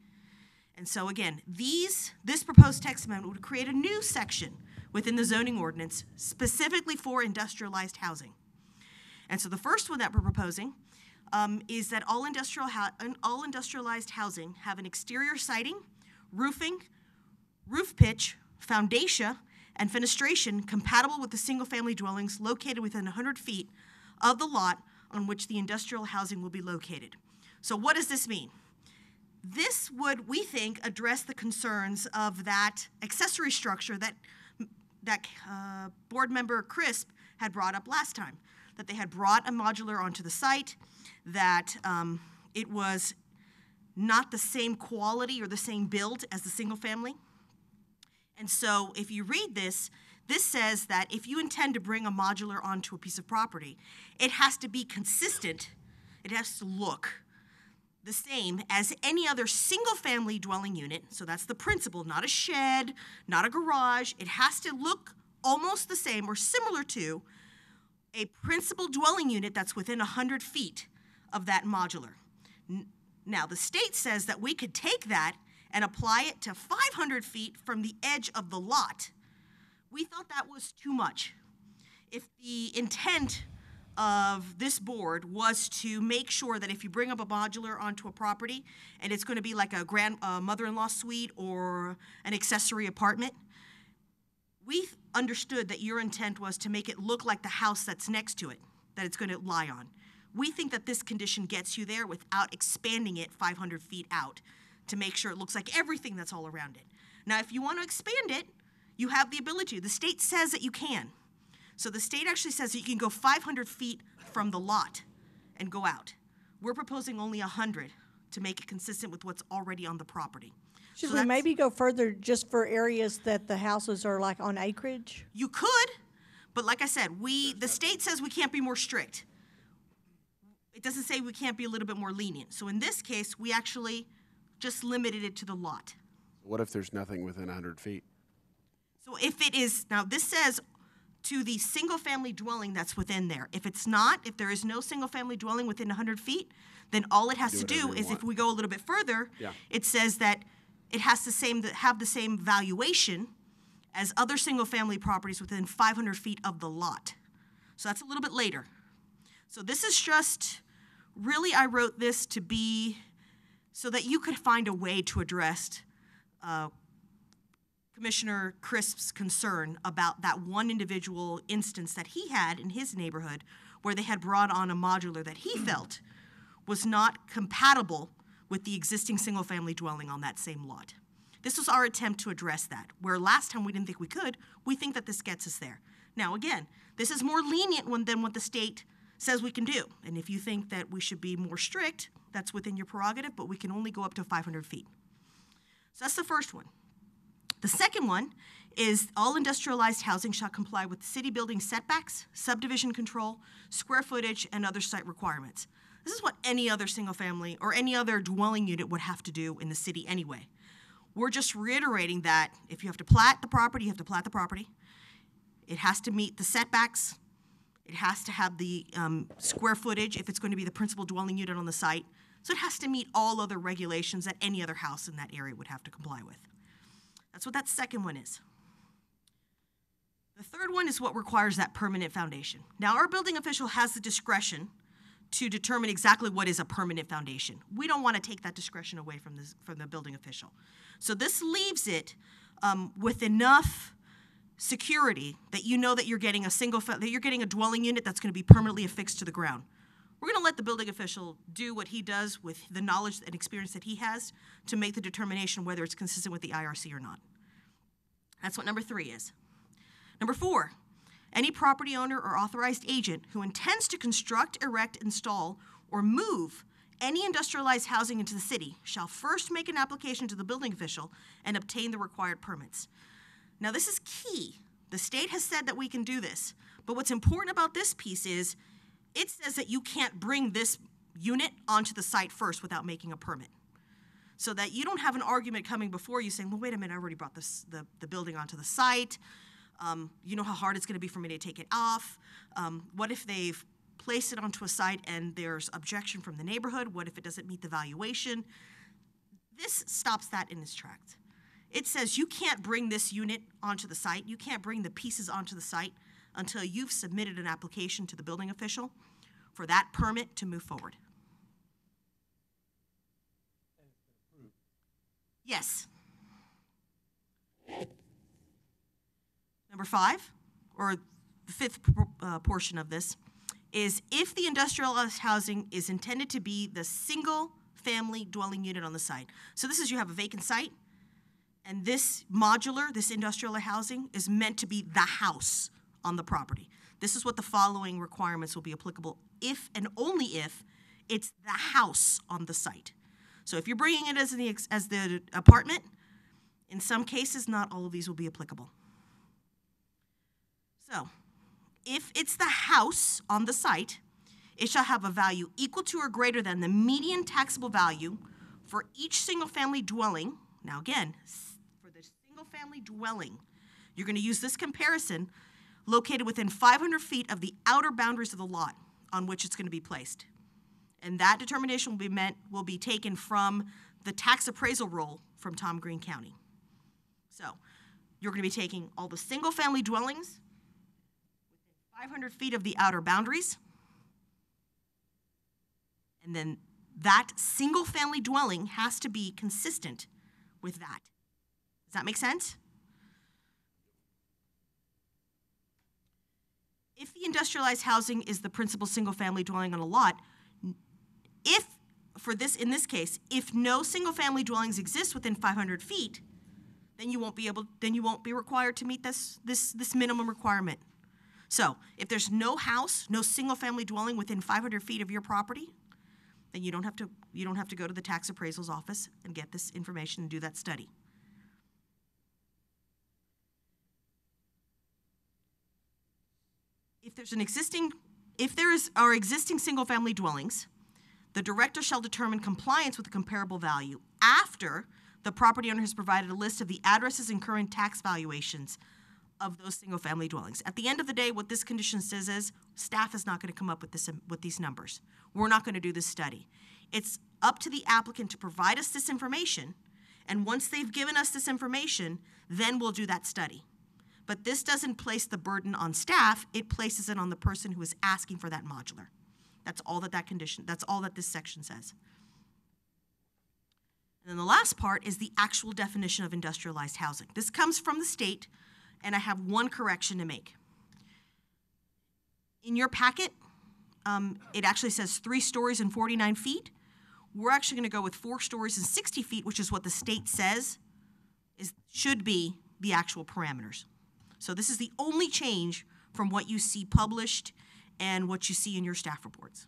And so again, these, this proposed text amendment would create a new section within the zoning ordinance specifically for industrialized housing. And so the first one that we're proposing um, is that all, industrial all industrialized housing have an exterior siding, roofing, roof pitch, foundation, and fenestration compatible with the single family dwellings located within 100 feet of the lot on which the industrial housing will be located. So what does this mean? This would, we think, address the concerns of that accessory structure that, that uh, board member Crisp had brought up last time, that they had brought a modular onto the site, that um, it was not the same quality or the same build as the single family. And so if you read this, this says that if you intend to bring a modular onto a piece of property, it has to be consistent, it has to look the same as any other single family dwelling unit. So that's the principle, not a shed, not a garage. It has to look almost the same or similar to a principal dwelling unit that's within 100 feet of that modular. Now, the state says that we could take that and apply it to 500 feet from the edge of the lot. We thought that was too much. If the intent of this board was to make sure that if you bring up a modular onto a property and it's going to be like a grand uh, mother-in-law suite or an accessory apartment we understood that your intent was to make it look like the house that's next to it that it's going to lie on we think that this condition gets you there without expanding it 500 feet out to make sure it looks like everything that's all around it now if you want to expand it you have the ability the state says that you can so the state actually says you can go 500 feet from the lot and go out. We're proposing only 100 to make it consistent with what's already on the property. Should so we maybe go further just for areas that the houses are like on acreage? You could, but like I said, we the state says we can't be more strict. It doesn't say we can't be a little bit more lenient. So in this case, we actually just limited it to the lot. What if there's nothing within 100 feet? So if it is now, this says to the single family dwelling that's within there. If it's not, if there is no single family dwelling within 100 feet, then all it has do to do is want. if we go a little bit further, yeah. it says that it has the same have the same valuation as other single family properties within 500 feet of the lot. So that's a little bit later. So this is just really I wrote this to be so that you could find a way to address uh, Commissioner Crisp's concern about that one individual instance that he had in his neighborhood where they had brought on a modular that he felt was not compatible with the existing single family dwelling on that same lot. This was our attempt to address that. Where last time we didn't think we could, we think that this gets us there. Now, again, this is more lenient when, than what the state says we can do. And if you think that we should be more strict, that's within your prerogative, but we can only go up to 500 feet. So that's the first one. The second one is all industrialized housing shall comply with city building setbacks, subdivision control, square footage, and other site requirements. This is what any other single family or any other dwelling unit would have to do in the city anyway. We're just reiterating that if you have to plat the property, you have to plat the property. It has to meet the setbacks. It has to have the um, square footage if it's going to be the principal dwelling unit on the site. So it has to meet all other regulations that any other house in that area would have to comply with. That's what that second one is. The third one is what requires that permanent foundation. Now, our building official has the discretion to determine exactly what is a permanent foundation. We don't want to take that discretion away from, this, from the building official. So this leaves it um, with enough security that you know that you're getting a single that you're getting a dwelling unit that's going to be permanently affixed to the ground. We're going to let the building official do what he does with the knowledge and experience that he has to make the determination whether it's consistent with the IRC or not. That's what number three is. Number four, any property owner or authorized agent who intends to construct, erect, install, or move any industrialized housing into the city shall first make an application to the building official and obtain the required permits. Now, this is key. The state has said that we can do this, but what's important about this piece is it says that you can't bring this unit onto the site first without making a permit. So that you don't have an argument coming before you saying, well, wait a minute, I already brought this, the, the building onto the site. Um, you know how hard it's going to be for me to take it off. Um, what if they've placed it onto a site and there's objection from the neighborhood? What if it doesn't meet the valuation? This stops that in its tracks. It says you can't bring this unit onto the site, you can't bring the pieces onto the site until you've submitted an application to the building official for that permit to move forward. Yes. Number five, or the fifth uh, portion of this, is if the industrialized housing is intended to be the single family dwelling unit on the site. So this is you have a vacant site, and this modular, this industrial housing, is meant to be the house on the property. This is what the following requirements will be applicable if and only if it's the house on the site. So if you're bringing it as the, as the apartment, in some cases, not all of these will be applicable. So if it's the house on the site, it shall have a value equal to or greater than the median taxable value for each single family dwelling. Now, again, for the single family dwelling, you're going to use this comparison located within 500 feet of the outer boundaries of the lot on which it's going to be placed. And that determination will be meant will be taken from the tax appraisal roll from Tom Green County. So you're going to be taking all the single family dwellings within 500 feet of the outer boundaries. And then that single family dwelling has to be consistent with that. Does that make sense? if the industrialized housing is the principal single family dwelling on a lot, if for this in this case, if no single family dwellings exist within 500 feet, then you won't be able then you won't be required to meet this this this minimum requirement. So, if there's no house, no single family dwelling within 500 feet of your property, then you don't have to you don't have to go to the tax appraisals office and get this information and do that study. If there's an existing, if there is, are existing single-family dwellings, the director shall determine compliance with the comparable value after the property owner has provided a list of the addresses and current tax valuations of those single-family dwellings. At the end of the day, what this condition says is staff is not going to come up with this with these numbers. We're not going to do this study. It's up to the applicant to provide us this information, and once they've given us this information, then we'll do that study. But this doesn't place the burden on staff, it places it on the person who is asking for that modular. That's all that that condition, that's all that this section says. And then the last part is the actual definition of industrialized housing. This comes from the state, and I have one correction to make. In your packet, um, it actually says three stories and 49 feet. We're actually going to go with four stories and 60 feet, which is what the state says is, should be the actual parameters. So this is the only change from what you see published and what you see in your staff reports.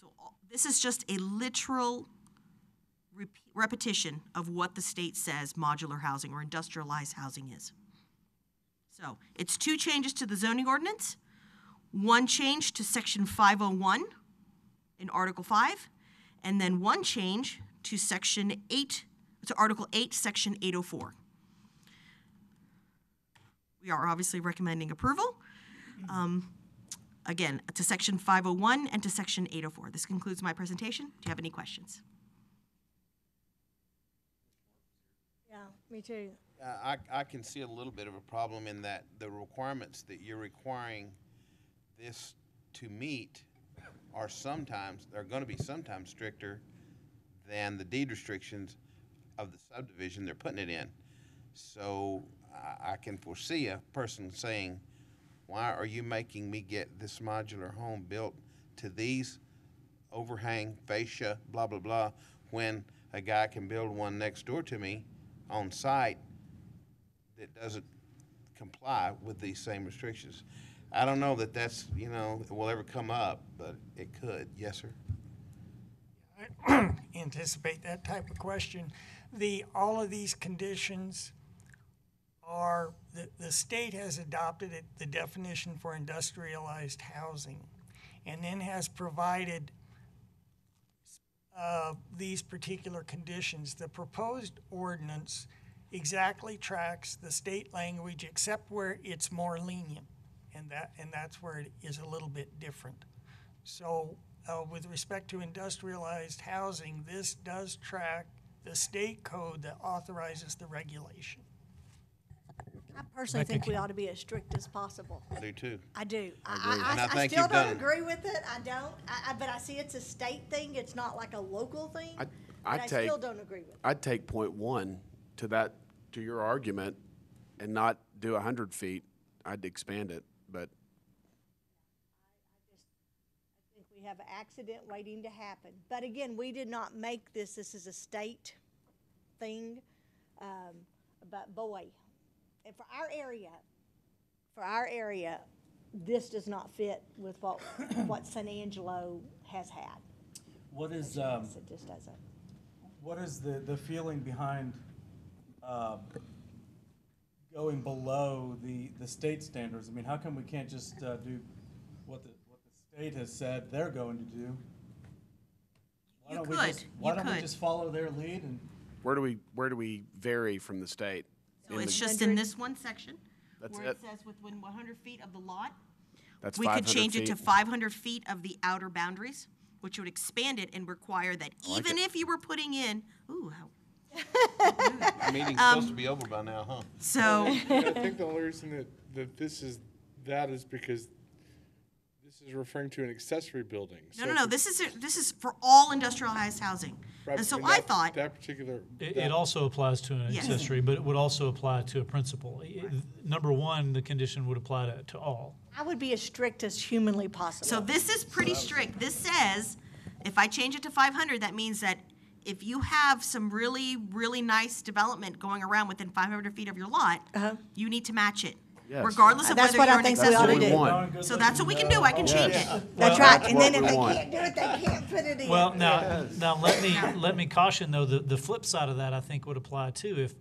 So this is just a literal repetition of what the state says modular housing or industrialized housing is. So it's two changes to the zoning ordinance, one change to section 501 in Article 5, and then one change to section 8, to Article 8, section 804. We are obviously recommending approval. Um, Again, to Section 501 and to Section 804. This concludes my presentation. Do you have any questions? Yeah, me too. Uh, I, I can see a little bit of a problem in that the requirements that you're requiring this to meet are sometimes, are going to be sometimes stricter than the deed restrictions of the subdivision they're putting it in. So I can foresee a person saying, why are you making me get this modular home built to these overhang, fascia, blah, blah, blah, when a guy can build one next door to me on site that doesn't comply with these same restrictions? I don't know that that's, you know, will ever come up, but it could. Yes, sir? I anticipate that type of question. The all of these conditions are the, the state has adopted it, the definition for industrialized housing and then has provided uh, these particular conditions. The proposed ordinance exactly tracks the state language except where it's more lenient and that and that's where it is a little bit different. So uh, with respect to industrialized housing, this does track the state code that authorizes the regulation. I personally think we ought to be as strict as possible. I do too. I do. I, I I, I still don't it. agree with it. I don't. I, I, but I see it's a state thing. It's not like a local thing. I- I but I take- still don't agree with I'd take point one to that, to your argument, and not do a hundred feet. I'd expand it, but think we have an accident waiting to happen. But again, we did not make this, this is a state thing, um, Boy and for our area, for our area, this does not fit with what, what San Angelo has had. What is, um, It just doesn't. what is the, the feeling behind uh, going below the, the state standards? I mean, how come we can't just uh, do what the, what the state has said they're going to do? Why You don't we just- Why You don't we just follow their lead and Where do we, where do we vary from the state? So it's just in this one section That's where it it. says within 100 feet of the lot. That's We could change it to 500 feet of the outer boundaries, which would expand it and require that even if you were putting in, ooh, how, meeting's supposed to be over by now, huh? so, I think the only reason that, that this is, that is because is referring to an accessory building. No, so no, no. This is this is for all industrialized housing. Right, and so I that, thought that particular it, that it, also applies to an yes. accessory, but it would also apply to a principal. Right. Number one, the condition would apply to, to all. I would be as strict as humanly possible. So this is pretty so strict. This says, if I change it to 500, that means that if you have some really really nice development going around within 500 feet of your lot, uh-huh. you need to match it. Yes. regardless of That's whether what you're an think accessory. ought to So that's what we can do, I can change it. That's right, that's and then if they can't do it, they can't put it in. Well, now, now, let me, let me caution though, the, the flip side of that I think would apply too. If,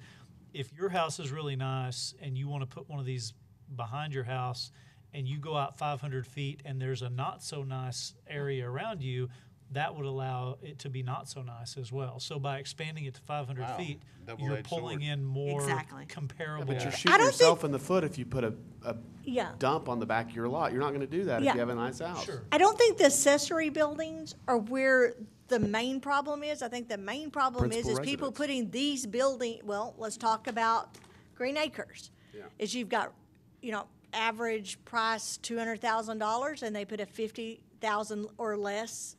if your house is really nice and you want to put one of these behind your house and you go out five hundred feet and there's a not so nice area around you, that would allow it to be not so nice as well. So by expanding it to 500 Wow, feet, you're pulling sword. in more Exactly. comparable. But you're shooting yourself in the foot if you put a, a Yeah. dump on the back of your lot. You're not going to do that if you have a nice house. Sure. I don't think the accessory buildings are where the main problem is. I think the main problem is, Principal is people residence. putting these building, well, let's talk about Green Acres. Yeah. Is you've got, you know, average price two hundred thousand dollars and they put a fifty thousand or less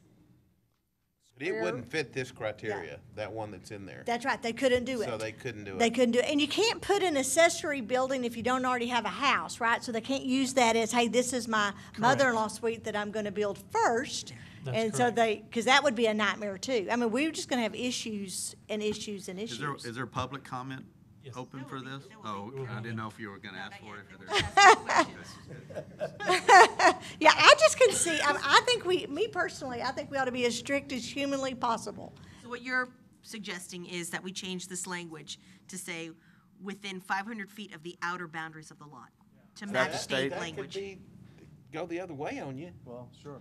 it wouldn't fit this criteria, that one that's in there. That's right, they couldn't do it. So they couldn't do it. They couldn't do it. And you can't put an accessory building if you don't already have a house, right? So they can't use that as, hey, this is my mother-in-law suite that I'm gonna build first. That's And so they, because that would be a nightmare too. I mean, we we're just gonna have issues and issues and issues. is there public comment? Yes. open for this? Oh, I didn't know if you were going to ask for it. Yeah, I just can see, I, I think we, me personally, I think we ought to be as strict as humanly possible. So what you're suggesting is that we change this language to say, within 500 feet of the outer boundaries of the lot, to match state That could language. be- Go the other way on you. Well, sure.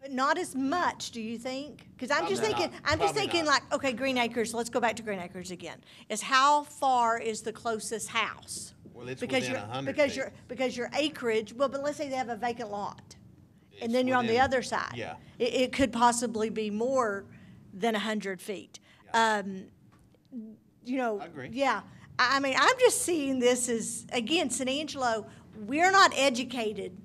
But not as much, do you think? Because I'm just thinking, I'm just thinking like, okay, Green Acres, let's go back to Green Acres again. Is how far is the closest house? Well, it's Because within you're, 100 because feet. you're, because your acreage, well, but let's say they have a vacant lot. It's And then you're on the other side. yeah. It, it could possibly be more than hundred feet. Um, you know. I agree. Yeah. I, I mean, I'm just seeing this as, again, San Angelo, we're not educated,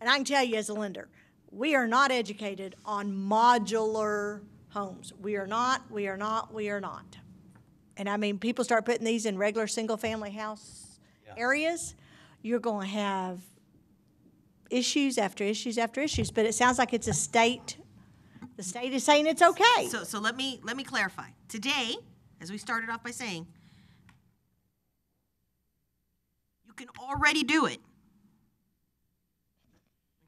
and I can tell you as a lender, we are not educated on modular homes. We are not, we are not, we are not. And I mean, people start putting these in regular single family house yeah. areas, you're going to have issues after issues after issues. But it sounds like it's a state, the state is saying it's okay. So, so let me let me clarify. Today, as we started off by saying, you can already do it.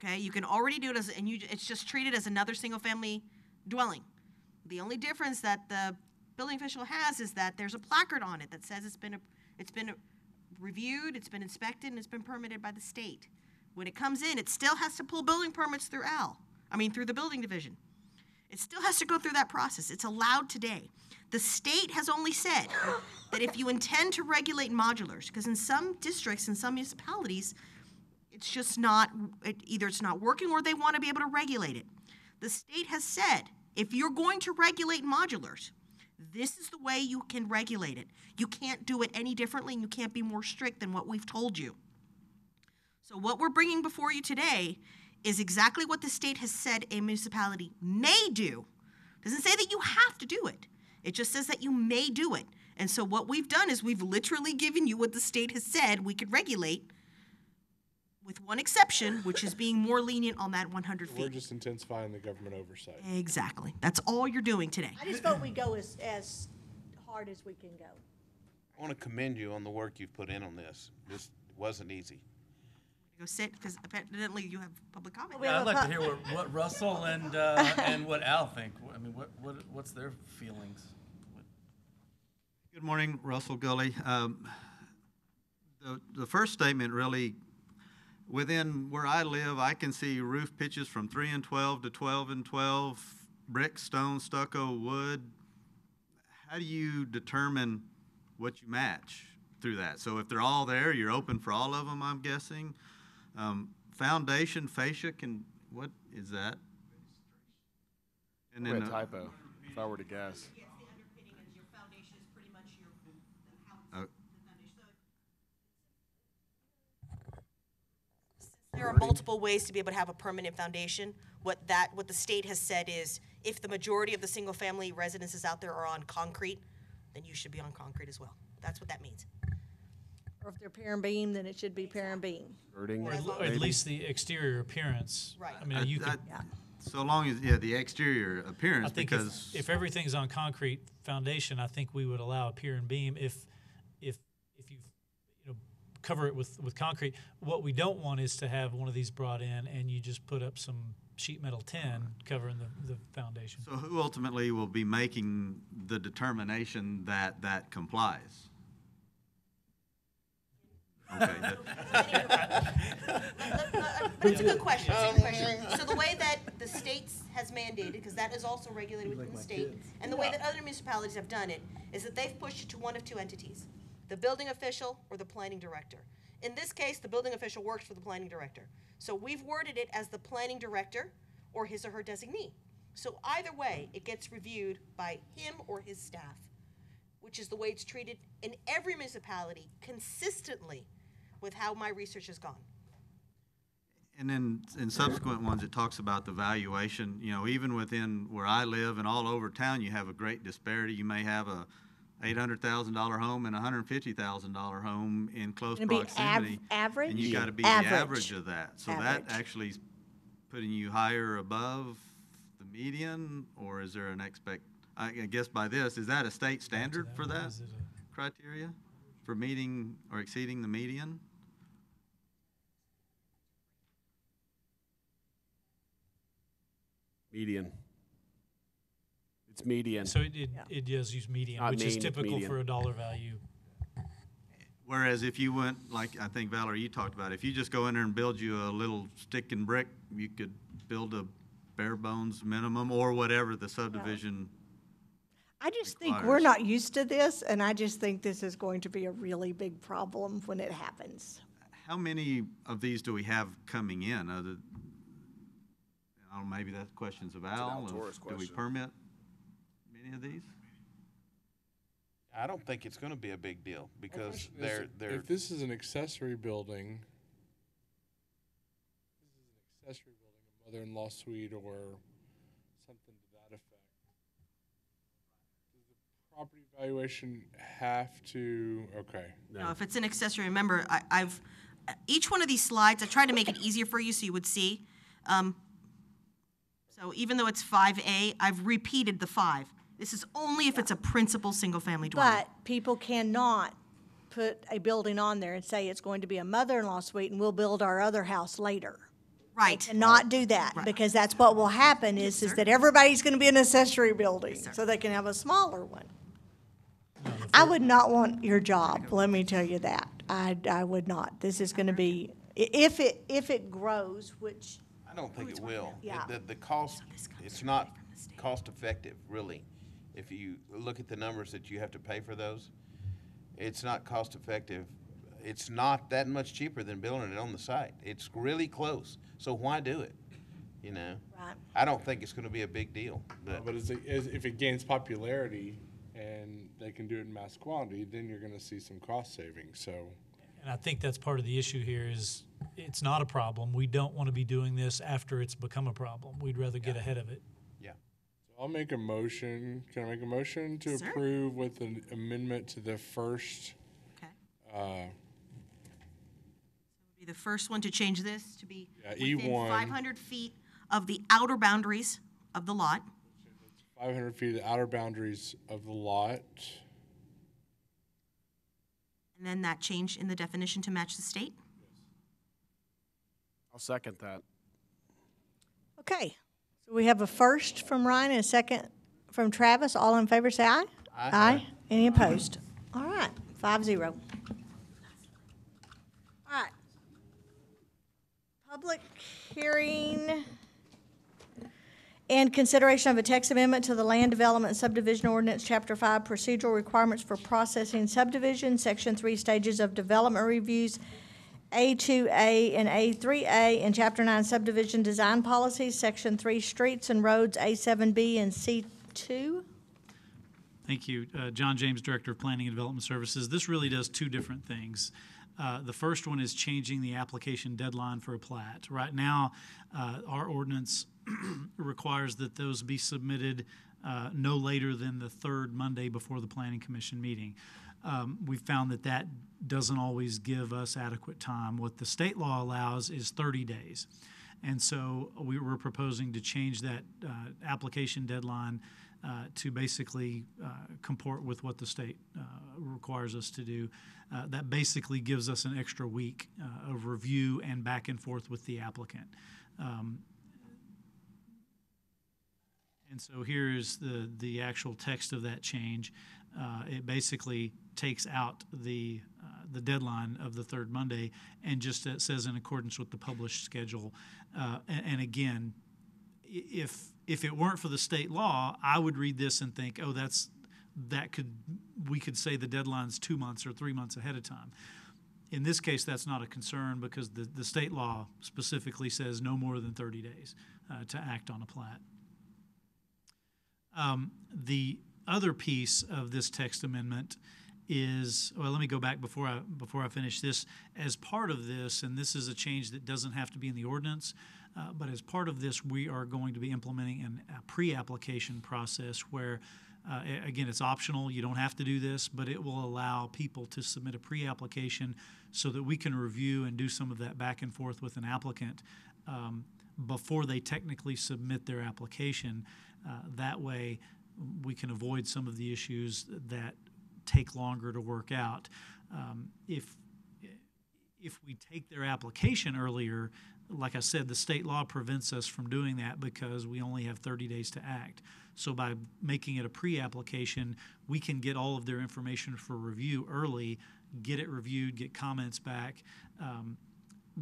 Okay, you can already do it as, and you, it's just treated as another single family dwelling. The only difference that the building official has is that there's a placard on it that says it's been, a, it's been reviewed, it's been inspected, and it's been permitted by the state. When it comes in, it still has to pull building permits through Al, I mean, through the building division. It still has to go through that process. It's allowed today. The state has only said that if you intend to regulate modulars, because in some districts, in some municipalities, it's just not, it, either it's not working or they want to be able to regulate it. The state has said if you're going to regulate modulars, this is the way you can regulate it. You can't do it any differently and you can't be more strict than what we've told you. So, what we're bringing before you today is exactly what the state has said a municipality may do. It doesn't say that you have to do it, it just says that you may do it. And so, what we've done is we've literally given you what the state has said we could regulate with one exception, which is being more lenient on that 100 We're just intensifying the government oversight. Exactly. That's all you're doing today. I just vote we go as, as hard as we can go. I want to commend you on the work you've put in on this. This wasn't easy. Go sit, because evidently you have public comment. I'd like to hear what, what Russell and, uh, and what Al think. I mean, what, what, what's their feelings? Good morning, Russell Gully. Um, the, the first statement really within where I live, I can see roof pitches from 3 and 12 to 12 and 12, brick, stone, stucco, wood. How do you determine what you match through that? So if they're all there, you're open for all of them, I'm guessing. Um, foundation, fascia, can, what is that? And then, a typo, if I were to guess. Yeah. There are multiple ways to be able to have a permanent foundation. What that, what the state has said is, if the majority of the single-family residences out there are on concrete, then you should be on concrete as well. That's what that means. Or if they're pier and beam, then it should be pier and beam. Or at least the exterior appearance. Right. I mean, you I- could, So long as, yeah, the exterior appearance. I think if, if everything's on concrete foundation, I think we would allow a pier and beam if cover it with, with concrete. What we don't want is to have one of these brought in and you just put up some sheet metal tin covering the, the foundation. So who ultimately will be making the determination that that complies? Okay. but it's a good question. It's a good question. So the way that the states has mandated, because that is also regulated within the state, and the way that other municipalities have done it, is that they've pushed it to one of two entities the building official or the planning director. In this case, the building official works for the planning director. So we've worded it as the planning director or his or her designee. So either way, it gets reviewed by him or his staff, which is the way it's treated in every municipality consistently with how my research has gone. And then in subsequent ones, it talks about the valuation. You know, even within where I live and all over town, you have a great disparity. You may have a $800,000 home and $150,000 home in close be av- proximity. average? And you got to be the Average. of that. So that actually is putting you higher above the median, or is there an expect, I I guess by this, is that a state standard for that criteria? For meeting or exceeding the median? Median. It's median. So it, it, Yeah. it does use median, which mean, is typical for a dollar value. Whereas if you went, like I think Valerie, you talked about, if you just go in there and build you a little stick and brick, you could build a bare bones minimum or whatever the subdivision. I just think we're not used to this, and I just think this is going to be a really big problem when it happens. How many of these do we have coming in other, I don't know, maybe that question's of Al. of- Do we permit any of these? I don't think it's going to be a big deal because they're they're. If this is an accessory building, this is an accessory building, a mother-in-law suite or something to that effect. Does the property valuation have to? Okay. No, if it's an accessory, remember, I, I've, each one of these slides, I tried to make it easier for you so you would see. Um, So even though it's 5A, I've repeated the five. This is only if it's a principal single-family dwelling. But people cannot put a building on there and say it's going to be a mother-in-law suite and we'll build our other house later. Right. And not do that, Right. because that's what will happen is, is that everybody's gonna be an accessory building, so they can have a smaller one. I would not want your job, let me tell you that. I, I would not. This is gonna be, if it, if it grows, which I don't think it will. Yeah. The, the cost, it's not cost-effective, really if you look at the numbers that you have to pay for those, it's not cost effective. It's not that much cheaper than building it on the site. It's really close. So why do it? You know, right. I don't think it's going to be a big deal. But, but if it gains popularity and they can do it in mass quantity, then you're going to see some cost savings. So, and I think that's part of the issue here is it's not a problem. We don't want to be doing this after it's become a problem. We'd rather get yeah. ahead of it. I'll make a motion. Can I make a motion to approve with an amendment to the first? Okay. Uh, so be the first one to change this to be yeah, within E1. 500 feet of the outer boundaries of the lot. 500 feet of the outer boundaries of the lot. And then that change in the definition to match the state? Yes. I'll second that. Okay, so we have a first from Ryan and a second from Travis. All in favor say aye. Aye. aye. Any opposed? All right, five zero. All right. Public hearing and consideration of a text amendment to the Land Development Subdivision Ordinance, Chapter 5, Procedural Requirements for Processing Subdivision, Section 3, Stages of Development Reviews, a2A and A3A in Chapter 9 subdivision design policies, Section 3 streets and roads, A7B and C2. Thank you. Uh, John James, Director of Planning and Development Services. This really does two different things. Uh, the first one is changing the application deadline for a plat. Right now, uh, our ordinance requires that those be submitted uh, no later than the third Monday before the Planning Commission meeting. Um, we found that that doesn't always give us adequate time. What the state law allows is 30 days. And so we were proposing to change that uh, application deadline uh, to basically uh, comport with what the state uh, requires us to do. Uh, that basically gives us an extra week uh, of review and back and forth with the applicant. Um, and so here is the, the actual text of that change. it basically takes out the the deadline of the third Monday, and just uh, says in accordance with the published schedule. Uh, and, and again, if if it weren't for the state law, I would read this and think, oh, that's that could we could say the deadline's two months or three months ahead of time. In this case, that's not a concern because the, the state law specifically says no more than 30 days uh, to act on a plat. Um, the other piece of this text amendment is well let me go back before I before I finish this as part of this and this is a change that doesn't have to be in the ordinance uh, but as part of this we are going to be implementing an, a pre-application process where uh, again it's optional you don't have to do this but it will allow people to submit a pre-application so that we can review and do some of that back and forth with an applicant um, before they technically submit their application uh, that way we can avoid some of the issues that take longer to work out. Um, if if we take their application earlier, like I said, the state law prevents us from doing that because we only have 30 days to act. So by making it a pre-application, we can get all of their information for review early, get it reviewed, get comments back. Um,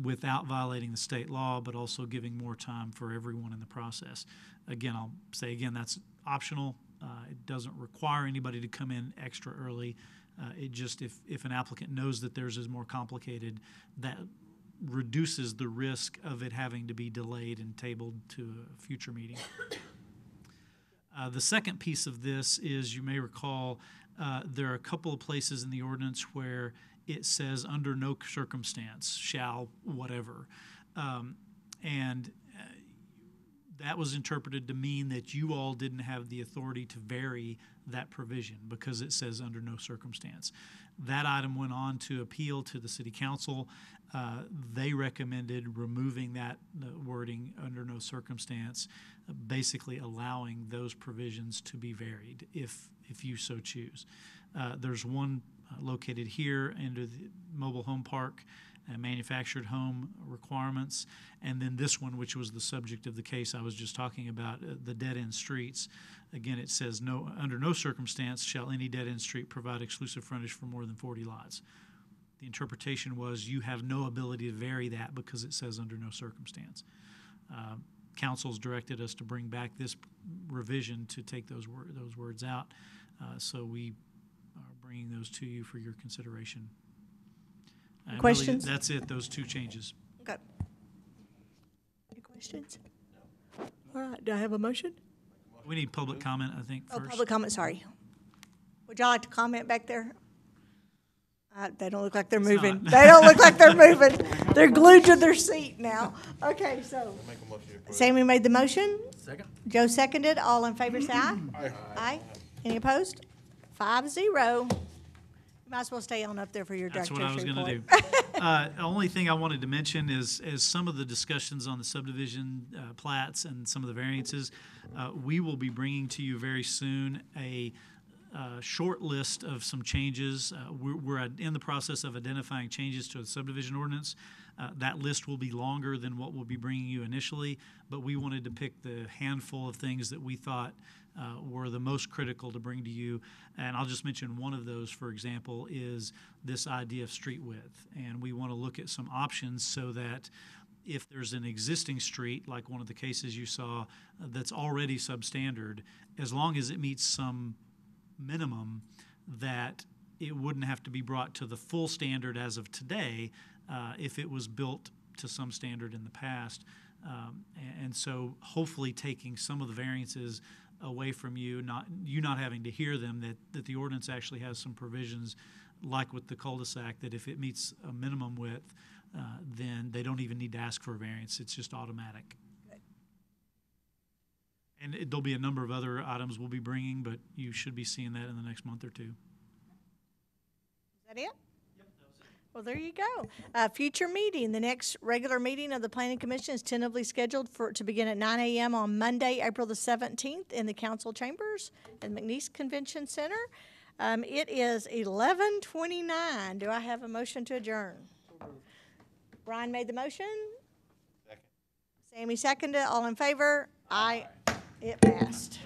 without violating the state law, but also giving more time for everyone in the process. Again, I'll say again, that's optional. Uh, it doesn't require anybody to come in extra early. Uh, it just if, if an applicant knows that theirs is more complicated, that reduces the risk of it having to be delayed and tabled to a future meeting. Uh, the second piece of this is you may recall uh, there are a couple of places in the ordinance where it says under no circumstance shall whatever. Um, and that was interpreted to mean that you all didn't have the authority to vary that provision because it says under no circumstance. That item went on to appeal to the city council. Uh, they recommended removing that uh, wording under no circumstance, basically allowing those provisions to be varied if if you so choose. Uh, there's one uh, located here under the mobile home park manufactured home requirements, and then this one, which was the subject of the case I was just talking about, uh, the dead end streets. Again, it says no under no circumstance shall any dead end street provide exclusive frontage for more than 40 lots. The interpretation was you have no ability to vary that because it says under no circumstance. Uh, council's directed us to bring back this revision to take those wor- those words out, uh, so we are bringing those to you for your consideration and Questions? Really, that's it, those two changes. Okay. Any questions? All right, do I have a motion? We need public comment, I think, Oh, public comment, sorry. Would y'all like to comment back there? Uh, They don't look like they're moving. They don't look like they're moving. They're glued to their seat now. Okay, so Make a motion Sammy made the motion. Second. Joe seconded. All in favor, say aye. Aye. Any opposed? Five zero. Might as well stay on up there for your That's what I was going to do. Uh, The only thing I wanted to mention is, is some of the discussions on the subdivision uh, plats and some of the variances. uh, We will be bringing to you very soon a uh, short list of some changes. Uh, We're, we're in the process of identifying changes to the subdivision ordinance. Uh, That list will be longer than what we'll be bringing you initially, but we wanted to pick the handful of things that we thought uh, were the most critical to bring to you. And I'll just mention one of those, for example, is this idea of street width. And we want to look at some options so that if there's an existing street, like one of the cases you saw, uh, that's already substandard, as long as it meets some minimum, that it wouldn't have to be brought to the full standard as of today uh, if it was built to some standard in the past. Um, and, and so, hopefully, taking some of the variances away from you, not you not having to hear them, that, that the ordinance actually has some provisions, like with the cul-de-sac, that if it meets a minimum width, uh, then they don't even need to ask for a variance. It's just automatic. Good. And it, there'll be a number of other items we'll be bringing, but you should be seeing that in the next month or two. Is that it? Well, there you go. Uh, future meeting. The next regular meeting of the Planning Commission is tentatively scheduled for to begin at 9 a.m. on Monday, April the 17th, in the Council Chambers at McNeese Convention Center. Um, it is 11:29. Do I have a motion to adjourn? Brian made the motion. Second. Sammy seconded. All in favor? Aye. It passed.